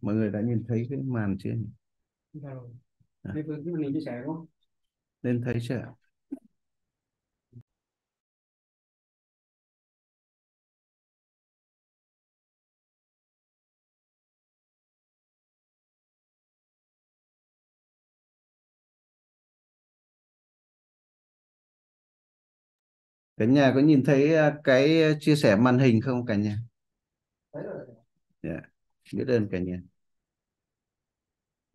mọi người đã nhìn thấy cái màn chưa nhỉ? Dạ à. Nên thấy chưa cả nhà có nhìn thấy à, cái à, chia sẻ màn hình không cả nhà yeah biết ơn cả nhà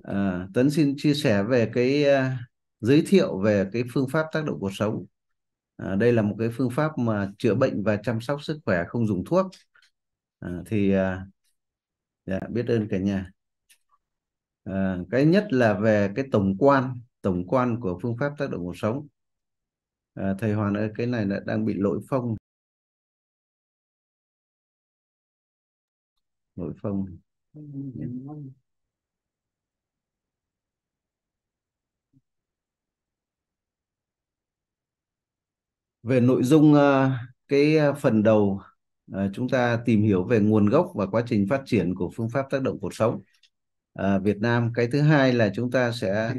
à, Tấn xin chia sẻ về cái uh, giới thiệu về cái phương pháp tác động cuộc sống à, đây là một cái phương pháp mà chữa bệnh và chăm sóc sức khỏe không dùng thuốc à, thì à, dạ, biết ơn cả nhà à, cái nhất là về cái tổng quan tổng quan của phương pháp tác động cuộc sống à, thầy Hoàn ơi cái này đã đang bị lỗi phông nội phong về nội dung ờ, cái ờ, phần đầu ờ, chúng ta tìm hiểu về nguồn gốc và quá trình phát triển của phương pháp tác động cuộc sống Việt Nam cái thứ hai là chúng ta sẽ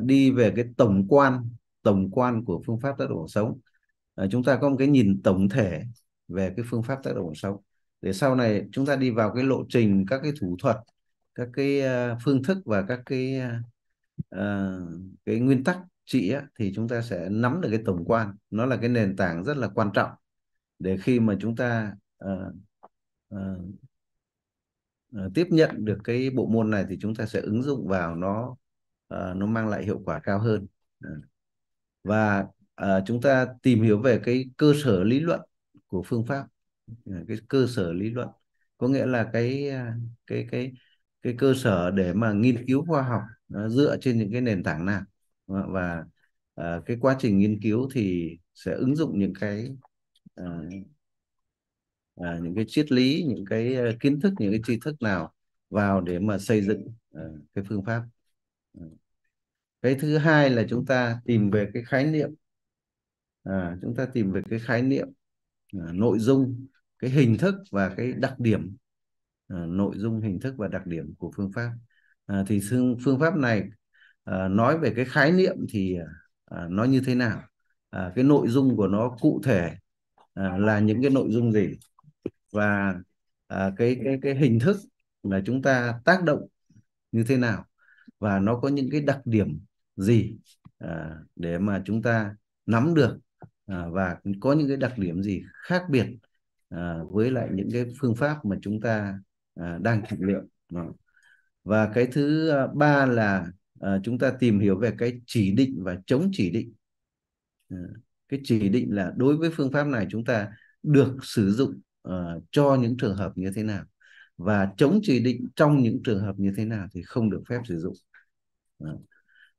đi về cái tổng quan tổng quan của phương pháp tác động cuộc sống chúng ta có một cái nhìn tổng thể về cái phương pháp tác động cuộc sống để sau này chúng ta đi vào cái lộ trình các cái thủ thuật các cái ờ, phương thức và các cái uh, cái nguyên tắc trị thì chúng ta sẽ nắm được cái tổng quan nó là cái nền tảng rất là quan trọng để khi mà chúng ta uh, uh, uh, tiếp nhận được cái bộ môn này thì chúng ta sẽ ứng dụng vào nó uh, nó mang lại hiệu quả cao hơn và uh, chúng ta tìm hiểu về cái cơ sở lý luận của phương pháp Ờ, cái cơ sở lý luận có nghĩa là cái à, cái cái cái cơ sở để mà nghiên cứu khoa học nó dựa trên những cái nền tảng nào và uh, cái quá trình nghiên cứu thì sẽ ứng dụng những cái uh, uh, những cái triết lý những cái kiến thức những cái tri thức nào vào để mà xây dựng uh, cái phương pháp ờ. cái thứ hai là chúng ta tìm về cái khái niệm à, chúng ta tìm về cái khái niệm à, nội dung cái hình thức và cái đặc điểm à, nội dung hình thức và đặc điểm của phương pháp à, thì phương, phương pháp này à, nói về cái khái niệm thì à, nó như thế nào à, cái nội dung của nó cụ thể à, là những cái nội dung gì và à, cái cái cái hình thức là chúng ta tác động như thế nào và nó có những cái đặc điểm gì à, để mà chúng ta nắm được à, và có những cái đặc điểm gì khác biệt À, với lại những cái phương pháp mà chúng ta à, đang thực liệu vâng. và cái thứ à, ba là chúng ta tìm hiểu về cái chỉ định và chống chỉ định cái chỉ định là đối với phương pháp này chúng ta được sử dụng cho những trường hợp như thế nào và chống chỉ định trong những trường hợp như thế nào thì không được phép sử dụng vâng.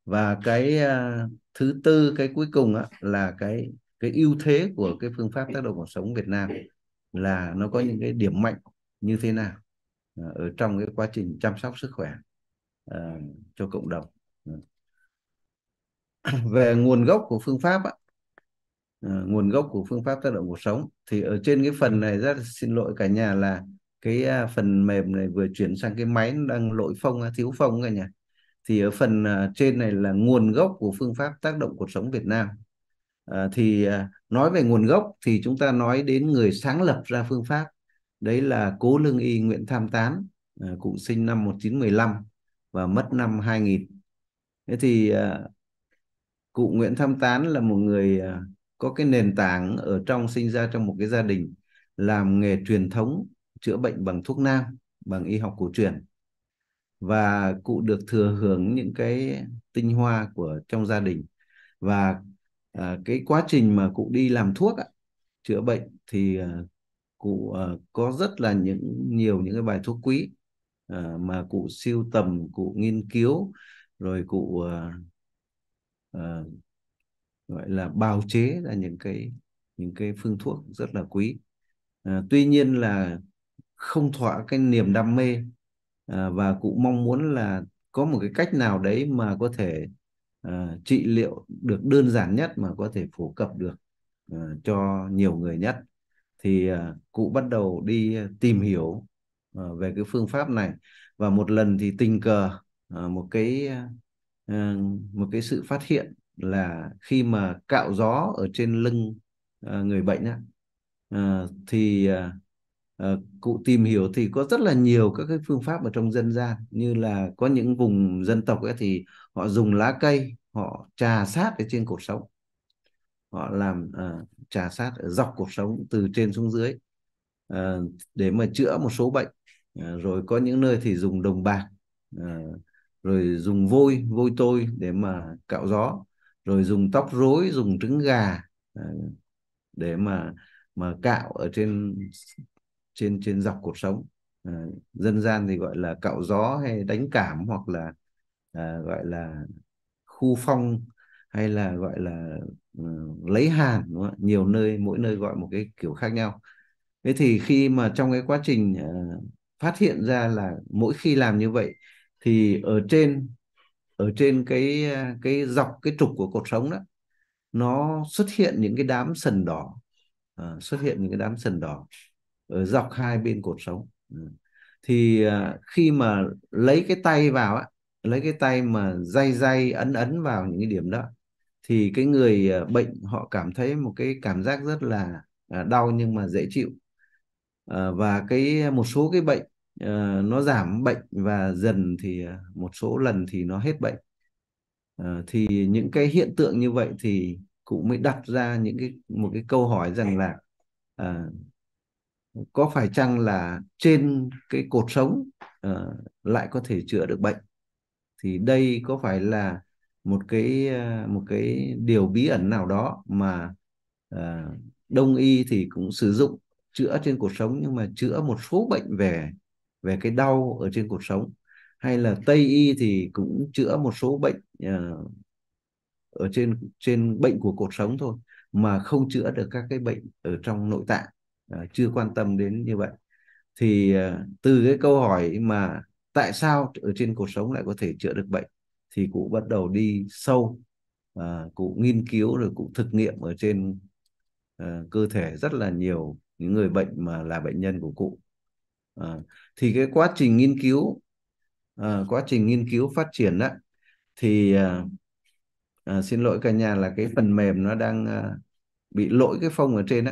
và cái thứ tư cái cuối cùng là cái cái ưu thế của cái phương pháp tác động cuộc sống Việt Nam là nó có những cái điểm mạnh như thế nào à, ở trong cái quá trình chăm sóc sức khỏe à, cho cộng đồng về nguồn gốc của phương pháp à, nguồn gốc của phương pháp tác động cuộc sống thì ở trên cái phần này rất xin lỗi cả nhà là cái phần mềm này vừa chuyển sang cái máy đang lỗi phong thiếu phong cả nhà thì ở phần trên này là nguồn gốc của phương pháp tác động cuộc sống Việt Nam Ờ, thì ờ, nói về nguồn gốc thì chúng ta nói đến người sáng lập ra phương pháp đấy là cố lương y nguyễn tham tán ờ, cụ sinh năm 1915 và mất năm 2000 thế thì cụ nguyễn tham tán là một người có cái nền tảng ở trong sinh ra trong một cái gia đình làm nghề truyền thống chữa bệnh bằng thuốc nam bằng y học cổ truyền và cụ được thừa hưởng những cái tinh hoa của trong gia đình và à, cái quá trình mà cụ đi làm thuốc ạ, chữa bệnh thì à, cụ à, có rất là những nhiều những cái bài thuốc quý à, mà cụ siêu tầm cụ nghiên cứu rồi cụ à, à, gọi là bào chế ra những cái những cái phương thuốc rất là quý à, tuy nhiên là không thỏa cái niềm đam mê à, và cụ mong muốn là có một cái cách nào đấy mà có thể uh, trị liệu được đơn giản nhất mà có thể phổ cập được uh, cho nhiều người nhất thì uh, cụ bắt đầu đi tìm hiểu uh, về cái phương pháp này và một lần thì tình cờ uh, một cái uh, một cái sự phát hiện là khi mà cạo gió ở trên lưng uh, người bệnh á, uh, thì uh, Ờ, cụ tìm hiểu thì có rất là nhiều các cái phương pháp ở trong dân gian như là có những vùng dân tộc ấy thì họ dùng lá cây họ trà sát ở trên cột sống họ làm uh, trà sát ở dọc cột sống từ trên xuống dưới uh, để mà chữa một số bệnh uh, rồi có những nơi thì dùng đồng bạc uh, rồi dùng vôi vôi tôi để mà cạo gió rồi dùng tóc rối dùng trứng gà uh, để mà mà cạo ở trên trên trên dọc cuộc sống à, dân gian thì gọi là cạo gió hay đánh cảm hoặc là à, gọi là khu phong hay là gọi là uh, lấy hàn đúng không? nhiều nơi mỗi nơi gọi một cái kiểu khác nhau thế thì khi mà trong cái quá trình uh, phát hiện ra là mỗi khi làm như vậy thì ở trên ở trên cái cái dọc cái trục của cột sống đó nó xuất hiện những cái đám sần đỏ à, xuất hiện những cái đám sần đỏ Ờ, dọc hai bên cột sống ừ. thì à, khi mà lấy cái tay vào á lấy cái tay mà day day ấn ấn vào những cái điểm đó thì cái người à, bệnh họ cảm thấy một cái cảm giác rất là à, đau nhưng mà dễ chịu ờ, và cái một số cái bệnh ờ, nó giảm bệnh và dần thì một số lần thì nó hết bệnh thì những cái hiện tượng như vậy thì cũng mới đặt ra những cái một cái câu hỏi rằng là có phải chăng là trên cái cột sống uh, lại có thể chữa được bệnh thì đây có phải là một cái ờ, một cái điều bí ẩn nào đó mà uh, đông y thì cũng sử dụng chữa trên cột sống nhưng mà chữa một số bệnh về về cái đau ở trên cột sống hay là tây y thì cũng chữa một số bệnh uh, ở trên trên bệnh của cột sống thôi mà không chữa được các cái bệnh ở trong nội tạng Ờ, chưa quan tâm đến như vậy thì ờ, từ cái câu hỏi mà tại sao ở trên cuộc sống lại có thể chữa được bệnh thì cụ bắt đầu đi sâu à, cụ nghiên cứu rồi cụ thực nghiệm ở trên à, cơ thể rất là nhiều những người bệnh mà là bệnh nhân của cụ à, thì cái quá trình nghiên cứu à, quá trình nghiên cứu phát triển đó thì à, à, xin lỗi cả nhà là cái phần mềm nó đang à, bị lỗi cái phông ở trên đó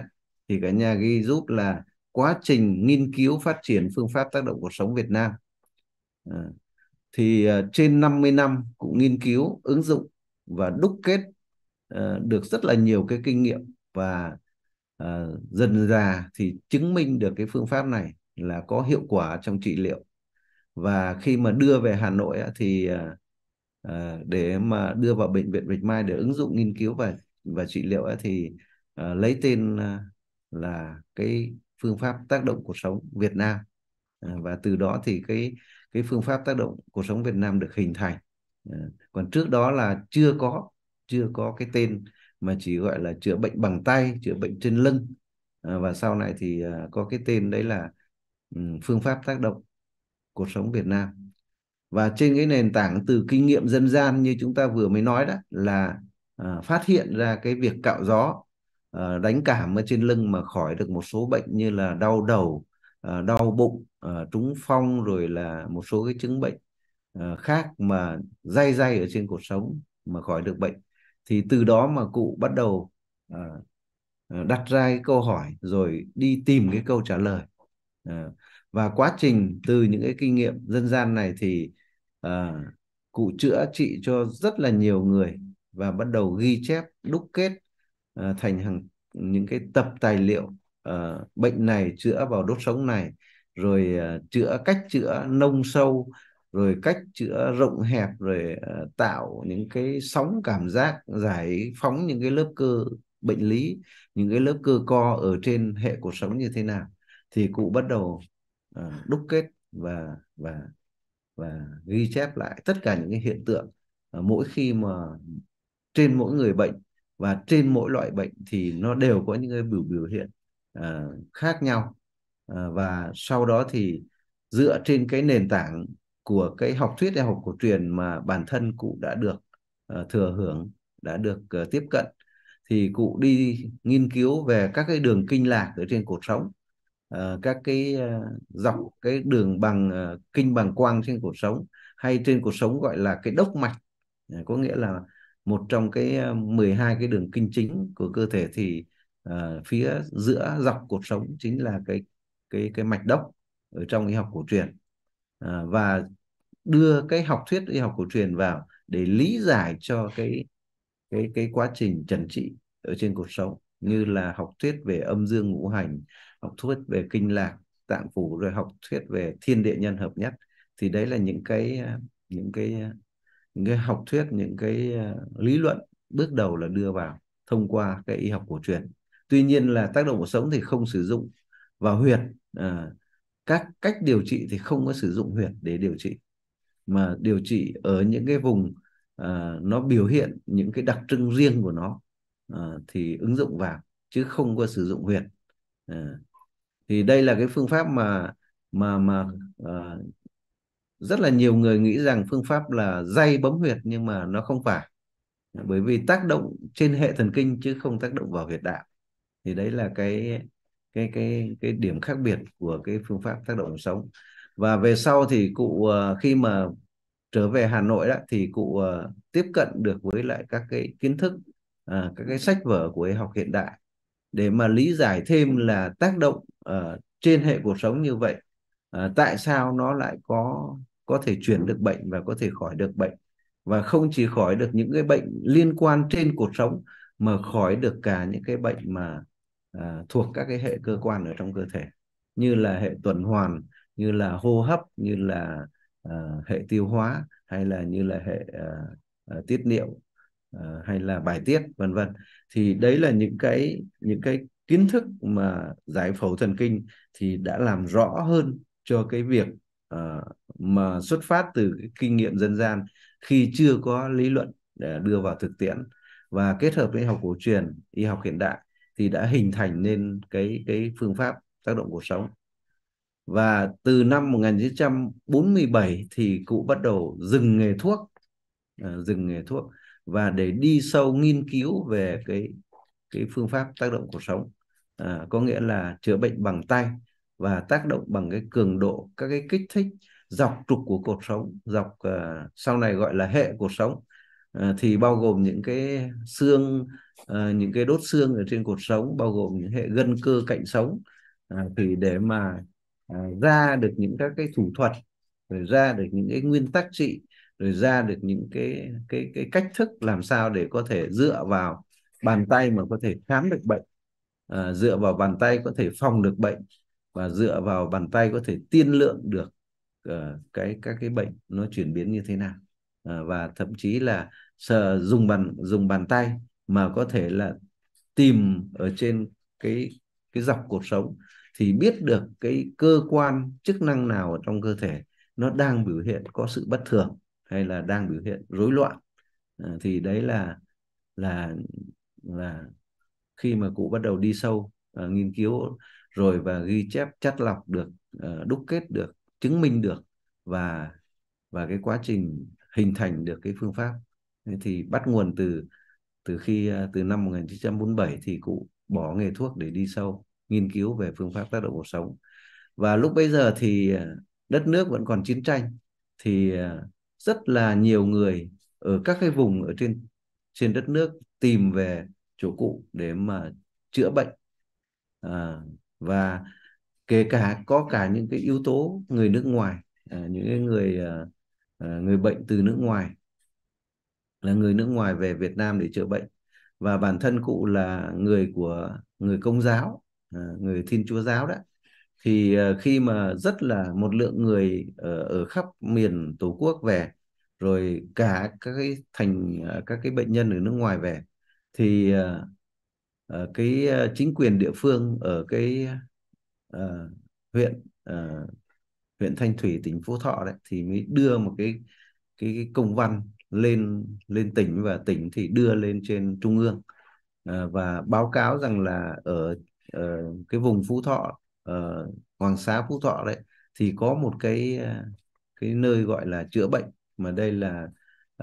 thì cả nhà ghi giúp là quá trình nghiên cứu phát triển phương pháp tác động cuộc sống Việt Nam ờ, thì ờ, trên 50 năm cũng nghiên cứu ứng dụng và đúc kết ờ, được rất là nhiều cái kinh nghiệm và dần già thì chứng minh được cái phương pháp này là có hiệu quả trong trị liệu và khi mà đưa về Hà Nội thì để mà đưa vào bệnh viện Bạch Mai để ứng dụng nghiên cứu và và trị liệu thì lấy tên là cái phương pháp tác động cuộc sống Việt Nam à, và từ đó thì cái cái phương pháp tác động cuộc sống Việt Nam được hình thành à, còn trước đó là chưa có chưa có cái tên mà chỉ gọi là chữa bệnh bằng tay chữa bệnh trên lưng à, và sau này thì có cái tên đấy là ừ, phương pháp tác động cuộc sống Việt Nam và trên cái nền tảng từ kinh nghiệm dân gian như chúng ta vừa mới nói đó là phát hiện ra cái việc cạo gió Ờ, đánh cảm ở trên lưng mà khỏi được một số bệnh như là đau đầu ờ, đau bụng ờ, trúng phong rồi là một số cái chứng bệnh khác mà dai dai ở trên cuộc sống mà khỏi được bệnh thì từ đó mà cụ bắt đầu đặt ra cái câu hỏi rồi đi tìm cái câu trả lời và quá trình từ những cái kinh nghiệm dân gian này thì cụ chữa trị cho rất là nhiều người và bắt đầu ghi chép đúc kết À, thành hàng những cái tập tài liệu uh, bệnh này chữa vào đốt sống này rồi uh, chữa cách chữa nông sâu rồi cách chữa rộng hẹp rồi uh, tạo những cái sóng cảm giác giải phóng những cái lớp cơ bệnh lý những cái lớp cơ co ở trên hệ cuộc sống như thế nào thì cụ bắt đầu uh, đúc kết và và và ghi chép lại tất cả những cái hiện tượng uh, mỗi khi mà trên mỗi người bệnh và trên mỗi loại bệnh thì nó đều có những cái biểu biểu hiện à, khác nhau à, và sau đó thì dựa trên cái nền tảng của cái học thuyết y học cổ truyền mà bản thân cụ đã được uh, thừa hưởng đã được uh, tiếp cận thì cụ đi nghiên cứu về các cái đường kinh lạc ở trên cột sống uh, các cái uh, dọc cái đường bằng uh, kinh bằng quang trên cột sống hay trên cột sống gọi là cái đốc mạch uh, có nghĩa là một trong cái 12 ờ, cái đường kinh chính của cơ thể thì uh, phía giữa dọc cột sống chính là cái cái cái mạch đốc ở trong y học cổ truyền uh, và đưa cái học thuyết y học cổ truyền vào để lý giải cho cái cái cái quá trình trần trị ở trên cột sống như là học thuyết về âm dương ngũ hành học thuyết về kinh lạc tạng phủ rồi học thuyết về thiên địa nhân hợp nhất thì đấy là những cái những cái những cái học thuyết những cái ờ, lý luận bước đầu là đưa vào thông qua cái y học cổ truyền tuy nhiên là tác động cuộc sống thì không sử dụng vào huyệt à, các cách điều trị thì không có sử dụng huyệt để điều trị mà điều trị ở những cái vùng à, nó biểu hiện những cái đặc trưng riêng của nó à, thì ứng dụng vào chứ không có sử dụng huyệt à, thì đây là cái phương pháp mà mà mà à, rất là nhiều người nghĩ rằng phương pháp là dây bấm huyệt nhưng mà nó không phải bởi vì tác động trên hệ thần kinh chứ không tác động vào huyệt đạo thì đấy là cái cái cái cái điểm khác biệt của cái phương pháp tác động sống và về sau thì cụ ờ, khi mà trở về Hà Nội đó thì cụ ờ, tiếp cận được với lại các cái kiến thức ờ, các cái sách vở của y học hiện đại để mà lý giải thêm là tác động trên hệ cuộc sống như vậy tại sao nó lại có có thể chuyển được bệnh và có thể khỏi được bệnh và không chỉ khỏi được những cái bệnh liên quan trên cuộc sống mà khỏi được cả những cái bệnh mà à, thuộc các cái hệ cơ quan ở trong cơ thể như là hệ tuần hoàn như là hô hấp như là à, hệ tiêu hóa hay là như là hệ à, à tiết niệu à, hay là bài tiết vân vân thì đấy là những cái những cái kiến thức mà giải phẫu thần kinh thì đã làm rõ hơn cho cái việc Ờ, mà xuất phát từ cái kinh nghiệm dân gian khi chưa có lý luận để đưa vào thực tiễn và kết hợp với học cổ truyền y học hiện đại thì đã hình thành nên cái cái phương pháp tác động cuộc sống và từ năm 1947 thì cụ bắt đầu dừng nghề thuốc ờ, dừng nghề thuốc và để đi sâu nghiên cứu về cái cái phương pháp tác động cuộc sống à, có nghĩa là chữa bệnh bằng tay và tác động bằng cái cường độ các cái kích thích dọc trục của cột sống dọc uh, sau này gọi là hệ cột sống uh, thì bao gồm những cái xương uh, những cái đốt xương ở trên cột sống bao gồm những hệ gân cơ cạnh sống uh, thì để mà uh, ra được những các cái thủ thuật rồi ra được những cái nguyên tắc trị rồi ra được những cái cái cái cách thức làm sao để có thể dựa vào bàn tay mà có thể khám được bệnh à, dựa vào bàn tay có thể phòng được bệnh và dựa vào bàn tay có thể tiên lượng được uh, cái các cái bệnh nó chuyển biến như thế nào uh, và thậm chí là sờ dùng bàn dùng bàn tay mà có thể là tìm ở trên cái cái dọc cuộc sống thì biết được cái cơ quan chức năng nào ở trong cơ thể nó đang biểu hiện có sự bất thường hay là đang biểu hiện rối loạn à, thì đấy là là là khi mà cụ bắt đầu đi sâu à, nghiên cứu rồi và ghi chép chắt lọc được ờ, đúc kết được chứng minh được và và cái quá trình hình thành được cái phương pháp thì bắt nguồn từ từ khi ờ, từ năm 1947 thì cụ bỏ nghề thuốc để đi sâu nghiên cứu về phương pháp tác động cuộc sống và lúc bây giờ thì ờ, đất nước vẫn còn chiến tranh thì rất là nhiều người ở các cái vùng ở trên trên đất nước tìm về chỗ cụ để mà chữa bệnh à, và kể cả có cả những cái yếu tố người nước ngoài à, những người à, à, người bệnh từ nước ngoài là người nước ngoài về Việt Nam để chữa bệnh và bản thân cụ là người của người công giáo à, người Thiên Chúa giáo đó thì à, khi mà rất là một lượng người ở, ở khắp miền Tổ quốc về rồi cả các cái thành à, các cái bệnh nhân ở nước ngoài về thì à, Ờ, cái ờ, chính quyền địa phương ở cái uh, huyện uh, huyện Thanh Thủy tỉnh Phú Thọ đấy thì mới đưa một cái cái, cái công văn lên lên tỉnh và tỉnh thì đưa lên trên trung ương uh, và báo cáo rằng là ở uh, cái vùng Phú Thọ uh, Hoàng Xá Phú Thọ đấy thì có một cái cái nơi gọi là chữa bệnh mà đây là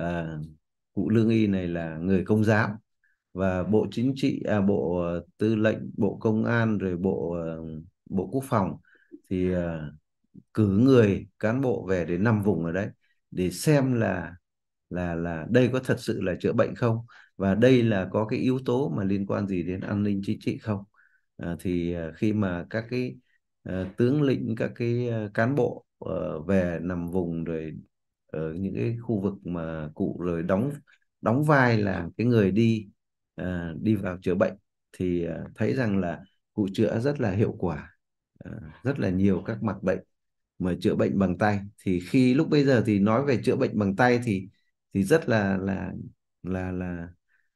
uh, cụ lương y này là người công giáo và bộ chính trị à, bộ ờ, tư lệnh bộ công an rồi bộ ờ, bộ quốc phòng thì à, cử người cán bộ về để nằm vùng ở đấy để xem là là là đây có thật sự là chữa bệnh không và đây là có cái yếu tố mà liên quan gì đến an ninh chính trị không à, thì à, khi mà các cái à, tướng lĩnh các cái à, cán bộ à, về nằm vùng rồi ở những cái khu vực mà cụ rồi đóng đóng vai là cái người đi Ờ, đi vào chữa bệnh thì ờ, thấy rằng là cụ chữa rất là hiệu quả ờ, rất là nhiều các mặt bệnh mà chữa bệnh bằng tay thì khi lúc bây giờ thì nói về chữa bệnh bằng tay thì thì rất là là là là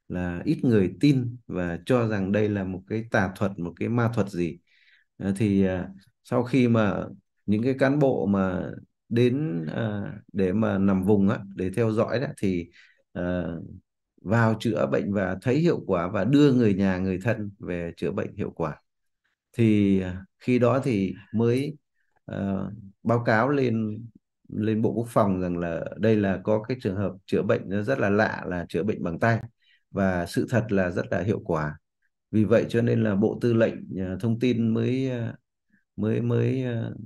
là ít người tin và cho rằng đây là một cái tà thuật một cái ma thuật gì thì sau khi mà những cái cán bộ mà đến để mà nằm vùng á để theo dõi đó thì vào chữa bệnh và thấy hiệu quả và đưa người nhà người thân về chữa bệnh hiệu quả thì à, khi đó thì mới uh, báo cáo lên lên bộ quốc phòng rằng là đây là có cái trường hợp chữa bệnh rất là lạ là chữa bệnh bằng tay và sự thật là rất là hiệu quả vì vậy cho nên là bộ tư lệnh uh, thông tin mới uh, mới mới uh,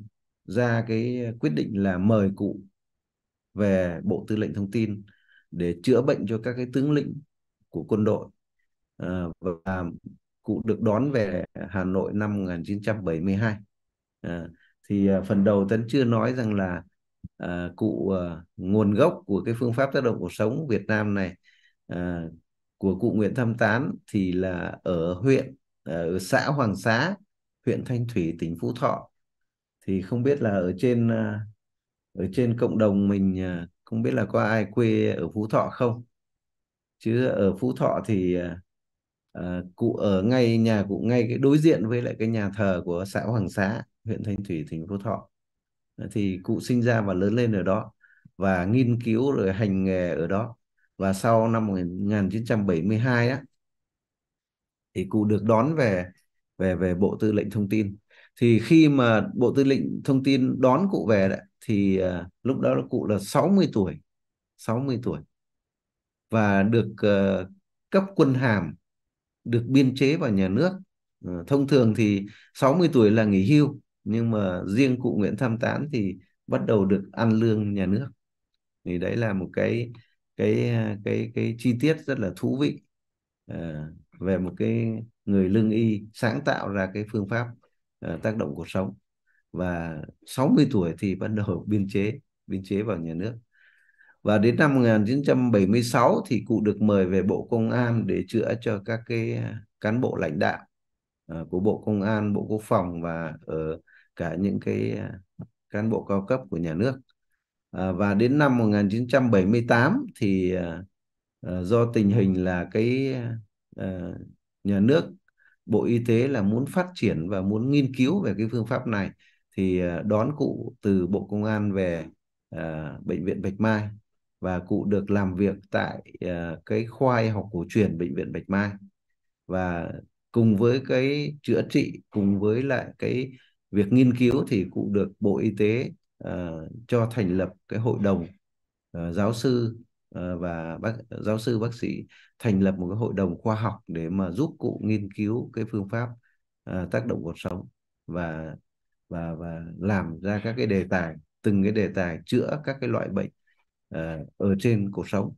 ra cái quyết định là mời cụ về bộ tư lệnh thông tin để chữa bệnh cho các cái tướng lĩnh của quân đội à, và cụ được đón về Hà Nội năm 1972 à, ờ, thì ờ, phần đầu tấn chưa nói rằng là à, cụ à, nguồn gốc của cái phương pháp tác động cuộc sống Việt Nam này à, của cụ Nguyễn Thâm Tán thì là ở huyện ở xã Hoàng Xá huyện Thanh Thủy tỉnh Phú Thọ thì không biết là ở trên ở trên cộng đồng mình không biết là có ai quê ở phú thọ không chứ ở phú thọ thì à, cụ ở ngay nhà cụ ngay cái đối diện với lại cái nhà thờ của xã hoàng xá huyện thanh thủy tỉnh phú thọ ờ, thì cụ sinh ra và lớn lên ở đó và nghiên cứu rồi hành nghề ở đó và sau năm 1972 á thì cụ được đón về về về bộ tư lệnh thông tin thì khi mà bộ tư lệnh thông tin đón cụ về đấy thì uh, lúc đó cụ là 60 tuổi 60 tuổi và được uh, cấp quân hàm được biên chế vào nhà nước uh, thông thường thì 60 tuổi là nghỉ hưu nhưng mà riêng cụ Nguyễn Tham Tán thì bắt đầu được ăn lương nhà nước thì đấy là một cái cái cái cái chi tiết rất là thú vị uh, về một cái người lương y sáng tạo ra cái phương pháp uh, tác động cuộc sống và 60 tuổi thì bắt đầu biên chế biên chế vào nhà nước và đến năm 1976 thì cụ được mời về Bộ Công an để chữa cho các cái à, cán bộ lãnh đạo à, của Bộ Công an, Bộ Quốc phòng và ở cả những cái à, cán bộ cao cấp của nhà nước. Và đến năm 1978 thì do tình hình là cái nhà nước Bộ Y tế là muốn phát triển và muốn nghiên cứu về cái phương pháp này thì ờ, đón cụ từ Bộ Công an về à, bệnh viện Bạch Mai và cụ được làm việc tại à, cái khoa y học cổ truyền bệnh viện Bạch Mai và cùng với cái chữa trị cùng với lại cái việc nghiên cứu thì cụ được Bộ Y tế à, cho thành lập cái hội đồng à, giáo sư à, và bác giáo sư bác sĩ thành lập một cái hội đồng khoa học để mà giúp cụ nghiên cứu cái phương pháp à, tác động cuộc sống và và và làm ra các cái đề tài từng cái đề tài chữa các cái loại bệnh uh, ở trên cuộc sống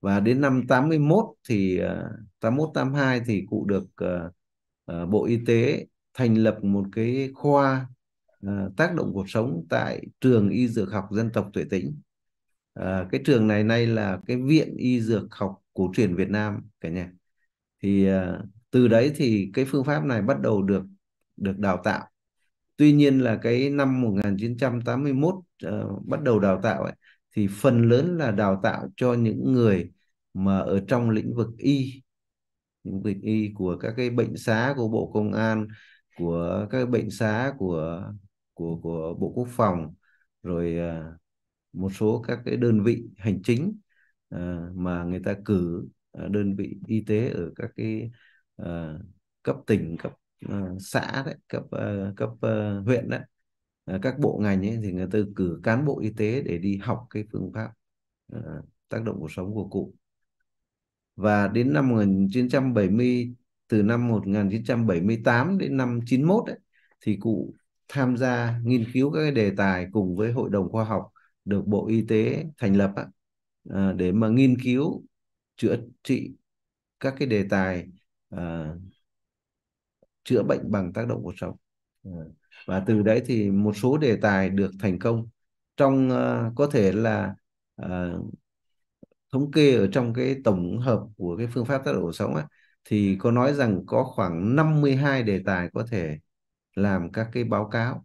và đến năm 81 thì uh, 81 82 thì cụ được uh, uh, Bộ Y tế thành lập một cái khoa uh, tác động cuộc sống tại trường Y Dược học Dân tộc Tuệ Tĩnh. Uh, cái trường này nay là cái viện Y Dược học cổ truyền Việt Nam cả nhà. Thì uh, từ đấy thì cái phương pháp này bắt đầu được được đào tạo Tuy nhiên là cái năm 1981 uh, ờ, bắt đầu đào tạo ấy, thì phần lớn là đào tạo cho những người mà ở trong lĩnh vực y những việc y của các cái bệnh xá của bộ công an của các bệnh xá của của của bộ quốc phòng rồi uh, một số các cái đơn vị hành chính uh, mà người ta cử uh, đơn vị y tế ở các cái uh, cấp tỉnh cấp Ờ, xã đấy cấp ờ, cấp ờ, huyện đấy các bộ ngành ấy thì người ta cử cán bộ y tế để đi học cái phương pháp tác động cuộc sống của cụ và đến năm 1970 từ năm 1978 đến năm 91 ấy, thì cụ tham gia nghiên cứu các cái đề tài cùng với hội đồng khoa học được Bộ Y tế thành lập ấy, để mà nghiên cứu chữa trị các cái đề tài chữa bệnh bằng tác động cuộc sống ờ, và từ đấy thì một số đề tài được thành công trong uh, có thể là uh, thống kê ở trong cái tổng hợp của cái phương pháp tác động cuộc sống ấy, thì có nói rằng có khoảng 52 đề tài có thể làm các cái báo cáo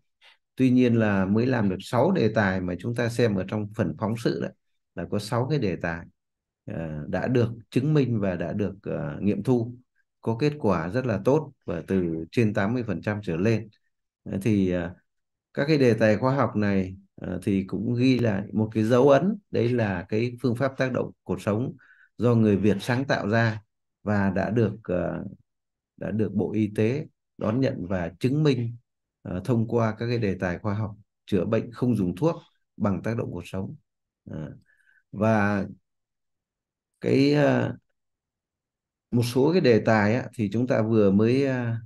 tuy nhiên là mới làm được 6 đề tài mà chúng ta xem ở trong phần phóng sự đấy là có 6 cái đề tài uh, đã được chứng minh và đã được uh, nghiệm thu có kết quả rất là tốt và từ trên 80% trở lên thì à, các cái đề tài khoa học này à, thì cũng ghi lại một cái dấu ấn đấy là cái phương pháp tác động cuộc sống do người Việt sáng tạo ra và đã được à, đã được Bộ Y tế đón nhận và chứng minh thông qua các cái đề tài khoa học chữa bệnh không dùng thuốc bằng tác động cuộc sống và cái một số cái đề tài á, thì chúng ta vừa mới à,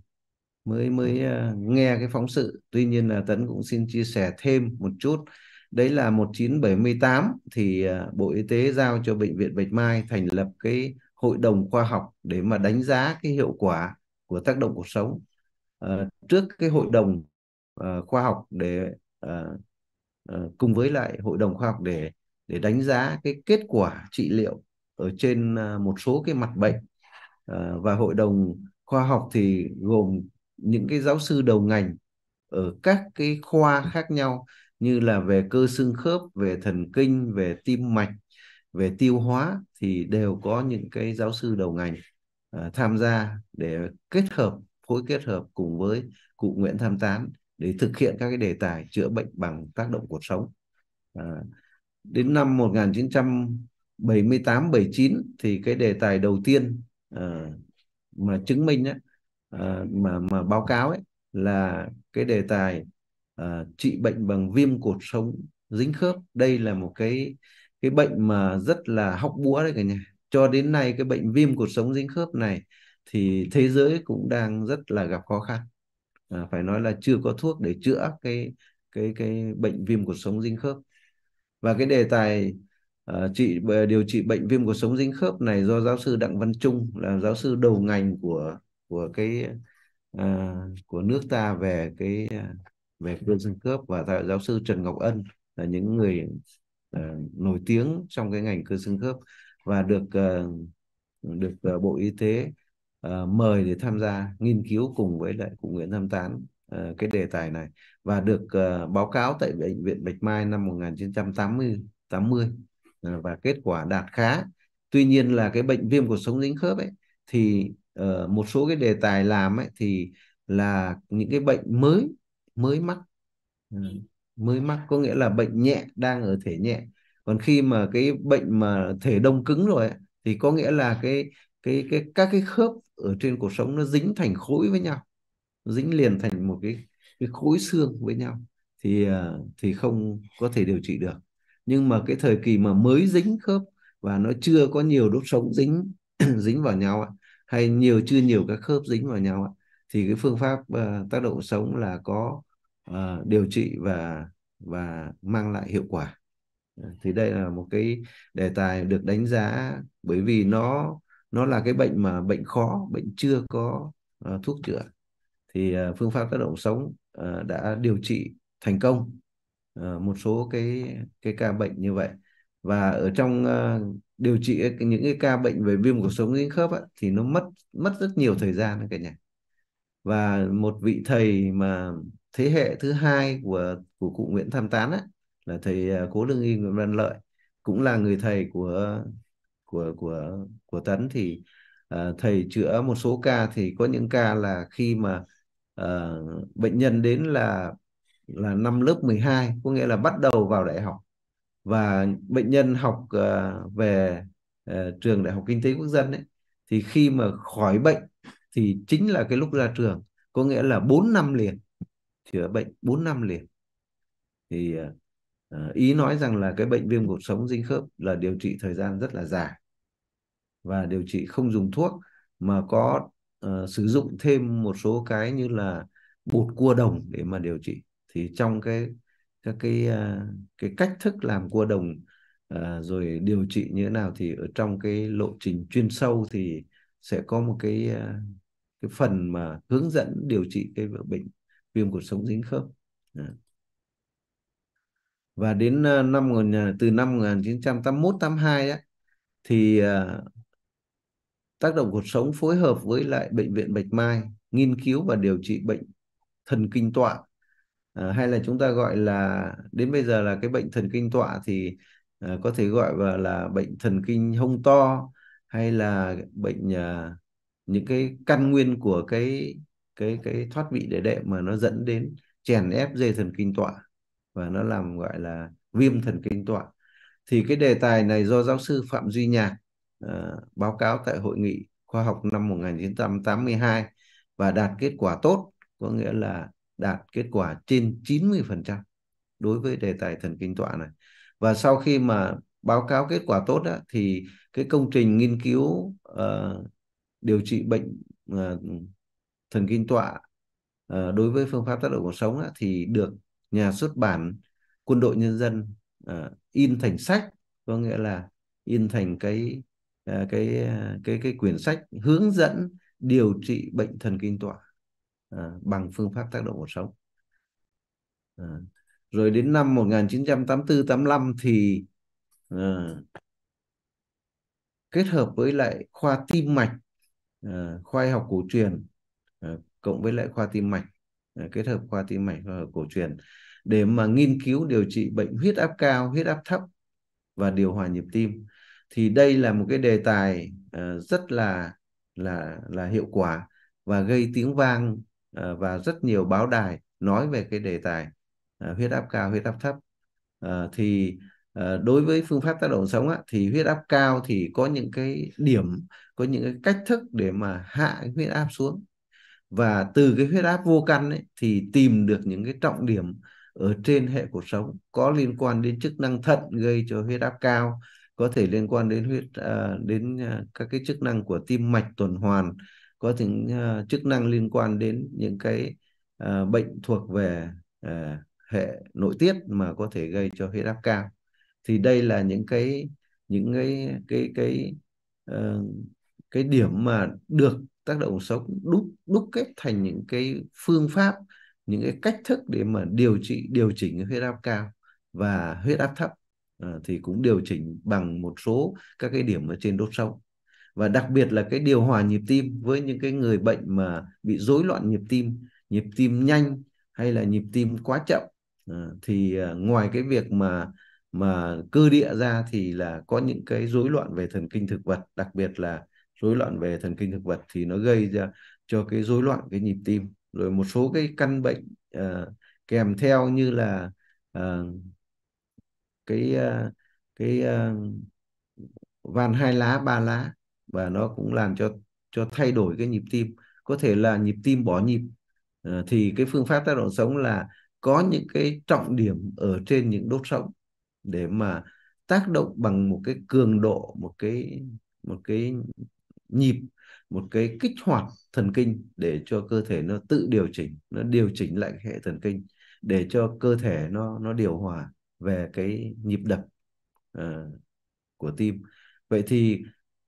mới mới à, nghe cái phóng sự tuy nhiên là Tấn cũng xin chia sẻ thêm một chút đấy là 1978 thì à, Bộ Y tế giao cho Bệnh viện Bạch Mai thành lập cái hội đồng khoa học để mà đánh giá cái hiệu quả của tác động cuộc sống à, trước cái hội đồng à, khoa học để à, à, cùng với lại hội đồng khoa học để để đánh giá cái kết quả trị liệu ở trên một số cái mặt bệnh Ờ, và hội đồng khoa học thì gồm những cái giáo sư đầu ngành ở các cái khoa khác nhau như là về cơ xương khớp, về thần kinh, về tim mạch, về tiêu hóa thì đều có những cái giáo sư đầu ngành uh, tham gia để kết hợp phối kết hợp cùng với cụ Nguyễn Tham Tán để thực hiện các cái đề tài chữa bệnh bằng tác động cuộc sống. À, đến năm 1978 79 thì cái đề tài đầu tiên Ờ, mà chứng minh á, ờ, mà mà báo cáo ấy là cái đề tài à, trị bệnh bằng viêm cột sống dính khớp đây là một cái cái bệnh mà rất là hóc búa đấy cả nhà cho đến nay cái bệnh viêm cột sống dính khớp này thì thế giới cũng đang rất là gặp khó khăn à, phải nói là chưa có thuốc để chữa cái cái cái bệnh viêm cột sống dính khớp và cái đề tài uh, trị điều trị bệnh viêm cột sống dính khớp này do giáo sư Đặng Văn Trung là giáo sư đầu ngành của của cái uh, của nước ta về cái ờ, về viêm dính khớp và giáo sư Trần Ngọc Ân là những người uh, nổi tiếng trong cái ngành cơ xương khớp và được uh, được uh, Bộ Y tế uh, mời để tham gia nghiên cứu cùng với lại cụ Nguyễn Tham Tán cái đề tài này và được uh, báo cáo tại bệnh viện Bạch Mai năm 1980 80 và kết quả đạt khá tuy nhiên là cái bệnh viêm cột sống dính khớp ấy thì uh, một số cái đề tài làm ấy thì là những cái bệnh mới mới mắc uh, mới mắc có nghĩa là bệnh nhẹ đang ở thể nhẹ còn khi mà cái bệnh mà thể đông cứng rồi ấy, thì có nghĩa là cái cái cái các cái khớp ở trên cuộc sống nó dính thành khối với nhau dính liền thành một cái cái khối xương với nhau thì ờ, thì không có thể điều trị được nhưng mà cái thời kỳ mà mới dính khớp và nó chưa có nhiều đốt sống dính dính vào nhau ạ hay nhiều chưa nhiều các khớp dính vào nhau ạ thì cái phương pháp uh, tác động sống là có uh, điều trị và và mang lại hiệu quả ờ, thì đây là một cái đề tài được đánh giá bởi vì nó nó là cái bệnh mà bệnh khó bệnh chưa có uh, thuốc chữa thì uh, phương pháp tác động sống uh, đã điều trị thành công Ờ, một số cái cái ca bệnh như vậy và ở trong ờ, điều trị những cái ca bệnh về viêm cuộc sống dính khớp á, thì nó mất mất rất nhiều thời gian đấy cả nhà và một vị thầy mà thế hệ thứ hai của của cụ Nguyễn Tham Tán á, là thầy ờ, Cố Lương Y Nguyễn Văn Lợi cũng là người thầy của của của của Tấn thì uh, thầy chữa một số ca thì có những ca là khi mà uh, bệnh nhân đến là là năm lớp 12 có nghĩa là bắt đầu vào đại học và bệnh nhân học ờ, về ờ, trường đại học kinh tế quốc dân ấy, thì khi mà khỏi bệnh thì chính là cái lúc ra trường có nghĩa là 4 năm liền chữa bệnh 4 năm liền thì ờ, ý nói rằng là cái bệnh viêm cột sống dinh khớp là điều trị thời gian rất là dài và điều trị không dùng thuốc mà có uh, sử dụng thêm một số cái như là bột cua đồng để mà điều trị thì trong cái các cái ờ, cái cách thức làm cua đồng ờ, rồi điều trị như thế nào thì ở trong cái lộ trình chuyên sâu thì sẽ có một cái ờ, cái phần mà hướng dẫn điều trị cái bệnh viêm cột sống dính khớp dạ. và đến năm từ năm 1981 82 á thì tác động cuộc sống phối hợp với lại bệnh viện Bạch Mai nghiên cứu và điều trị bệnh thần kinh tọa Ờ, hay là chúng ta gọi là đến bây giờ là cái bệnh thần kinh tọa thì à, có thể gọi là bệnh thần kinh hông to hay là bệnh à, những cái căn nguyên của cái cái cái thoát vị để đệm mà nó dẫn đến chèn ép dây thần kinh tọa và nó làm gọi là viêm thần kinh tọa thì cái đề tài này do giáo sư Phạm Duy Nhạc uh, báo cáo tại hội nghị khoa học năm 1982 và đạt kết quả tốt có nghĩa là đạt kết quả trên 90% đối với đề tài thần kinh tọa này. Và sau khi mà báo cáo kết quả tốt đó, thì cái công trình nghiên cứu uh, điều trị bệnh uh, thần kinh tọa uh, đối với phương pháp tác động cuộc sống đó, thì được nhà xuất bản quân đội nhân dân uh, in thành sách có nghĩa là in thành cái uh, cái cái cái quyển sách hướng dẫn điều trị bệnh thần kinh tọa Ờ, bằng phương pháp tác động cuộc sống à, ờ, rồi đến năm 1984 85 thì à, kết hợp với lại khoa tim mạch à, khoa y học cổ truyền à, cộng với lại khoa tim mạch à, kết hợp khoa tim mạch và cổ truyền để mà nghiên cứu điều trị bệnh huyết áp cao huyết áp thấp và điều hòa nhịp tim thì đây là một cái đề tài uh, rất là là là hiệu quả và gây tiếng vang Ờ, và rất nhiều báo đài nói về cái đề tài ờ, huyết áp cao huyết áp thấp ờ, thì đối với phương pháp tác động sống thì huyết áp cao thì có những cái điểm có những cái cách thức để mà hạ huyết áp xuống và từ cái huyết áp vô căn ấy, thì tìm được những cái trọng điểm ở trên hệ cuộc sống có liên quan đến chức năng thận gây cho huyết áp cao có thể liên quan đến huyết đến các cái chức năng của tim mạch tuần hoàn có những uh, chức năng liên quan đến những cái uh, bệnh thuộc về uh, hệ nội tiết mà có thể gây cho huyết áp cao thì đây là những cái những cái cái cái uh, cái điểm mà được tác động sống đúc đúc kết thành những cái phương pháp những cái cách thức để mà điều trị điều chỉnh huyết áp cao và huyết áp thấp uh, thì cũng điều chỉnh bằng một số các cái điểm ở trên đốt sống và đặc biệt là cái điều hòa nhịp tim với những cái người bệnh mà bị rối loạn nhịp tim nhịp tim nhanh hay là nhịp tim quá chậm à, thì à, ngoài cái việc mà mà cơ địa ra thì là có những cái rối loạn về thần kinh thực vật đặc biệt là rối loạn về thần kinh thực vật thì nó gây ra cho cái rối loạn cái nhịp tim rồi một số cái căn bệnh à, kèm theo như là à, cái à, cái à, van hai lá ba lá và nó cũng làm cho cho thay đổi cái nhịp tim có thể là nhịp tim bỏ nhịp ờ, thì cái phương pháp tác động sống là có những cái trọng điểm ở trên những đốt sống để mà tác động bằng một cái cường độ một cái một cái nhịp một cái kích hoạt thần kinh để cho cơ thể nó tự điều chỉnh nó điều chỉnh lại hệ thần kinh để cho cơ thể nó nó điều hòa về cái nhịp đập uh, của tim vậy thì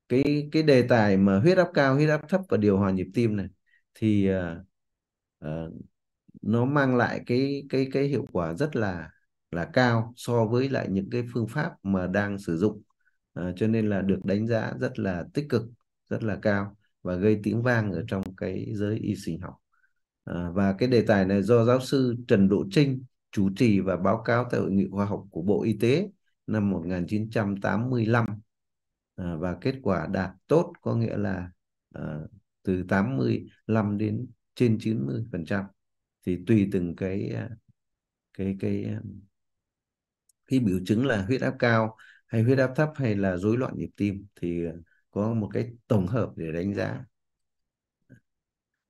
cái cái đề tài mà huyết áp cao huyết áp thấp và điều hòa nhịp tim này thì uh, uh, nó mang lại cái cái cái hiệu quả rất là là cao so với lại những cái phương pháp mà đang sử dụng uh, cho nên là được đánh giá rất là tích cực rất là cao và gây tiếng vang ở trong cái giới y sinh học uh, và cái đề tài này do giáo sư Trần Độ Trinh chủ trì và báo cáo tại hội nghị khoa học của Bộ Y tế năm 1985 Ờ, và kết quả đạt tốt có nghĩa là à, từ 85 đến trên 90 phần trăm thì tùy từng cái ờ, cái cái cái biểu chứng là huyết áp cao hay huyết áp thấp hay là rối loạn nhịp tim thì có một cái tổng hợp để đánh giá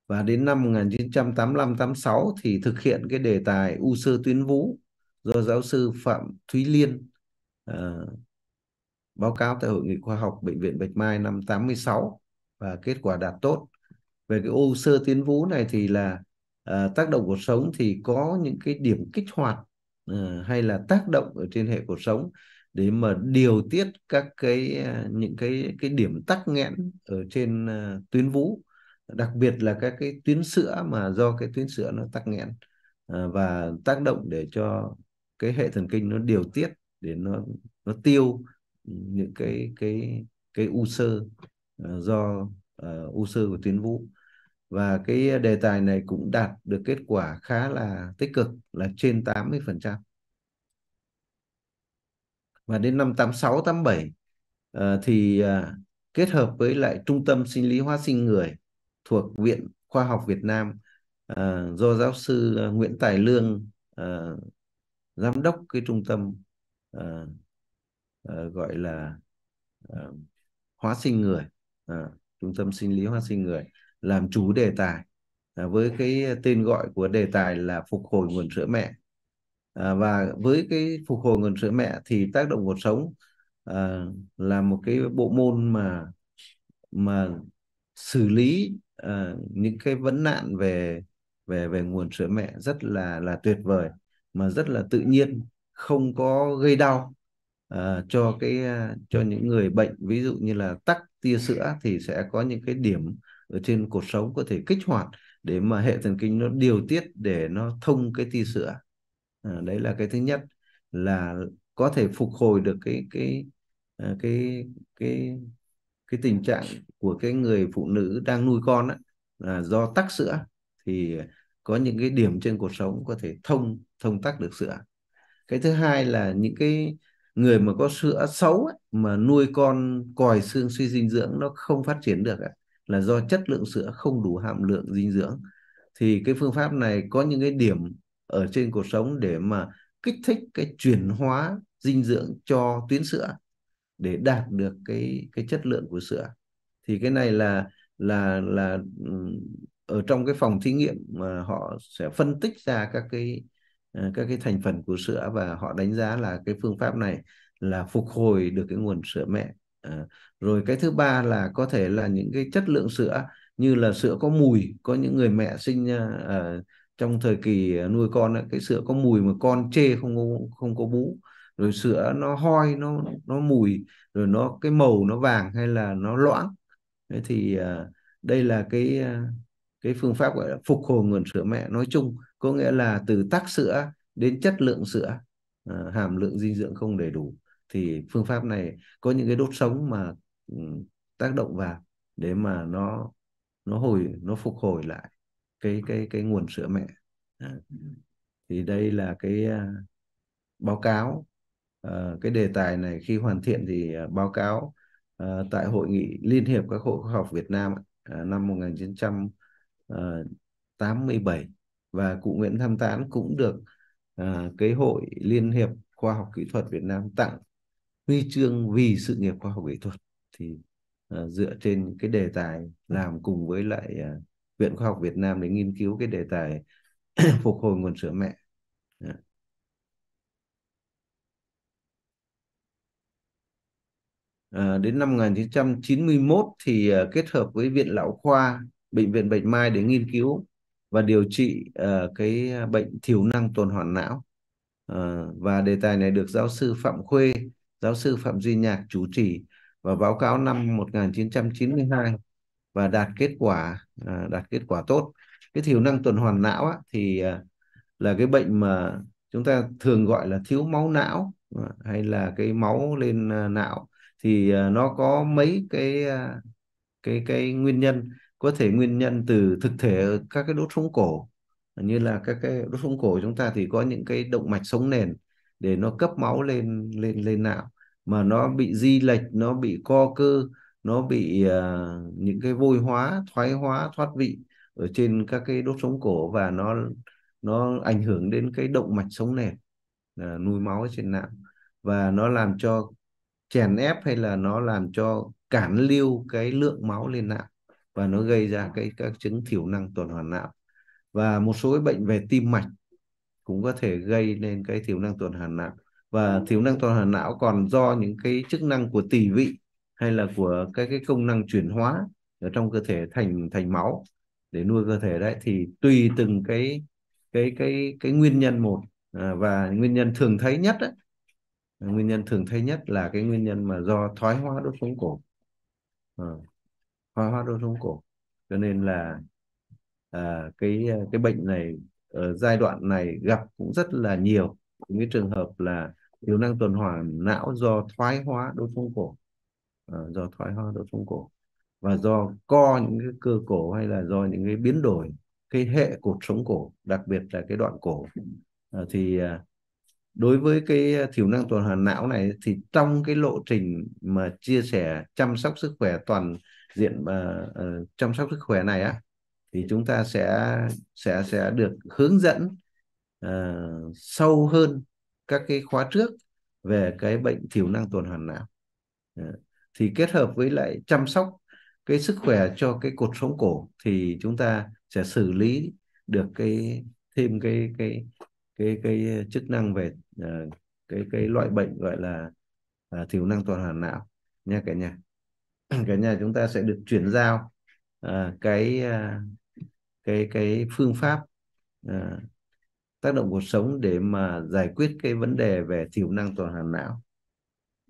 và đến năm 1985-86 thì thực hiện cái đề tài u sơ tuyến vú do giáo sư Phạm Thúy Liên báo cáo tại hội nghị khoa học bệnh viện Bạch Mai năm 86 và kết quả đạt tốt. Về cái u sơ tiến vú này thì là à, tác động cuộc sống thì có những cái điểm kích hoạt à, hay là tác động ở trên hệ cuộc sống để mà điều tiết các cái à, những cái cái điểm tắc nghẽn ở trên à, tuyến vú đặc biệt là các cái tuyến sữa mà do cái tuyến sữa nó tắc nghẽn à, và tác động để cho cái hệ thần kinh nó điều tiết để nó nó tiêu những cái cái cái u sơ ờ, do uh, u sơ của tuyến vú và cái đề tài này cũng đạt được kết quả khá là tích cực là trên 80%. Và đến năm 86 87 uh, thì ờ, kết hợp với lại Trung tâm Sinh lý Hóa sinh người thuộc Viện Khoa học Việt Nam do giáo sư Nguyễn Tài Lương giám đốc cái trung tâm Ờ, gọi là uh, hóa sinh người uh, trung tâm sinh lý hóa sinh người làm chủ đề tài uh, với cái tên gọi của đề tài là phục hồi nguồn sữa mẹ uh, và với cái phục hồi nguồn sữa mẹ thì tác động cuộc sống uh, là một cái bộ môn mà mà xử lý uh, những cái vấn nạn về về về nguồn sữa mẹ rất là là tuyệt vời mà rất là tự nhiên không có gây đau Ờ, cho ừ. cái ờ, cho những người bệnh ví dụ như là tắc tia sữa thì sẽ có những cái điểm ở trên cột sống có thể kích hoạt để mà hệ thần kinh nó điều tiết để nó thông cái tia sữa à, đấy là cái thứ nhất là có thể phục hồi được cái cái cái cái cái, tình trạng của cái người phụ nữ đang nuôi con á là do tắc sữa thì có những cái điểm trên cuộc sống có thể thông thông tắc được sữa cái thứ hai là những cái người mà có sữa xấu ấy, mà nuôi con còi xương suy dinh dưỡng nó không phát triển được ấy, là do chất lượng sữa không đủ hàm lượng dinh dưỡng thì cái phương pháp này có những cái điểm ở trên cuộc sống để mà kích thích cái chuyển hóa dinh dưỡng cho tuyến sữa để đạt được cái cái chất lượng của sữa thì cái này là là là ở trong cái phòng thí nghiệm mà họ sẽ phân tích ra các cái Ờ, các cái thành phần của sữa và họ đánh giá là cái phương pháp này là phục hồi được cái nguồn sữa mẹ ờ, rồi cái thứ ba là có thể là những cái chất lượng sữa như là sữa có mùi có những người mẹ sinh à, trong thời kỳ nuôi con cái sữa có mùi mà con chê không có, không có bú rồi sữa nó hoi nó nó mùi rồi nó cái màu nó vàng hay là nó loãng thế thì à, đây là cái cái phương pháp gọi là phục hồi nguồn sữa mẹ nói chung có nghĩa là từ tác sữa đến chất lượng sữa à, hàm lượng dinh dưỡng không đầy đủ thì phương pháp này có những cái đốt sống mà ừ, tác động vào để mà nó nó hồi nó phục hồi lại cái cái cái nguồn sữa mẹ à, thì đây là cái à, báo cáo cái đề tài này khi hoàn thiện thì báo cáo tại hội nghị liên hiệp các hội khoa học Việt Nam năm 1987 và cụ Nguyễn Tham Tán cũng được à, cái hội Liên hiệp khoa học kỹ thuật Việt Nam tặng huy chương vì sự nghiệp khoa học kỹ thuật thì à, dựa trên cái đề tài làm cùng với lại à, Viện Khoa học Việt Nam để nghiên cứu cái đề tài phục hồi nguồn sữa mẹ. À. À, đến năm 1991 thì à, kết hợp với Viện Lão Khoa Bệnh viện Bạch Mai để nghiên cứu và điều trị uh, cái ờ, bệnh thiểu năng tuần hoàn não uh, và đề tài này được giáo sư Phạm Khuê, giáo sư Phạm Duy Nhạc chủ trì và báo cáo năm 1992 và đạt kết quả uh, đạt kết quả tốt. Cái thiểu năng tuần hoàn não á, thì uh, là cái bệnh mà chúng ta thường gọi là thiếu máu não uh, hay là cái máu lên uh, não thì uh, nó có mấy cái uh, cái cái nguyên nhân có thể nguyên nhân từ thực thể các cái đốt sống cổ như là các cái đốt sống cổ chúng ta thì có những cái động mạch sống nền để nó cấp máu lên lên lên não mà nó bị di lệch nó bị co cơ nó bị uh, những cái vôi hóa thoái hóa thoát vị ở trên các cái đốt sống cổ và nó nó ảnh hưởng đến cái động mạch sống nền uh, nuôi máu ở trên não và nó làm cho chèn ép hay là nó làm cho cản lưu cái lượng máu lên não và nó gây ra cái các chứng thiểu năng tuần hoàn não và một số cái bệnh về tim mạch cũng có thể gây nên cái thiểu năng tuần hoàn não và thiểu năng tuần hoàn não còn do những cái chức năng của tỳ vị hay là của cái cái công năng chuyển hóa ở trong cơ thể thành thành máu để nuôi cơ thể đấy thì tùy từng cái cái cái cái nguyên nhân một à, và nguyên nhân thường thấy nhất đấy nguyên nhân thường thấy nhất là cái nguyên nhân mà do thoái hóa đốt sống cổ ờ thoái hóa đốt sống cổ cho nên là à, cái à, cái bệnh này ở giai đoạn này gặp cũng rất là nhiều những cái trường hợp là thiếu năng tuần hoàn não do thoái hóa đốt sống cổ à, do thoái hóa đốt sống cổ và do co những cái cơ cổ hay là do những cái biến đổi cái hệ cột sống cổ đặc biệt là cái đoạn cổ à, thì à, đối với cái à, thiểu năng tuần hoàn não này thì trong cái lộ trình mà chia sẻ chăm sóc sức khỏe toàn diện uh, chăm sóc sức khỏe này á thì chúng ta sẽ sẽ sẽ được hướng dẫn uh, sâu hơn các cái khóa trước về cái bệnh thiểu năng tuần hoàn não uh, dạ. thì kết hợp với lại chăm sóc cái sức khỏe cho cái cột sống cổ thì chúng ta sẽ xử lý được cái thêm cái cái cái cái chức năng về uh, cái cái loại bệnh gọi là uh, thiểu năng tuần hoàn não nha cả nhà cả nhà chúng ta sẽ được chuyển giao à, cái à, cái cái phương pháp à, tác động cuộc sống để mà giải quyết cái vấn đề về thiểu năng toàn hoàn não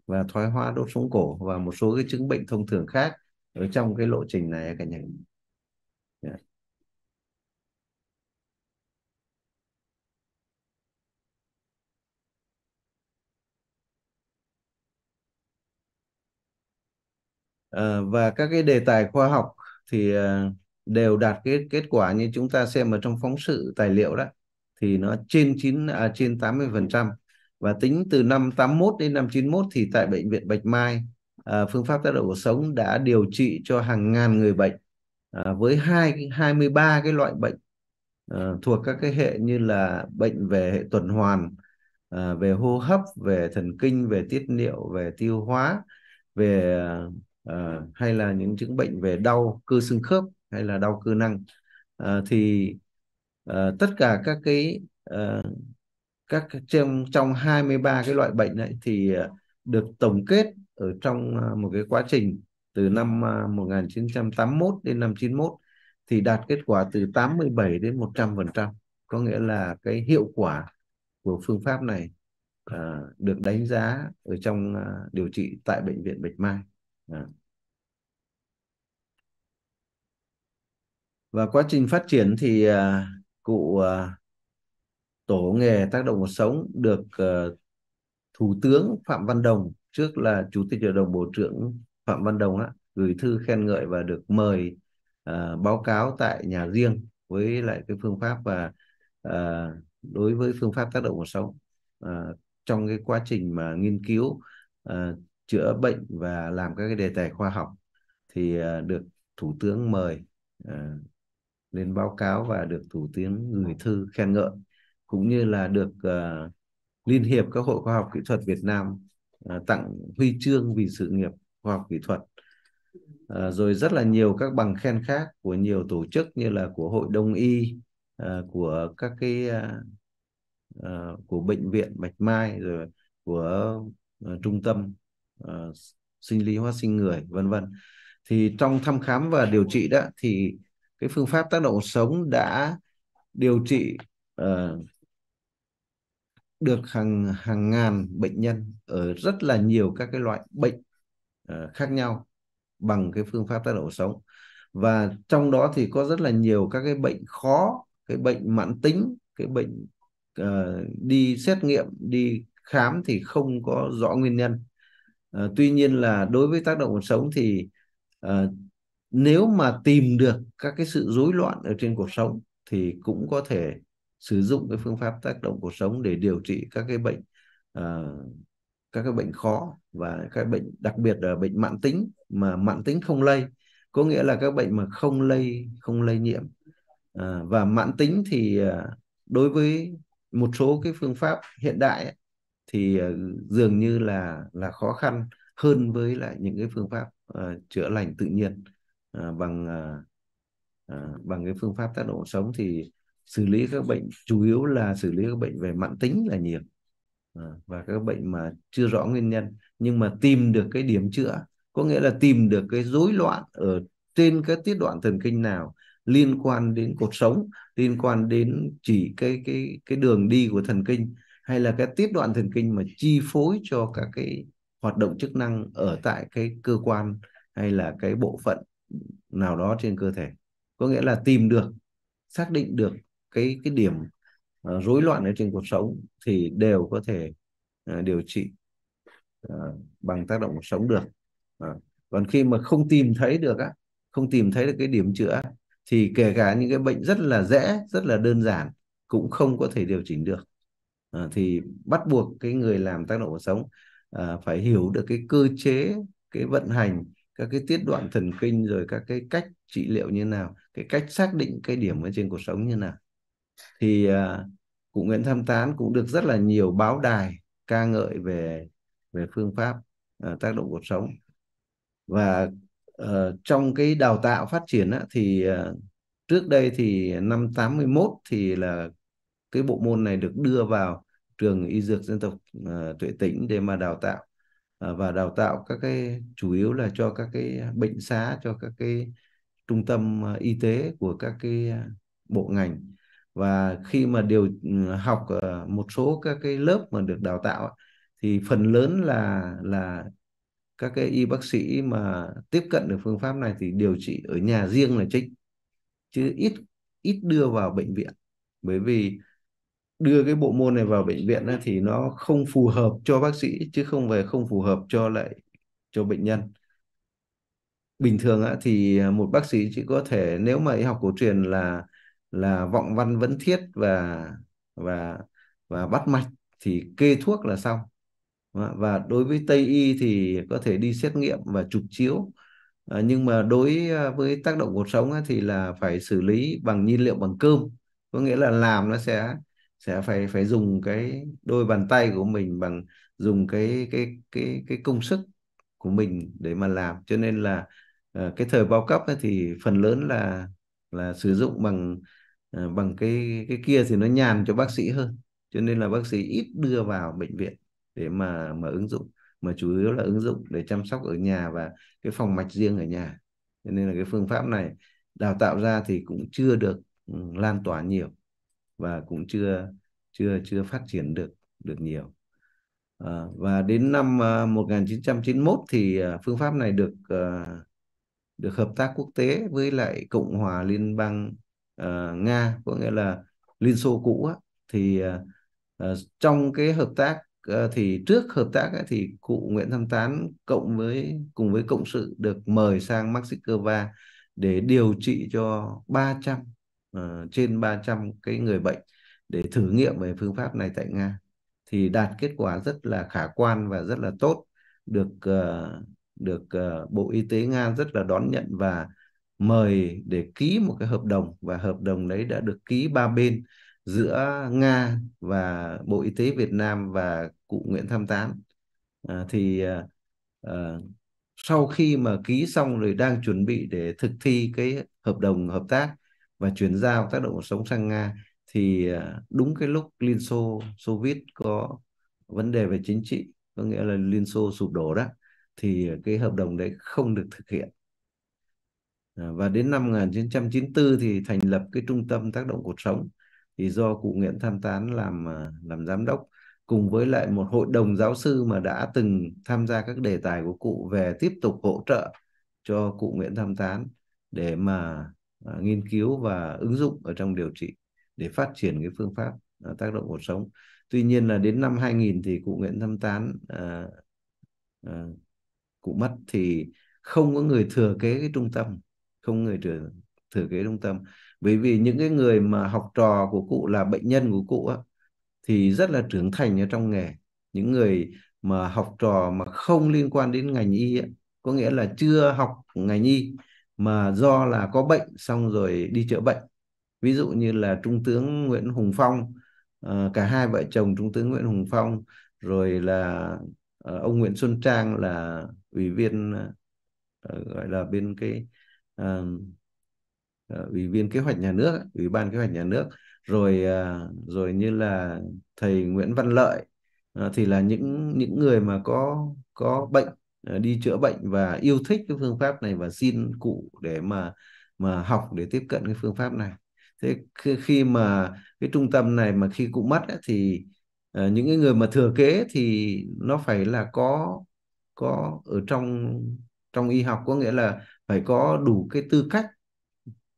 và thoái hóa đốt sống cổ và một số cái chứng bệnh thông thường khác ở trong cái lộ trình này cả nhà Ờ, và các cái đề tài khoa học thì ờ, đều đạt cái kết quả như chúng ta xem ở trong phóng sự tài liệu đó thì nó trên 9 à, trên 80% và tính từ năm 81 đến năm 91 thì tại bệnh viện Bạch Mai à, phương pháp tác động cuộc sống đã điều trị cho hàng ngàn người bệnh à, với hai 23 cái loại bệnh à, thuộc các cái hệ như là bệnh về hệ tuần hoàn à, về hô hấp về thần kinh về tiết niệu về tiêu hóa về Ờ, hay là những chứng bệnh về đau cơ xương khớp hay là đau cơ năng à, thì à, tất cả các cái à, các trong trong 23 cái loại bệnh này thì được tổng kết ở trong một cái quá trình từ năm à, 1981 đến năm 91 thì đạt kết quả từ 87 đến 100%, có nghĩa là cái hiệu quả của phương pháp này à, được đánh giá ở trong điều trị tại bệnh viện Bạch Mai. À. và quá trình phát triển thì à, cụ à, tổ nghề tác động cuộc sống được ờ, thủ tướng phạm văn đồng trước là chủ tịch hội đồng bộ trưởng phạm văn đồng á, gửi thư khen ngợi và được mời báo cáo tại nhà riêng với lại cái phương pháp và đối với phương pháp tác động cuộc sống trong cái quá trình mà nghiên cứu chữa bệnh và làm các cái đề tài khoa học thì ờ, được thủ tướng mời ờ, lên báo cáo và được thủ tướng gửi thư khen ngợi cũng như là được ờ, liên hiệp các hội khoa học kỹ thuật Việt Nam tặng huy chương vì sự nghiệp khoa học kỹ thuật rồi rất là nhiều các bằng khen khác của nhiều tổ chức như là của hội Đông y của các cái của bệnh viện Bạch Mai rồi của trung tâm uh, sinh lý hóa sinh người vân vân thì trong thăm khám và điều trị đó thì cái phương pháp tác động sống đã điều trị uh, được hàng hàng ngàn bệnh nhân ở rất là nhiều các cái loại bệnh uh, khác nhau bằng cái phương pháp tác động sống và trong đó thì có rất là nhiều các cái bệnh khó cái bệnh mãn tính cái bệnh uh, đi xét nghiệm đi khám thì không có rõ nguyên nhân Ờ, tuy nhiên là đối với tác động cuộc sống thì uh, nếu mà tìm được các cái sự rối loạn ở trên cuộc sống thì cũng có thể sử dụng cái phương pháp tác động cuộc sống để điều trị các cái bệnh uh, các cái bệnh khó và các bệnh đặc biệt là bệnh mãn tính mà mãn tính không lây có nghĩa là các bệnh mà không lây không lây nhiễm uh, và mãn tính thì uh, đối với một số cái phương pháp hiện đại ấy, thì ờ, dường như là là khó khăn hơn với lại những cái phương pháp uh, chữa lành tự nhiên uh, bằng uh, bằng cái phương pháp tác động sống thì xử lý các bệnh chủ yếu là xử lý các bệnh về mãn tính là nhiều uh, và các bệnh mà chưa rõ nguyên nhân nhưng mà tìm được cái điểm chữa có nghĩa là tìm được cái rối loạn ở trên các tiết đoạn thần kinh nào liên quan đến cột sống liên quan đến chỉ cái cái cái đường đi của thần kinh hay là cái tiết đoạn thần kinh mà chi phối cho các cái hoạt động chức năng ở tại cái cơ quan hay là cái bộ phận nào đó trên cơ thể có nghĩa là tìm được xác định được cái cái điểm uh, rối loạn ở trên cuộc sống thì đều có thể uh, điều trị uh, bằng tác động cuộc sống được uh. còn khi mà không tìm thấy được á không tìm thấy được cái điểm chữa thì kể cả những cái bệnh rất là dễ rất là đơn giản cũng không có thể điều chỉnh được Ờ, thì bắt buộc cái người làm tác động cuộc sống à, phải hiểu được cái cơ chế cái vận hành các cái tiết đoạn thần kinh rồi các cái cách trị liệu như nào cái cách xác định cái điểm ở trên cuộc sống như nào thì à, cụ Nguyễn Tham Tán cũng được rất là nhiều báo đài ca ngợi về về phương pháp à, tác động cuộc sống và uh, trong cái đào tạo phát triển á, thì uh, trước đây thì năm 81 thì là cái bộ môn này được đưa vào trường y dược dân tộc uh, Tuệ Tĩnh để mà đào tạo uh, và đào tạo các cái chủ yếu là cho các cái bệnh xá cho các cái trung tâm uh, y tế của các cái bộ ngành và khi mà điều ừ, học uh, một số các cái lớp mà được đào tạo thì phần lớn là là các cái y bác sĩ mà tiếp cận được phương pháp này thì điều trị ở nhà riêng là chính chứ ít ít đưa vào bệnh viện bởi vì đưa cái bộ môn này vào bệnh viện thì nó không phù hợp cho bác sĩ chứ không về không phù hợp cho lại cho bệnh nhân bình thường á, thì à, một bác sĩ chỉ có thể nếu mà y học cổ truyền là là vọng văn vấn thiết và và và bắt mạch thì kê thuốc là xong và đối với tây y thì có thể đi xét nghiệm và chụp chiếu à, nhưng mà đối à, với tác động cuộc sống thì là phải xử lý bằng nhiên liệu bằng cơm có nghĩa là làm nó sẽ sẽ phải phải dùng cái đôi bàn tay của mình bằng dùng cái cái cái cái công sức của mình để mà làm cho nên là ờ, cái thời bao cấp ấy thì phần lớn là là sử dụng bằng ờ, bằng cái cái kia thì nó nhàn cho bác sĩ hơn cho nên là bác sĩ ít đưa vào bệnh viện để mà mà ứng dụng mà chủ yếu là ứng dụng để chăm sóc ở nhà và cái phòng mạch riêng ở nhà cho nên là cái phương pháp này đào tạo ra thì cũng chưa được ừ, lan tỏa nhiều và cũng chưa chưa chưa phát triển được được nhiều à, và đến năm 1991 ờ, thì ờ, phương pháp này được được hợp tác quốc tế với lại Cộng hòa Liên bang uh, Nga có nghĩa là Liên Xô cũ á, thì uh, trong cái hợp tác uh, thì trước hợp tác á, thì cụ Nguyễn Thâm Tán cộng với cùng với cộng sự được mời sang Moscow để điều trị cho 300 uh, trên 300 cái người bệnh để thử nghiệm về phương pháp này tại Nga thì đạt kết quả rất là khả quan và rất là tốt được uh, được uh, Bộ Y tế Nga rất là đón nhận và mời để ký một cái hợp đồng và hợp đồng đấy đã được ký ba bên giữa Nga và Bộ Y tế Việt Nam và cụ Nguyễn Tham Tán à, thì à, sau khi mà ký xong rồi đang chuẩn bị để thực thi cái hợp đồng hợp tác và chuyển giao tác động cuộc sống sang Nga thì à, đúng cái lúc Liên Xô Xô Viết có vấn đề về chính trị có nghĩa là Liên Xô sụp đổ đó thì cái hợp đồng đấy không được thực hiện à, và đến năm 1994 thì thành lập cái trung tâm tác động cuộc sống thì do cụ Nguyễn Tham Tán làm à, làm giám đốc cùng với lại một hội đồng giáo sư mà đã từng tham gia các đề tài của cụ về tiếp tục hỗ trợ cho cụ Nguyễn Tham Tán để mà à, nghiên cứu và ứng dụng ở trong điều trị để phát triển cái phương pháp à, tác động cuộc sống tuy nhiên là đến năm 2000 thì cụ Nguyễn Thâm Tán à, à, cụ mất thì không có người thừa kế cái trung tâm không người thừa thừa kế trung tâm bởi vì những cái người mà học trò của cụ là bệnh nhân của cụ á, thì rất là trưởng thành ở trong nghề những người mà học trò mà không liên quan đến ngành y á, có nghĩa là chưa học ngành y mà do là có bệnh xong rồi đi chữa bệnh ví dụ như là trung tướng Nguyễn Hùng Phong ờ, cả hai vợ chồng trung tướng Nguyễn Hùng Phong rồi là ờ, ông Nguyễn Xuân Trang là ủy viên ờ, gọi là bên cái uh, ủy viên kế hoạch nhà nước ủy ban kế hoạch nhà nước rồi uh, rồi như là thầy Nguyễn Văn Lợi uh, thì là những những người mà có có bệnh Ờ, đi chữa bệnh và yêu thích cái phương pháp này và xin cụ để mà mà học để tiếp cận cái phương pháp này thế khi, khi mà cái trung tâm này mà khi cụ mất ấy, thì ờ, những cái người mà thừa kế thì nó phải là có có ở trong trong y học có nghĩa là phải có đủ cái tư cách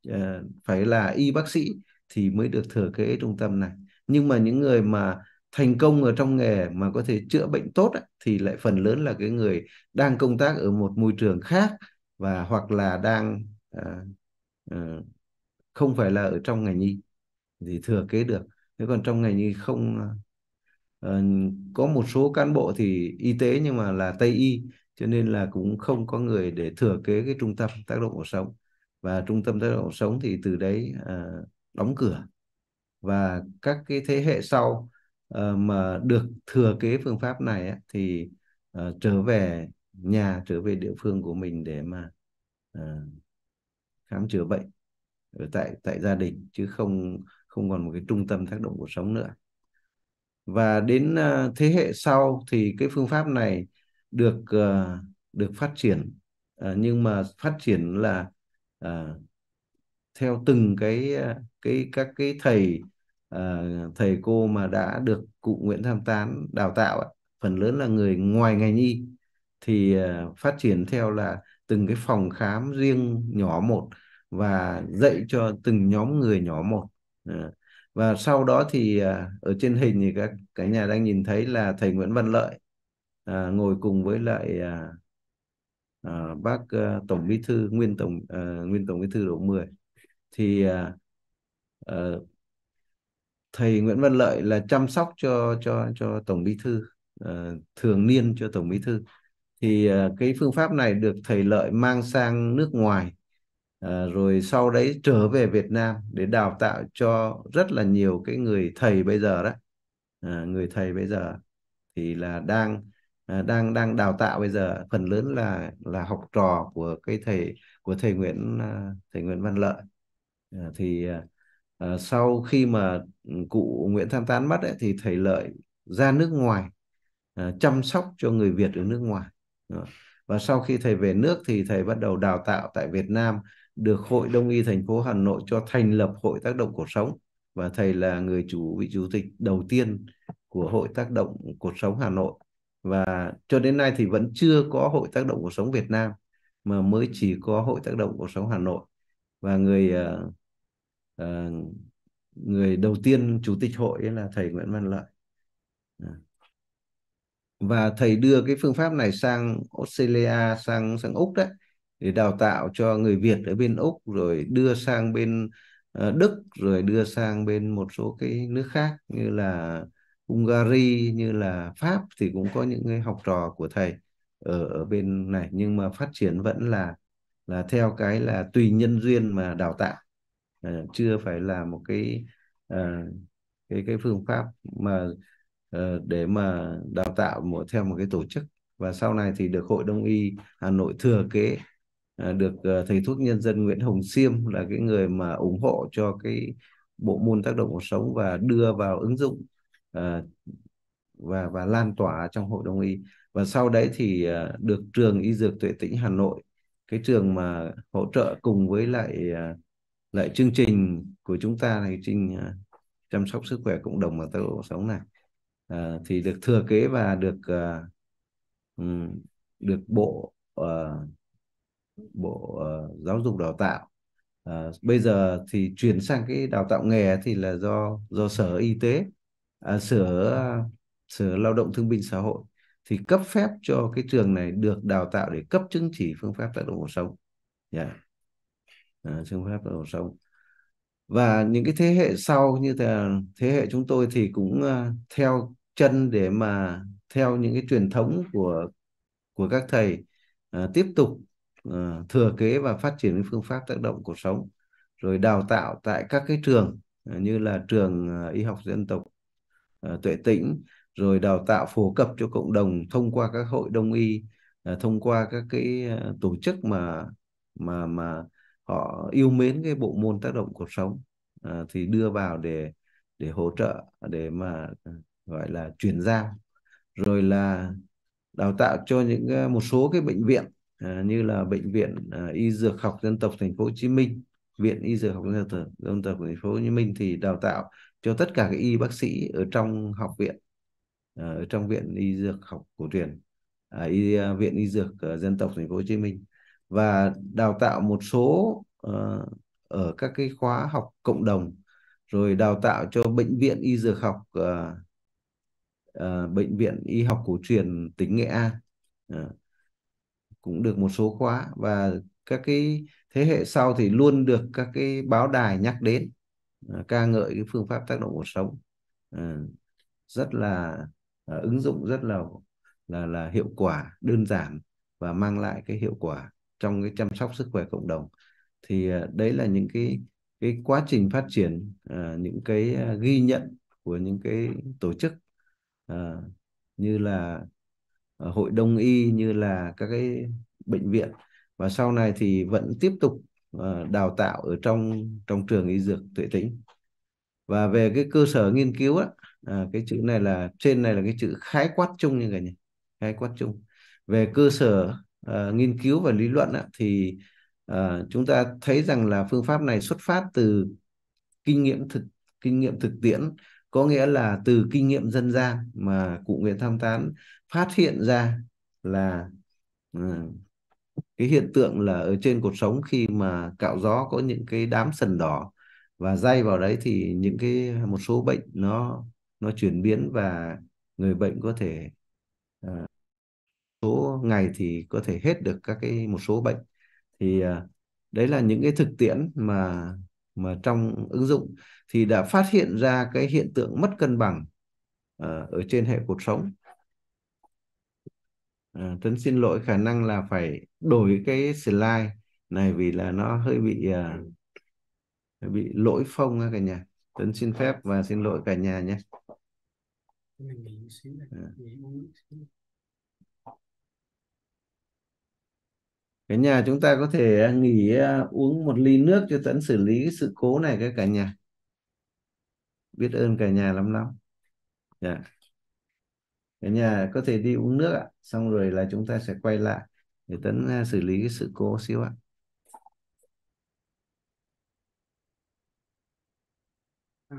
ờ, phải là y bác sĩ thì mới được thừa kế trung tâm này nhưng mà những người mà thành công ở trong nghề mà có thể chữa bệnh tốt ấy, thì lại phần lớn là cái người đang công tác ở một môi trường khác và hoặc là đang uh, uh, không phải là ở trong ngành y thì thừa kế được nếu còn trong ngành y không uh, có một số cán bộ thì y tế nhưng mà là tây y cho nên là cũng không có người để thừa kế cái trung tâm tác động cuộc sống và trung tâm tác động cuộc sống thì từ đấy uh, đóng cửa và các cái thế hệ sau Ờ, mà được thừa kế phương pháp này á, thì uh, trở về nhà trở về địa phương của mình để mà uh, khám chữa bệnh ở tại tại gia đình chứ không không còn một cái trung tâm tác động cuộc sống nữa và đến uh, thế hệ sau thì cái phương pháp này được uh, được phát triển uh, nhưng mà phát triển là uh, theo từng cái cái các cái thầy uh, thầy cô mà đã được cụ Nguyễn Tham Tán đào tạo phần lớn là người ngoài ngành y thì uh, phát triển theo là từng cái phòng khám riêng nhỏ một và dạy cho từng nhóm người nhỏ một uh, và sau đó thì uh, ở trên hình thì các cả nhà đang nhìn thấy là thầy Nguyễn Văn Lợi uh, ngồi cùng với lại uh, À, bác uh, tổng bí thư nguyên tổng uh, nguyên tổng bí thư độ 10 thì uh, uh, thầy Nguyễn Văn Lợi là chăm sóc cho cho cho tổng bí thư ờ, thường niên cho tổng bí thư thì ờ, cái phương pháp này được thầy Lợi mang sang nước ngoài ờ, rồi sau đấy trở về Việt Nam để đào tạo cho rất là nhiều cái người thầy bây giờ đó người thầy bây giờ thì là đang đang đang đào tạo bây giờ phần lớn là là học trò của cái thầy của thầy Nguyễn thầy Nguyễn Văn Lợi thì uh, à, sau khi mà ừ, cụ Nguyễn Tham Tán mất ấy, thì thầy Lợi ra nước ngoài à, chăm sóc cho người Việt ở nước ngoài và sau khi thầy về nước thì thầy bắt đầu đào tạo tại Việt Nam được hội Đông y thành phố Hà Nội cho thành lập hội tác động cuộc sống và thầy là người chủ vị chủ tịch đầu tiên của hội tác động cuộc sống Hà Nội và cho đến nay thì vẫn chưa có hội tác động cuộc sống Việt Nam mà mới chỉ có hội tác động cuộc sống Hà Nội và người uh, Ờ, người đầu tiên chủ tịch hội là thầy Nguyễn Văn Lợi ờ. và thầy đưa cái phương pháp này sang Australia sang sang Úc đấy để đào tạo cho người Việt ở bên Úc rồi đưa sang bên ờ, Đức rồi đưa sang bên một số cái nước khác như là Hungary như là Pháp thì cũng có những người học trò của thầy ở ở bên này nhưng mà phát triển vẫn là là theo cái là tùy nhân duyên mà đào tạo Ờ, chưa phải là một cái ờ, cái cái phương pháp mà ờ, để mà đào tạo một theo một cái tổ chức và sau này thì được hội đông y Hà Nội thừa kế được thầy thuốc nhân dân Nguyễn Hồng Siêm là cái người mà ủng hộ cho cái bộ môn tác động cuộc sống và đưa vào ứng dụng và và lan tỏa trong hội đông y và sau đấy thì được trường y dược tuệ tĩnh Hà Nội cái trường mà hỗ trợ cùng với lại uh, lại chương trình của chúng ta này trình à, chăm sóc sức khỏe cộng đồng và tốc độ sống này à, thì được thừa kế và được uh, được bộ uh, bộ uh, giáo dục đào tạo uh, bây giờ thì chuyển sang cái đào tạo nghề thì là do do sở y tế uh, sở uh, sở lao động thương binh xã hội thì cấp phép cho cái trường này được đào tạo để cấp chứng chỉ phương pháp tác động cuộc sống yeah. Dạ à, ờ, chương pháp là sống và những cái thế hệ sau như thế, thế hệ chúng tôi thì cũng uh, theo chân để mà theo những cái truyền thống của của các thầy uh, tiếp tục uh, thừa kế và phát triển cái phương pháp tác động cuộc sống rồi đào tạo tại các cái trường uh, như là trường uh, y học dân tộc uh, tuệ tĩnh rồi đào tạo phổ cập cho cộng đồng thông qua các hội đông y uh, thông qua các cái uh, tổ chức mà mà mà họ yêu mến cái bộ môn tác động cuộc sống à, thì đưa vào để để hỗ trợ để mà à, gọi là chuyển giao rồi là đào tạo cho những à, một số cái bệnh viện à, như là bệnh viện à, y dược học dân tộc thành phố Hồ Chí Minh viện y dược học dân tộc dân tộc thành phố Hồ Chí Minh thì đào tạo cho tất cả các y bác sĩ ở trong học viện à, ở trong viện y dược học cổ truyền à, y viện y dược dân tộc thành phố Hồ Chí Minh và đào tạo một số uh, ở các cái khóa học cộng đồng rồi đào tạo cho bệnh viện y dược học uh, uh, bệnh viện y học cổ truyền tỉnh Nghệ An uh, cũng được một số khóa và các cái thế hệ sau thì luôn được các cái báo đài nhắc đến uh, ca ngợi cái phương pháp tác động cuộc sống uh, rất là uh, ứng dụng rất là là là hiệu quả đơn giản và mang lại cái hiệu quả trong cái chăm sóc sức khỏe cộng đồng thì ờ, đấy là những cái cái quá trình phát triển ờ, những cái ờ, ghi nhận của những cái tổ chức như là hội đông y như là các cái bệnh viện và sau này thì vẫn tiếp tục đào tạo ở trong trong trường y dược tuệ tĩnh và về cái cơ sở nghiên cứu á cái chữ này là trên này là cái chữ khái quát chung như vậy nhỉ khái quát chung về cơ sở uh, nghiên cứu và lý luận á, thì uh, chúng ta thấy rằng là phương pháp này xuất phát từ kinh nghiệm thực kinh nghiệm thực tiễn có nghĩa là từ kinh nghiệm dân gian mà cụ Nguyễn Tham Tán phát hiện ra là uh, cái hiện tượng là ở trên cột sống khi mà cạo gió có những cái đám sần đỏ và dây vào đấy thì những cái một số bệnh nó nó chuyển biến và người bệnh có thể uh, ngày thì có thể hết được các cái một số bệnh thì à, đấy là những cái thực tiễn mà mà trong ứng dụng thì đã phát hiện ra cái hiện tượng mất cân bằng à, ở trên hệ cuộc sống à, Tuấn xin lỗi khả năng là phải đổi cái slide này vì là nó hơi bị uh, bị lỗi phông cả nhà Tuấn xin phép và xin lỗi cả nhà nhé à. cả nhà chúng ta có thể à, nghỉ à, uống một ly nước cho tận xử lý sự cố này các cả nhà biết ơn cả nhà lắm lắm yeah. Dạ. cả nhà có thể đi uống nước ạ xong rồi là chúng ta sẽ quay lại để tấn à, xử lý cái sự cố xíu ạ à,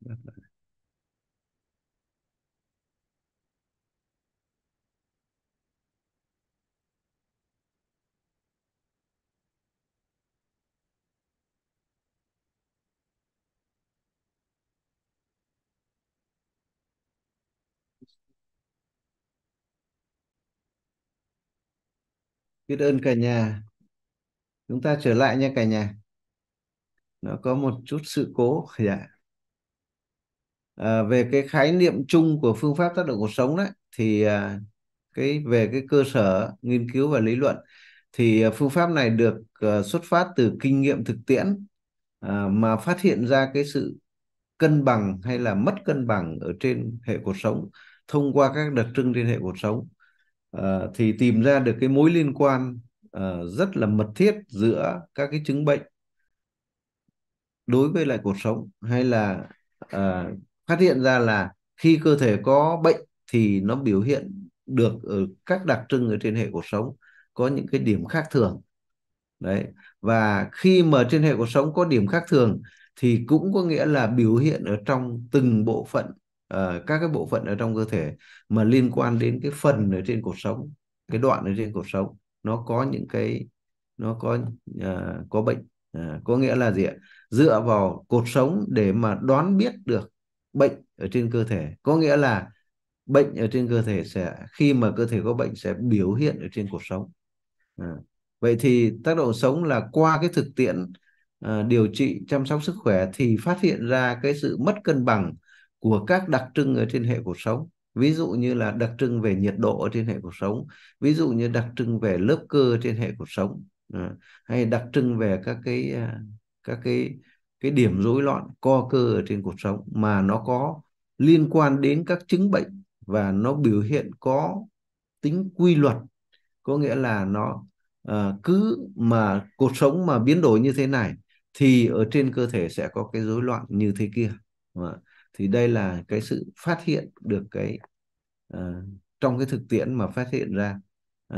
đặt lại biết ơn cả nhà chúng ta trở lại nha cả nhà nó có một chút sự cố dạ à, về cái khái niệm chung của phương pháp tác động cuộc sống đấy thì à, cái về cái cơ sở nghiên cứu và lý luận thì à, phương pháp này được à, xuất phát từ kinh nghiệm thực tiễn à, mà phát hiện ra cái sự cân bằng hay là mất cân bằng ở trên hệ cuộc sống thông qua các đặc trưng trên hệ cuộc sống à, thì tìm ra được cái mối liên quan à, rất là mật thiết giữa các cái chứng bệnh đối với lại cuộc sống hay là à, phát hiện ra là khi cơ thể có bệnh thì nó biểu hiện được ở các đặc trưng ở trên hệ cuộc sống có những cái điểm khác thường đấy và khi mà trên hệ cuộc sống có điểm khác thường thì cũng có nghĩa là biểu hiện ở trong từng bộ phận uh, các cái bộ phận ở trong cơ thể mà liên quan đến cái phần ở trên cuộc sống cái đoạn ở trên cuộc sống nó có những cái nó có uh, có bệnh uh, có nghĩa là gì ạ dựa vào cột sống để mà đoán biết được bệnh ở trên cơ thể có nghĩa là bệnh ở trên cơ thể sẽ khi mà cơ thể có bệnh sẽ biểu hiện ở trên cột sống à. vậy thì tác động sống là qua cái thực tiễn à, điều trị chăm sóc sức khỏe thì phát hiện ra cái sự mất cân bằng của các đặc trưng ở trên hệ cột sống ví dụ như là đặc trưng về nhiệt độ ở trên hệ cột sống ví dụ như đặc trưng về lớp cơ trên hệ cột sống à, hay đặc trưng về các cái à, các cái cái điểm rối loạn co cơ ở trên cuộc sống mà nó có liên quan đến các chứng bệnh và nó biểu hiện có tính quy luật có nghĩa là nó uh, cứ mà cuộc sống mà biến đổi như thế này thì ở trên cơ thể sẽ có cái rối loạn như thế kia mà thì đây là cái sự phát hiện được cái uh, trong cái thực tiễn mà phát hiện ra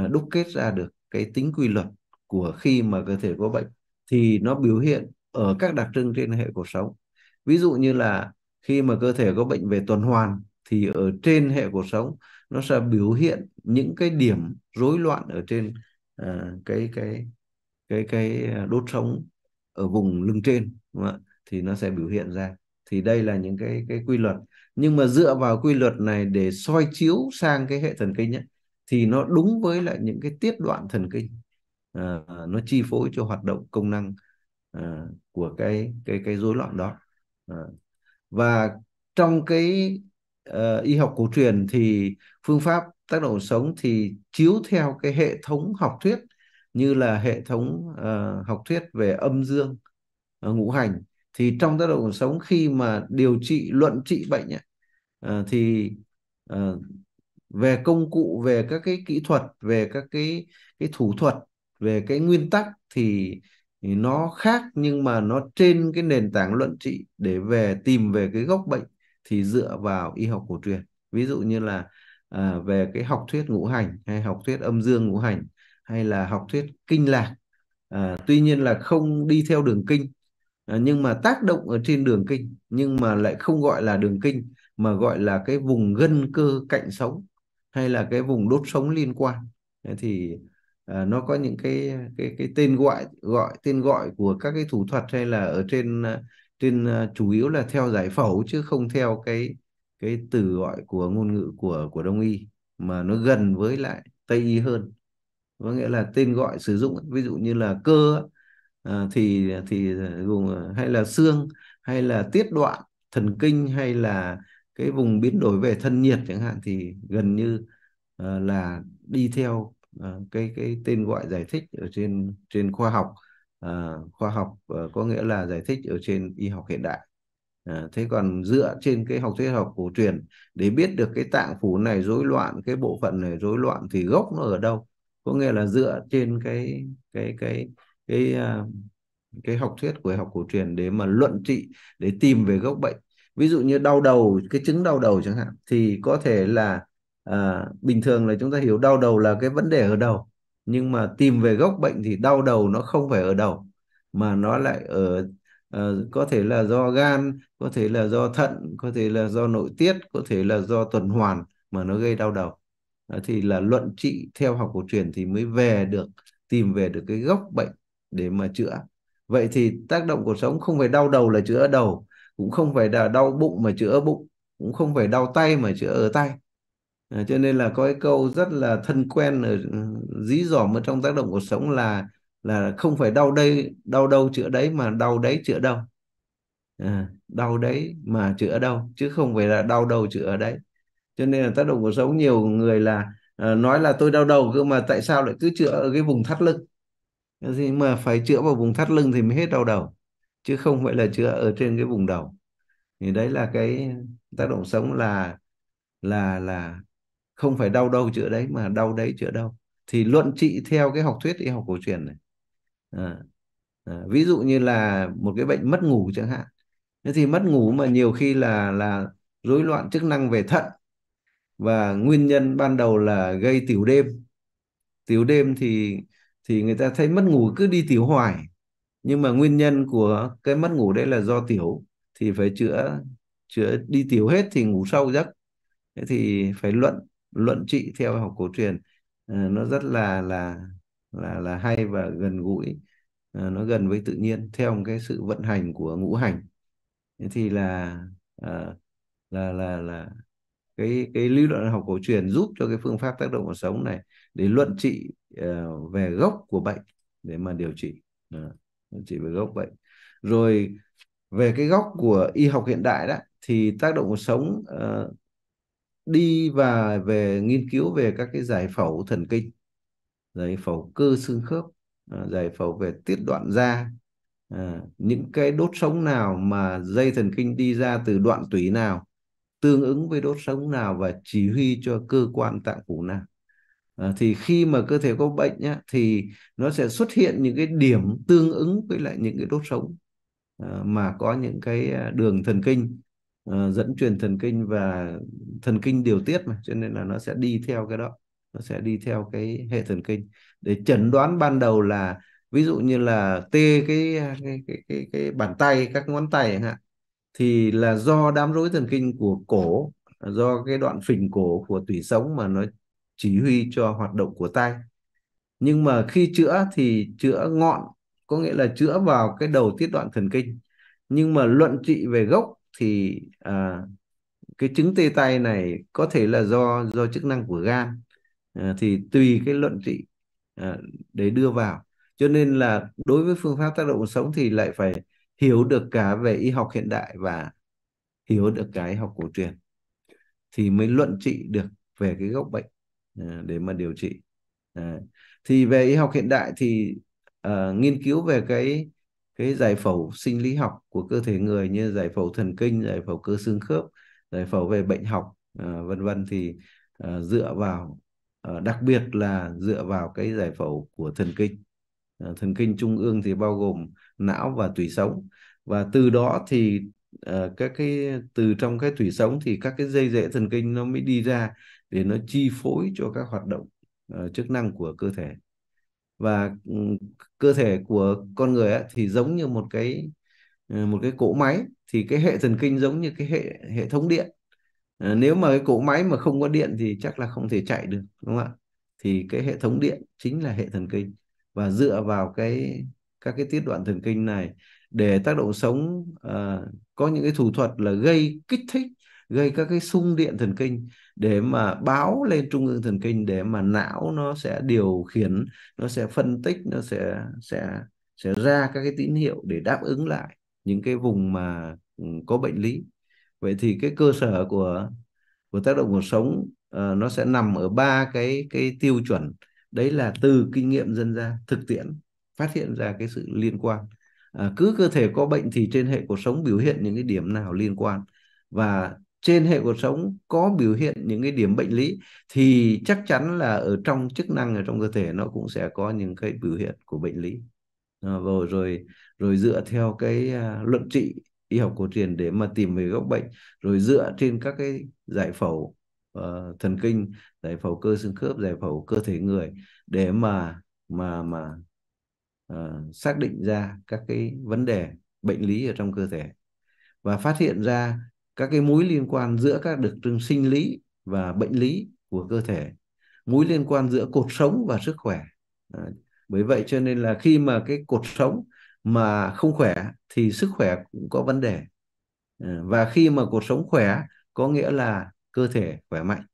uh, đúc kết ra được cái tính quy luật của khi mà cơ thể có bệnh thì nó biểu hiện ở các đặc trưng trên hệ cuộc sống ví dụ như là khi mà cơ thể có bệnh về tuần hoàn thì ở trên hệ cuộc sống nó sẽ biểu hiện những cái điểm rối loạn ở trên uh, cái cái cái cái ờ, đốt sống ở vùng lưng trên đúng không thì nó sẽ biểu hiện ra thì đây là những cái cái quy luật nhưng mà dựa vào quy luật này để soi chiếu sang cái hệ thần kinh ấy, thì nó đúng với lại những cái tiết đoạn thần kinh uh, nó chi phối cho hoạt động công năng Ờ, của cái cái cái rối loạn đó ờ, và trong cái uh, y học cổ truyền thì phương pháp tác động sống thì chiếu theo cái hệ thống học thuyết như là hệ thống uh, học thuyết về âm dương uh, ngũ hành thì trong tác động sống khi mà điều trị luận trị bệnh ấy, uh, thì uh, về công cụ về các cái kỹ thuật về các cái cái thủ thuật về cái nguyên tắc thì thì nó khác nhưng mà nó trên cái nền tảng luận trị để về tìm về cái gốc bệnh thì dựa vào y học cổ truyền ví dụ như là à, về cái học thuyết ngũ hành hay học thuyết âm dương ngũ hành hay là học thuyết kinh lạc à, tuy nhiên là không đi theo đường kinh à, nhưng mà tác động ở trên đường kinh nhưng mà lại không gọi là đường kinh mà gọi là cái vùng gân cơ cạnh sống hay là cái vùng đốt sống liên quan thì Ờ, nó có những cái cái cái tên gọi gọi tên gọi của các cái thủ thuật hay là ở trên ờ, trên ờ, chủ yếu là theo giải phẫu chứ không theo cái cái từ gọi của ngôn ngữ của của đông y mà nó gần với lại tây y hơn có nghĩa là tên gọi sử dụng ví dụ như là cơ thì thì gồm hay là xương hay là tiết đoạn thần kinh hay là cái vùng biến đổi về thân nhiệt chẳng hạn thì gần như là đi theo Ờ, cái cái tên gọi giải thích ở trên trên khoa học uh, khoa học uh, có nghĩa là giải thích ở trên y học hiện đại À, thế còn dựa trên cái học thuyết học cổ truyền để biết được cái tạng phủ này rối loạn cái bộ phận này rối loạn thì gốc nó ở đâu có nghĩa là dựa trên cái cái cái cái cái, cái học thuyết của học cổ truyền để mà luận trị để tìm về gốc bệnh ví dụ như đau đầu cái chứng đau đầu chẳng hạn thì có thể là à, bình thường là chúng ta hiểu đau đầu là cái vấn đề ở đầu nhưng mà tìm về gốc bệnh thì đau đầu nó không phải ở đầu mà nó lại ở uh, có thể là do gan có thể là do thận có thể là do nội tiết có thể là do tuần hoàn mà nó gây đau đầu đó thì là luận trị theo học cổ truyền thì mới về được tìm về được cái gốc bệnh để mà chữa vậy thì tác động cuộc sống không phải đau đầu là chữa ở đầu cũng không phải là đau bụng mà chữa ở bụng cũng không phải đau tay mà chữa ở tay à, cho nên là có cái câu rất là thân quen ở ừ, dí dỏm ở trong tác động cuộc sống là là không phải đau đây đau đâu chữa đấy mà đau đấy chữa đâu à, đau đấy mà chữa đâu chứ không phải là đau đầu chữa đấy cho nên là tác động cuộc sống nhiều người là à, nói là tôi đau đầu cơ mà tại sao lại cứ chữa ở cái vùng thắt lưng gì mà phải chữa vào vùng thắt lưng thì mới hết đau đầu chứ không phải là chữa ở trên cái vùng đầu thì đấy là cái tác động sống là là là không phải đau đâu chữa đấy mà đau đấy chữa đâu thì luận trị theo cái học thuyết y học cổ truyền này à, à, ví dụ như là một cái bệnh mất ngủ chẳng hạn thế thì mất ngủ mà nhiều khi là là rối loạn chức năng về thận và nguyên nhân ban đầu là gây tiểu đêm tiểu đêm thì thì người ta thấy mất ngủ cứ đi tiểu hoài nhưng mà nguyên nhân của cái mất ngủ đấy là do tiểu thì phải chữa chữa đi tiểu hết thì ngủ sâu giấc thế thì phải luận luận trị theo học cổ truyền ờ, nó rất là là là là hay và gần gũi ờ, nó gần với tự nhiên theo một cái sự vận hành của ngũ hành thì là là ờ, là là, là cái cái lý luận học cổ truyền giúp cho cái phương pháp tác động cuộc sống này để luận trị uh, về gốc của bệnh để mà điều trị uh, luận trị về gốc bệnh rồi về cái góc của y học hiện đại đó thì tác động cuộc sống uh, đi và về nghiên cứu về các cái giải phẫu thần kinh giải phẫu cơ xương khớp à, giải phẫu về tiết đoạn da à, những cái đốt sống nào mà dây thần kinh đi ra từ đoạn tủy nào tương ứng với đốt sống nào và chỉ huy cho cơ quan tạng phủ nào à, thì khi mà cơ thể có bệnh nhá, thì nó sẽ xuất hiện những cái điểm tương ứng với lại những cái đốt sống à, mà có những cái à, đường thần kinh Ờ, dẫn truyền thần kinh và thần kinh điều tiết mà cho nên là nó sẽ đi theo cái đó nó sẽ đi theo cái hệ thần kinh để chẩn đoán ban đầu là ví dụ như là tê cái cái cái cái, cái bàn tay các ngón tay chẳng thì là do đám rối thần kinh của cổ do cái đoạn phình cổ của tủy sống mà nó chỉ huy cho hoạt động của tay nhưng mà khi chữa thì chữa ngọn có nghĩa là chữa vào cái đầu tiết đoạn thần kinh nhưng mà luận trị về gốc thì à, cái chứng tê tay này có thể là do do chức năng của gan à, thì tùy cái luận trị à, để đưa vào cho nên là đối với phương pháp tác động cuộc sống thì lại phải hiểu được cả về y học hiện đại và hiểu được cái học cổ truyền thì mới luận trị được về cái gốc bệnh à, để mà điều trị à, thì về y học hiện đại thì uh, nghiên cứu về cái cái giải phẫu sinh lý học của cơ thể người như giải phẫu thần kinh giải phẫu cơ xương khớp giải phẫu về bệnh học ờ, vân vân thì ờ, dựa vào ờ, đặc biệt là dựa vào cái giải phẫu của thần kinh thần kinh trung ương thì bao gồm não và tủy sống và từ đó thì các cái từ trong cái tủy sống thì các cái dây rễ thần kinh nó mới đi ra để nó chi phối cho các hoạt động chức năng của cơ thể và ừ, cơ thể của con người ấy, thì giống như một cái ờ, một cái cỗ máy thì cái hệ thần kinh giống như cái hệ hệ thống điện ờ, nếu mà cái cỗ máy mà không có điện thì chắc là không thể chạy được đúng không ạ thì cái hệ thống điện chính là hệ thần kinh và dựa vào cái các cái tiết đoạn thần kinh này để tác động sống uh, có những cái thủ thuật là gây kích thích gây các cái sung điện thần kinh để mà báo lên trung ương thần kinh để mà não nó sẽ điều khiển nó sẽ phân tích nó sẽ sẽ sẽ ra các cái tín hiệu để đáp ứng lại những cái vùng mà ừ, có bệnh lý vậy thì cái cơ sở của của tác động cuộc sống uh, nó sẽ nằm ở ba cái cái tiêu chuẩn đấy là từ kinh nghiệm dân gian thực tiễn phát hiện ra cái sự liên quan à, cứ cơ thể có bệnh thì trên hệ cuộc sống biểu hiện những cái điểm nào liên quan và trên hệ cuộc sống có biểu hiện những cái điểm bệnh lý thì chắc chắn là ở trong chức năng ở trong cơ thể nó cũng sẽ có những cái biểu hiện của bệnh lý à, rồi rồi rồi dựa theo cái uh, luận trị y học cổ truyền để mà tìm về gốc bệnh rồi dựa trên các cái giải phẫu uh, thần kinh giải phẫu cơ xương khớp giải phẫu cơ thể người để mà mà mà uh, xác định ra các cái vấn đề bệnh lý ở trong cơ thể và phát hiện ra các cái mối liên quan giữa các đặc trưng sinh lý và bệnh lý của cơ thể mối liên quan giữa cột sống và sức khỏe bởi vậy cho nên là khi mà cái cột sống mà không khỏe thì sức khỏe cũng có vấn đề ờ, và khi mà cuộc sống khỏe có nghĩa là cơ thể khỏe mạnh